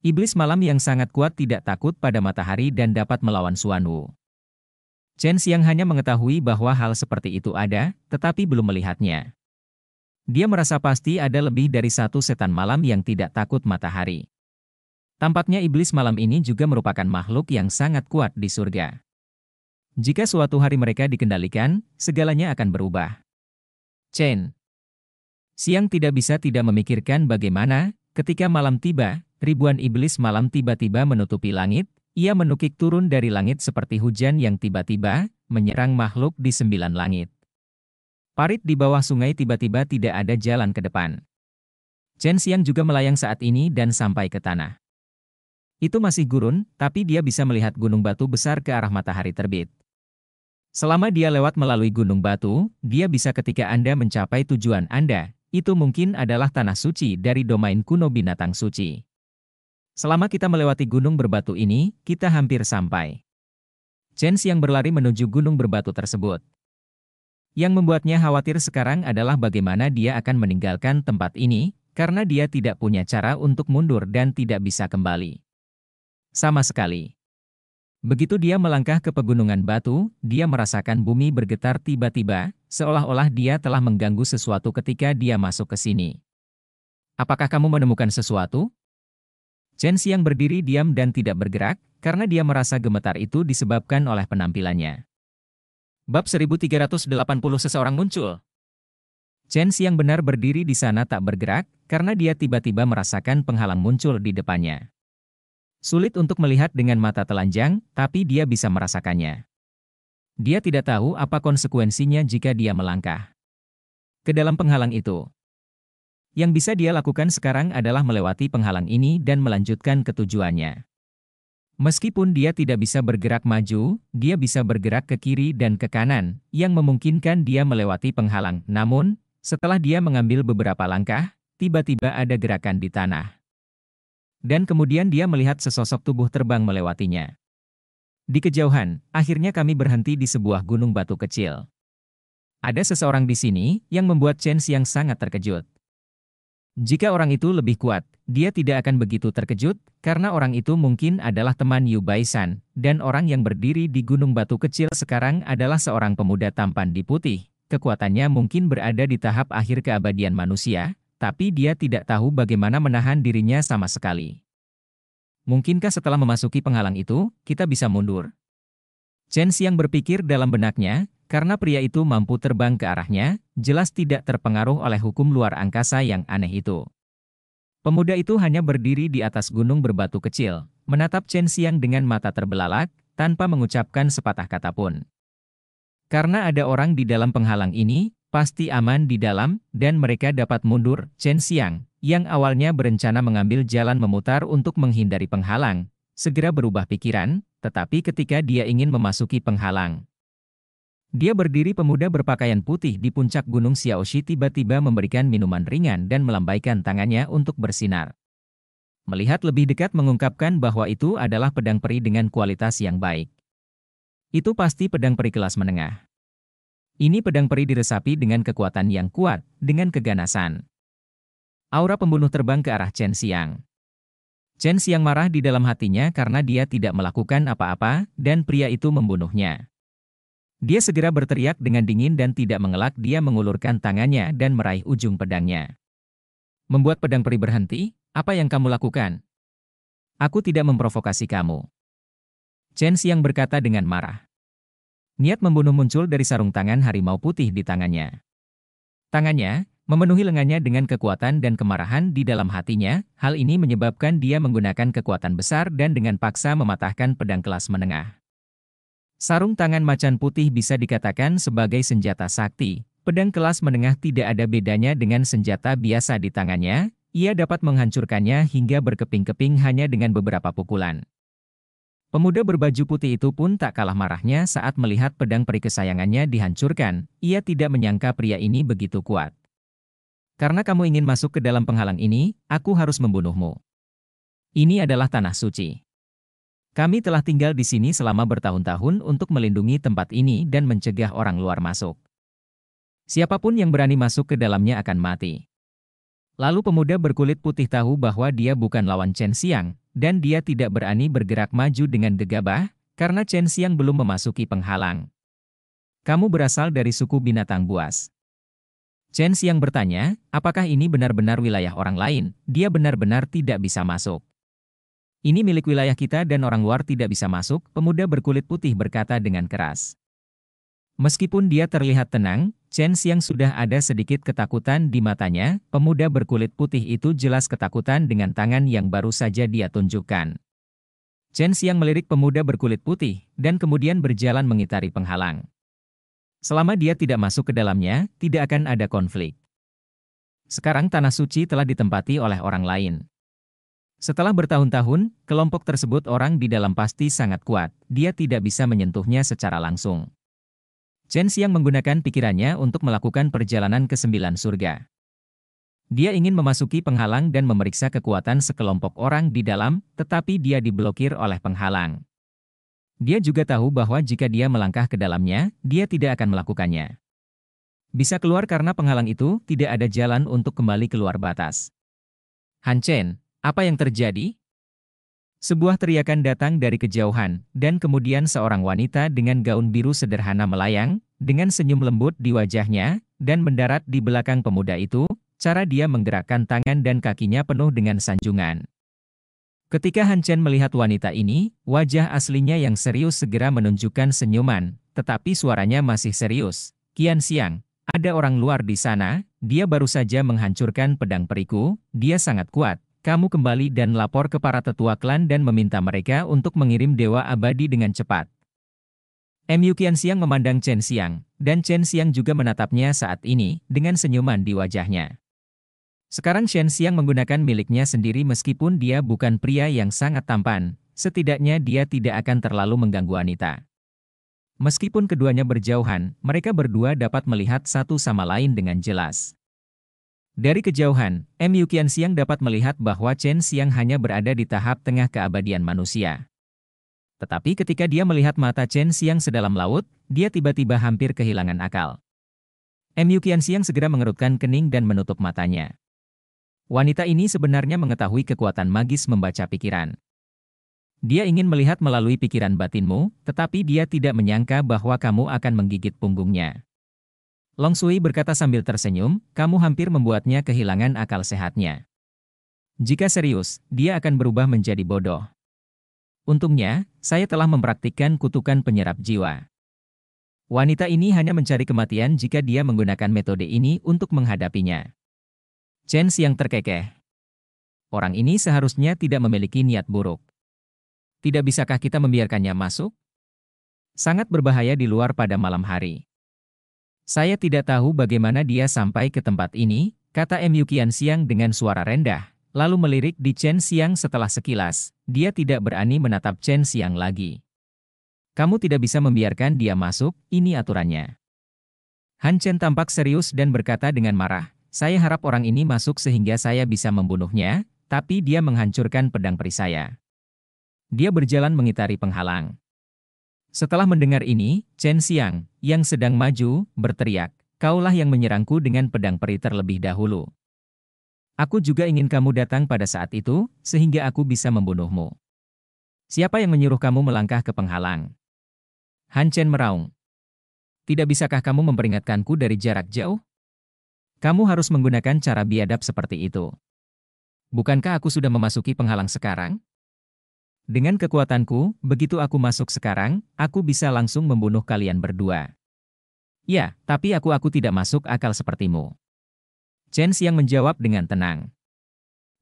Iblis malam yang sangat kuat tidak takut pada matahari dan dapat melawan Wu. Chen Xiang hanya mengetahui bahwa hal seperti itu ada, tetapi belum melihatnya. Dia merasa pasti ada lebih dari satu setan malam yang tidak takut matahari. Tampaknya iblis malam ini juga merupakan makhluk yang sangat kuat di surga. Jika suatu hari mereka dikendalikan, segalanya akan berubah. Chen. Siang tidak bisa tidak memikirkan bagaimana, ketika malam tiba, ribuan iblis malam tiba-tiba menutupi langit, ia menukik turun dari langit seperti hujan yang tiba-tiba menyerang makhluk di sembilan langit. Parit di bawah sungai tiba-tiba tidak ada jalan ke depan. Chen siang juga melayang saat ini dan sampai ke tanah. Itu masih gurun, tapi dia bisa melihat gunung batu besar ke arah matahari terbit. Selama dia lewat melalui gunung batu, dia bisa ketika Anda mencapai tujuan Anda, itu mungkin adalah tanah suci dari domain kuno binatang suci. Selama kita melewati gunung berbatu ini, kita hampir sampai. Chen yang berlari menuju gunung berbatu tersebut. Yang membuatnya khawatir sekarang adalah bagaimana dia akan meninggalkan tempat ini, karena dia tidak punya cara untuk mundur dan tidak bisa kembali. Sama sekali. Begitu dia melangkah ke pegunungan batu, dia merasakan bumi bergetar tiba-tiba, seolah-olah dia telah mengganggu sesuatu ketika dia masuk ke sini. Apakah kamu menemukan sesuatu? Chen Xiang berdiri diam dan tidak bergerak, karena dia merasa gemetar itu disebabkan oleh penampilannya. Bab 1380 seseorang muncul. Chen Xiang benar berdiri di sana tak bergerak, karena dia tiba-tiba merasakan penghalang muncul di depannya. Sulit untuk melihat dengan mata telanjang, tapi dia bisa merasakannya. Dia tidak tahu apa konsekuensinya jika dia melangkah ke dalam penghalang itu. Yang bisa dia lakukan sekarang adalah melewati penghalang ini dan melanjutkan ketujuannya. Meskipun dia tidak bisa bergerak maju, dia bisa bergerak ke kiri dan ke kanan, yang memungkinkan dia melewati penghalang. Namun, setelah dia mengambil beberapa langkah, tiba-tiba ada gerakan di tanah. Dan kemudian dia melihat sesosok tubuh terbang melewatinya. Di kejauhan, akhirnya kami berhenti di sebuah gunung batu kecil. Ada seseorang di sini yang membuat Chen Xiang sangat terkejut. Jika orang itu lebih kuat, dia tidak akan begitu terkejut, karena orang itu mungkin adalah teman Yu Baisan, dan orang yang berdiri di gunung batu kecil sekarang adalah seorang pemuda tampan di putih, kekuatannya mungkin berada di tahap akhir keabadian manusia, tapi dia tidak tahu bagaimana menahan dirinya sama sekali. Mungkinkah setelah memasuki penghalang itu, kita bisa mundur? Chen Xiang berpikir dalam benaknya, karena pria itu mampu terbang ke arahnya, jelas tidak terpengaruh oleh hukum luar angkasa yang aneh itu. Pemuda itu hanya berdiri di atas gunung berbatu kecil, menatap Chen Xiang dengan mata terbelalak, tanpa mengucapkan sepatah kata pun. Karena ada orang di dalam penghalang ini, pasti aman di dalam, dan mereka dapat mundur, Chen Xiang, yang awalnya berencana mengambil jalan memutar untuk menghindari penghalang, segera berubah pikiran, tetapi ketika dia ingin memasuki penghalang. Dia berdiri pemuda berpakaian putih di puncak gunung Xiaoshi tiba-tiba memberikan minuman ringan dan melambaikan tangannya untuk bersinar. Melihat lebih dekat mengungkapkan bahwa itu adalah pedang peri dengan kualitas yang baik. Itu pasti pedang peri kelas menengah. Ini pedang peri diresapi dengan kekuatan yang kuat, dengan keganasan. Aura pembunuh terbang ke arah Chen Xiang. Chen Xiang marah di dalam hatinya karena dia tidak melakukan apa-apa, dan pria itu membunuhnya. Dia segera berteriak dengan dingin dan tidak mengelak dia mengulurkan tangannya dan meraih ujung pedangnya. Membuat pedang peri berhenti, apa yang kamu lakukan? Aku tidak memprovokasi kamu. Chen Xiang berkata dengan marah. Niat membunuh muncul dari sarung tangan harimau putih di tangannya. Tangannya memenuhi lengannya dengan kekuatan dan kemarahan di dalam hatinya. Hal ini menyebabkan dia menggunakan kekuatan besar dan dengan paksa mematahkan pedang kelas menengah. Sarung tangan macan putih bisa dikatakan sebagai senjata sakti. Pedang kelas menengah tidak ada bedanya dengan senjata biasa di tangannya. Ia dapat menghancurkannya hingga berkeping-keping hanya dengan beberapa pukulan. Pemuda berbaju putih itu pun tak kalah marahnya saat melihat pedang peri kesayangannya dihancurkan. Ia tidak menyangka pria ini begitu kuat. Karena kamu ingin masuk ke dalam penghalang ini, aku harus membunuhmu. Ini adalah tanah suci. Kami telah tinggal di sini selama bertahun-tahun untuk melindungi tempat ini dan mencegah orang luar masuk. Siapapun yang berani masuk ke dalamnya akan mati. Lalu pemuda berkulit putih tahu bahwa dia bukan lawan Chen Xiang, dan dia tidak berani bergerak maju dengan gegabah, karena Chen Xiang belum memasuki penghalang. Kamu berasal dari suku binatang buas. Chen Xiang bertanya, apakah ini benar-benar wilayah orang lain? Dia benar-benar tidak bisa masuk. Ini milik wilayah kita dan orang luar tidak bisa masuk, pemuda berkulit putih berkata dengan keras. Meskipun dia terlihat tenang, Chen yang sudah ada sedikit ketakutan di matanya, pemuda berkulit putih itu jelas ketakutan dengan tangan yang baru saja dia tunjukkan. Chen yang melirik pemuda berkulit putih, dan kemudian berjalan mengitari penghalang. Selama dia tidak masuk ke dalamnya, tidak akan ada konflik. Sekarang Tanah Suci telah ditempati oleh orang lain. Setelah bertahun-tahun, kelompok tersebut orang di dalam pasti sangat kuat, dia tidak bisa menyentuhnya secara langsung. Chen Xiang menggunakan pikirannya untuk melakukan perjalanan ke sembilan surga. Dia ingin memasuki penghalang dan memeriksa kekuatan sekelompok orang di dalam, tetapi dia diblokir oleh penghalang. Dia juga tahu bahwa jika dia melangkah ke dalamnya, dia tidak akan melakukannya. Bisa keluar karena penghalang itu tidak ada jalan untuk kembali keluar batas. Han Chen, apa yang terjadi? Sebuah teriakan datang dari kejauhan, dan kemudian seorang wanita dengan gaun biru sederhana melayang, dengan senyum lembut di wajahnya, dan mendarat di belakang pemuda itu, cara dia menggerakkan tangan dan kakinya penuh dengan sanjungan. Ketika Han Chen melihat wanita ini, wajah aslinya yang serius segera menunjukkan senyuman, tetapi suaranya masih serius. Kian Siang, ada orang luar di sana, dia baru saja menghancurkan pedang periku, dia sangat kuat. Kamu kembali dan lapor ke para tetua klan dan meminta mereka untuk mengirim Dewa Abadi dengan cepat. MU Qian Xiang memandang Chen Xiang, dan Chen Xiang juga menatapnya saat ini dengan senyuman di wajahnya. Sekarang Chen Xiang menggunakan miliknya sendiri meskipun dia bukan pria yang sangat tampan, setidaknya dia tidak akan terlalu mengganggu Anita. Meskipun keduanya berjauhan, mereka berdua dapat melihat satu sama lain dengan jelas. Dari kejauhan, MU Yukian Siang dapat melihat bahwa Chen Siang hanya berada di tahap tengah keabadian manusia. Tetapi ketika dia melihat mata Chen Xiang sedalam laut, dia tiba-tiba hampir kehilangan akal. Mu Qianxiang segera mengerutkan kening dan menutup matanya. Wanita ini sebenarnya mengetahui kekuatan magis membaca pikiran. Dia ingin melihat melalui pikiran batinmu, tetapi dia tidak menyangka bahwa kamu akan menggigit punggungnya. Long Sui berkata sambil tersenyum, kamu hampir membuatnya kehilangan akal sehatnya. Jika serius, dia akan berubah menjadi bodoh. Untungnya, saya telah mempraktikkan kutukan penyerap jiwa. Wanita ini hanya mencari kematian jika dia menggunakan metode ini untuk menghadapinya. Chen yang terkekeh. Orang ini seharusnya tidak memiliki niat buruk. Tidak bisakah kita membiarkannya masuk? Sangat berbahaya di luar pada malam hari. Saya tidak tahu bagaimana dia sampai ke tempat ini, kata M. Yukian Siang dengan suara rendah lalu melirik di Chen Xiang setelah sekilas, dia tidak berani menatap Chen Xiang lagi. Kamu tidak bisa membiarkan dia masuk, ini aturannya. Han Chen tampak serius dan berkata dengan marah, saya harap orang ini masuk sehingga saya bisa membunuhnya, tapi dia menghancurkan pedang peri saya. Dia berjalan mengitari penghalang. Setelah mendengar ini, Chen Xiang, yang sedang maju, berteriak, kaulah yang menyerangku dengan pedang peri terlebih dahulu. Aku juga ingin kamu datang pada saat itu, sehingga aku bisa membunuhmu. Siapa yang menyuruh kamu melangkah ke penghalang? Han Chen meraung. Tidak bisakah kamu memperingatkanku dari jarak jauh? Kamu harus menggunakan cara biadab seperti itu. Bukankah aku sudah memasuki penghalang sekarang? Dengan kekuatanku, begitu aku masuk sekarang, aku bisa langsung membunuh kalian berdua. Ya, tapi aku-aku tidak masuk akal sepertimu. Chen Xiang menjawab dengan tenang.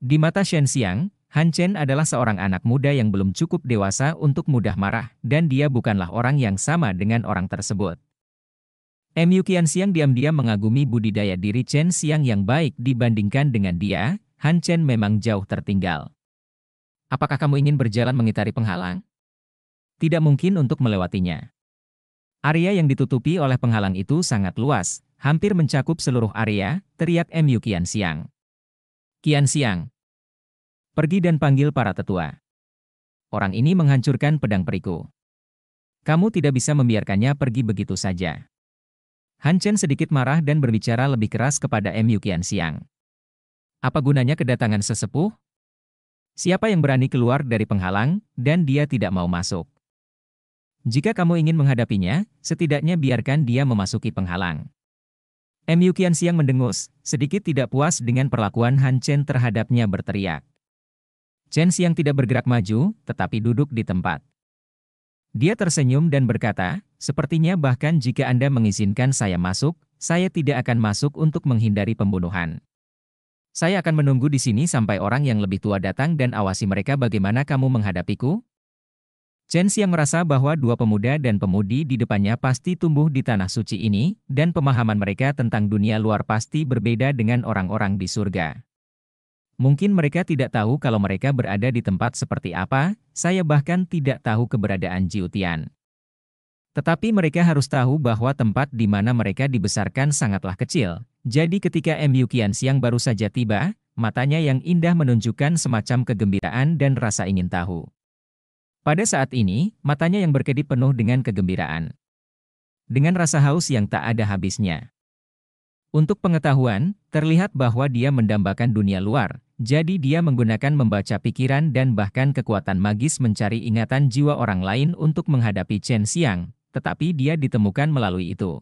Di mata Shen Xiang, Han Chen adalah seorang anak muda yang belum cukup dewasa untuk mudah marah, dan dia bukanlah orang yang sama dengan orang tersebut. Mu Xiang diam-diam mengagumi budidaya diri Chen Xiang yang baik dibandingkan dengan dia, Han Chen memang jauh tertinggal. Apakah kamu ingin berjalan mengitari penghalang? Tidak mungkin untuk melewatinya. Area yang ditutupi oleh penghalang itu sangat luas, hampir mencakup seluruh area, teriak MU Kian Siang. Kian Siang. Pergi dan panggil para tetua. Orang ini menghancurkan pedang periku. Kamu tidak bisa membiarkannya pergi begitu saja. Han Chen sedikit marah dan berbicara lebih keras kepada MU Kian Siang. Apa gunanya kedatangan sesepuh? Siapa yang berani keluar dari penghalang, dan dia tidak mau masuk. Jika kamu ingin menghadapinya, setidaknya biarkan dia memasuki penghalang. MU Kian Siang mendengus, sedikit tidak puas dengan perlakuan Han Chen terhadapnya berteriak. Chen Siang tidak bergerak maju, tetapi duduk di tempat. Dia tersenyum dan berkata, sepertinya bahkan jika Anda mengizinkan saya masuk, saya tidak akan masuk untuk menghindari pembunuhan. Saya akan menunggu di sini sampai orang yang lebih tua datang dan awasi mereka bagaimana kamu menghadapiku, Chen yang merasa bahwa dua pemuda dan pemudi di depannya pasti tumbuh di tanah suci ini, dan pemahaman mereka tentang dunia luar pasti berbeda dengan orang-orang di surga. Mungkin mereka tidak tahu kalau mereka berada di tempat seperti apa, saya bahkan tidak tahu keberadaan Jiutian. Tetapi mereka harus tahu bahwa tempat di mana mereka dibesarkan sangatlah kecil. Jadi ketika M. Yukian siang baru saja tiba, matanya yang indah menunjukkan semacam kegembiraan dan rasa ingin tahu. Pada saat ini, matanya yang berkedip penuh dengan kegembiraan. Dengan rasa haus yang tak ada habisnya. Untuk pengetahuan, terlihat bahwa dia mendambakan dunia luar, jadi dia menggunakan membaca pikiran dan bahkan kekuatan magis mencari ingatan jiwa orang lain untuk menghadapi Chen Xiang, tetapi dia ditemukan melalui itu.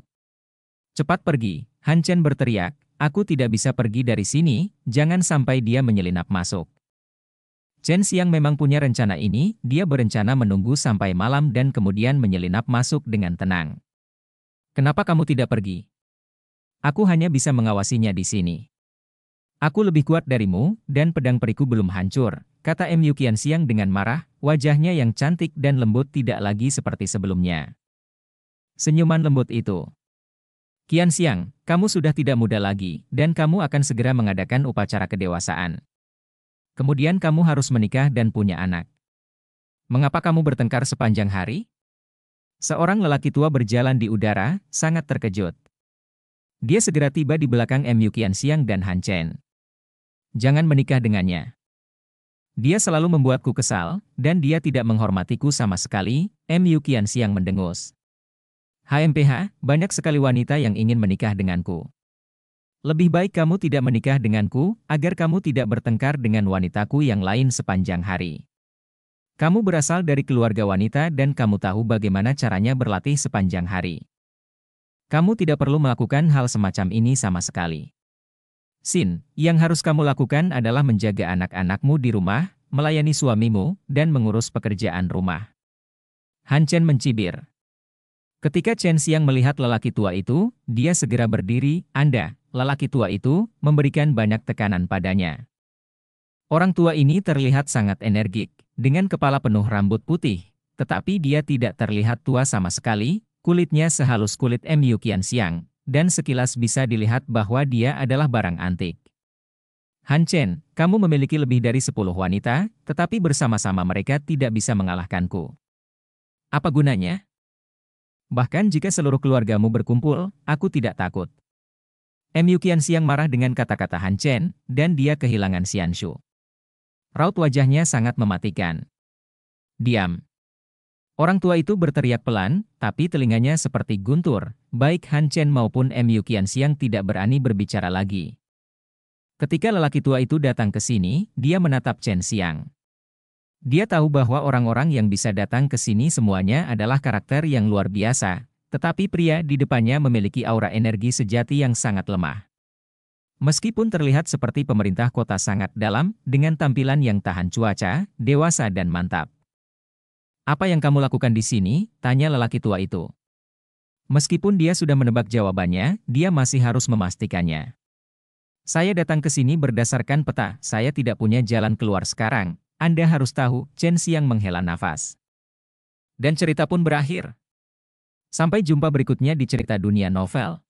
Cepat pergi, Han Chen berteriak, aku tidak bisa pergi dari sini, jangan sampai dia menyelinap masuk. Chen Xiang memang punya rencana ini, dia berencana menunggu sampai malam dan kemudian menyelinap masuk dengan tenang. Kenapa kamu tidak pergi? Aku hanya bisa mengawasinya di sini. Aku lebih kuat darimu, dan pedang periku belum hancur, kata M. Qian Xiang dengan marah, wajahnya yang cantik dan lembut tidak lagi seperti sebelumnya. Senyuman lembut itu. Qian Xiang, kamu sudah tidak muda lagi, dan kamu akan segera mengadakan upacara kedewasaan. Kemudian kamu harus menikah dan punya anak. Mengapa kamu bertengkar sepanjang hari? Seorang lelaki tua berjalan di udara, sangat terkejut. Dia segera tiba di belakang Mu Siang dan Han Chen. Jangan menikah dengannya. Dia selalu membuatku kesal, dan dia tidak menghormatiku sama sekali, Mu Siang mendengus. HMPH, banyak sekali wanita yang ingin menikah denganku. Lebih baik kamu tidak menikah denganku, agar kamu tidak bertengkar dengan wanitaku yang lain sepanjang hari. Kamu berasal dari keluarga wanita dan kamu tahu bagaimana caranya berlatih sepanjang hari. Kamu tidak perlu melakukan hal semacam ini sama sekali. Sin, yang harus kamu lakukan adalah menjaga anak-anakmu di rumah, melayani suamimu, dan mengurus pekerjaan rumah. Han Chen mencibir. Ketika Chen Xiang melihat lelaki tua itu, dia segera berdiri, Anda, lelaki tua itu memberikan banyak tekanan padanya. Orang tua ini terlihat sangat energik, dengan kepala penuh rambut putih, tetapi dia tidak terlihat tua sama sekali, kulitnya sehalus kulit M. Yukian Siang, dan sekilas bisa dilihat bahwa dia adalah barang antik. Han Chen, kamu memiliki lebih dari 10 wanita, tetapi bersama-sama mereka tidak bisa mengalahkanku. Apa gunanya? Bahkan jika seluruh keluargamu berkumpul, aku tidak takut. Mu Qianxiang marah dengan kata-kata Han Chen, dan dia kehilangan Shu. Raut wajahnya sangat mematikan. Diam. Orang tua itu berteriak pelan, tapi telinganya seperti guntur. Baik Han Chen maupun Mu Qianxiang tidak berani berbicara lagi. Ketika lelaki tua itu datang ke sini, dia menatap Chen Xiang. Dia tahu bahwa orang-orang yang bisa datang ke sini semuanya adalah karakter yang luar biasa, tetapi pria di depannya memiliki aura energi sejati yang sangat lemah. Meskipun terlihat seperti pemerintah kota sangat dalam, dengan tampilan yang tahan cuaca, dewasa dan mantap. Apa yang kamu lakukan di sini? Tanya lelaki tua itu. Meskipun dia sudah menebak jawabannya, dia masih harus memastikannya. Saya datang ke sini berdasarkan peta, saya tidak punya jalan keluar sekarang. Anda harus tahu, Chen Xiang menghela nafas. Dan cerita pun berakhir. Sampai jumpa berikutnya di cerita dunia novel.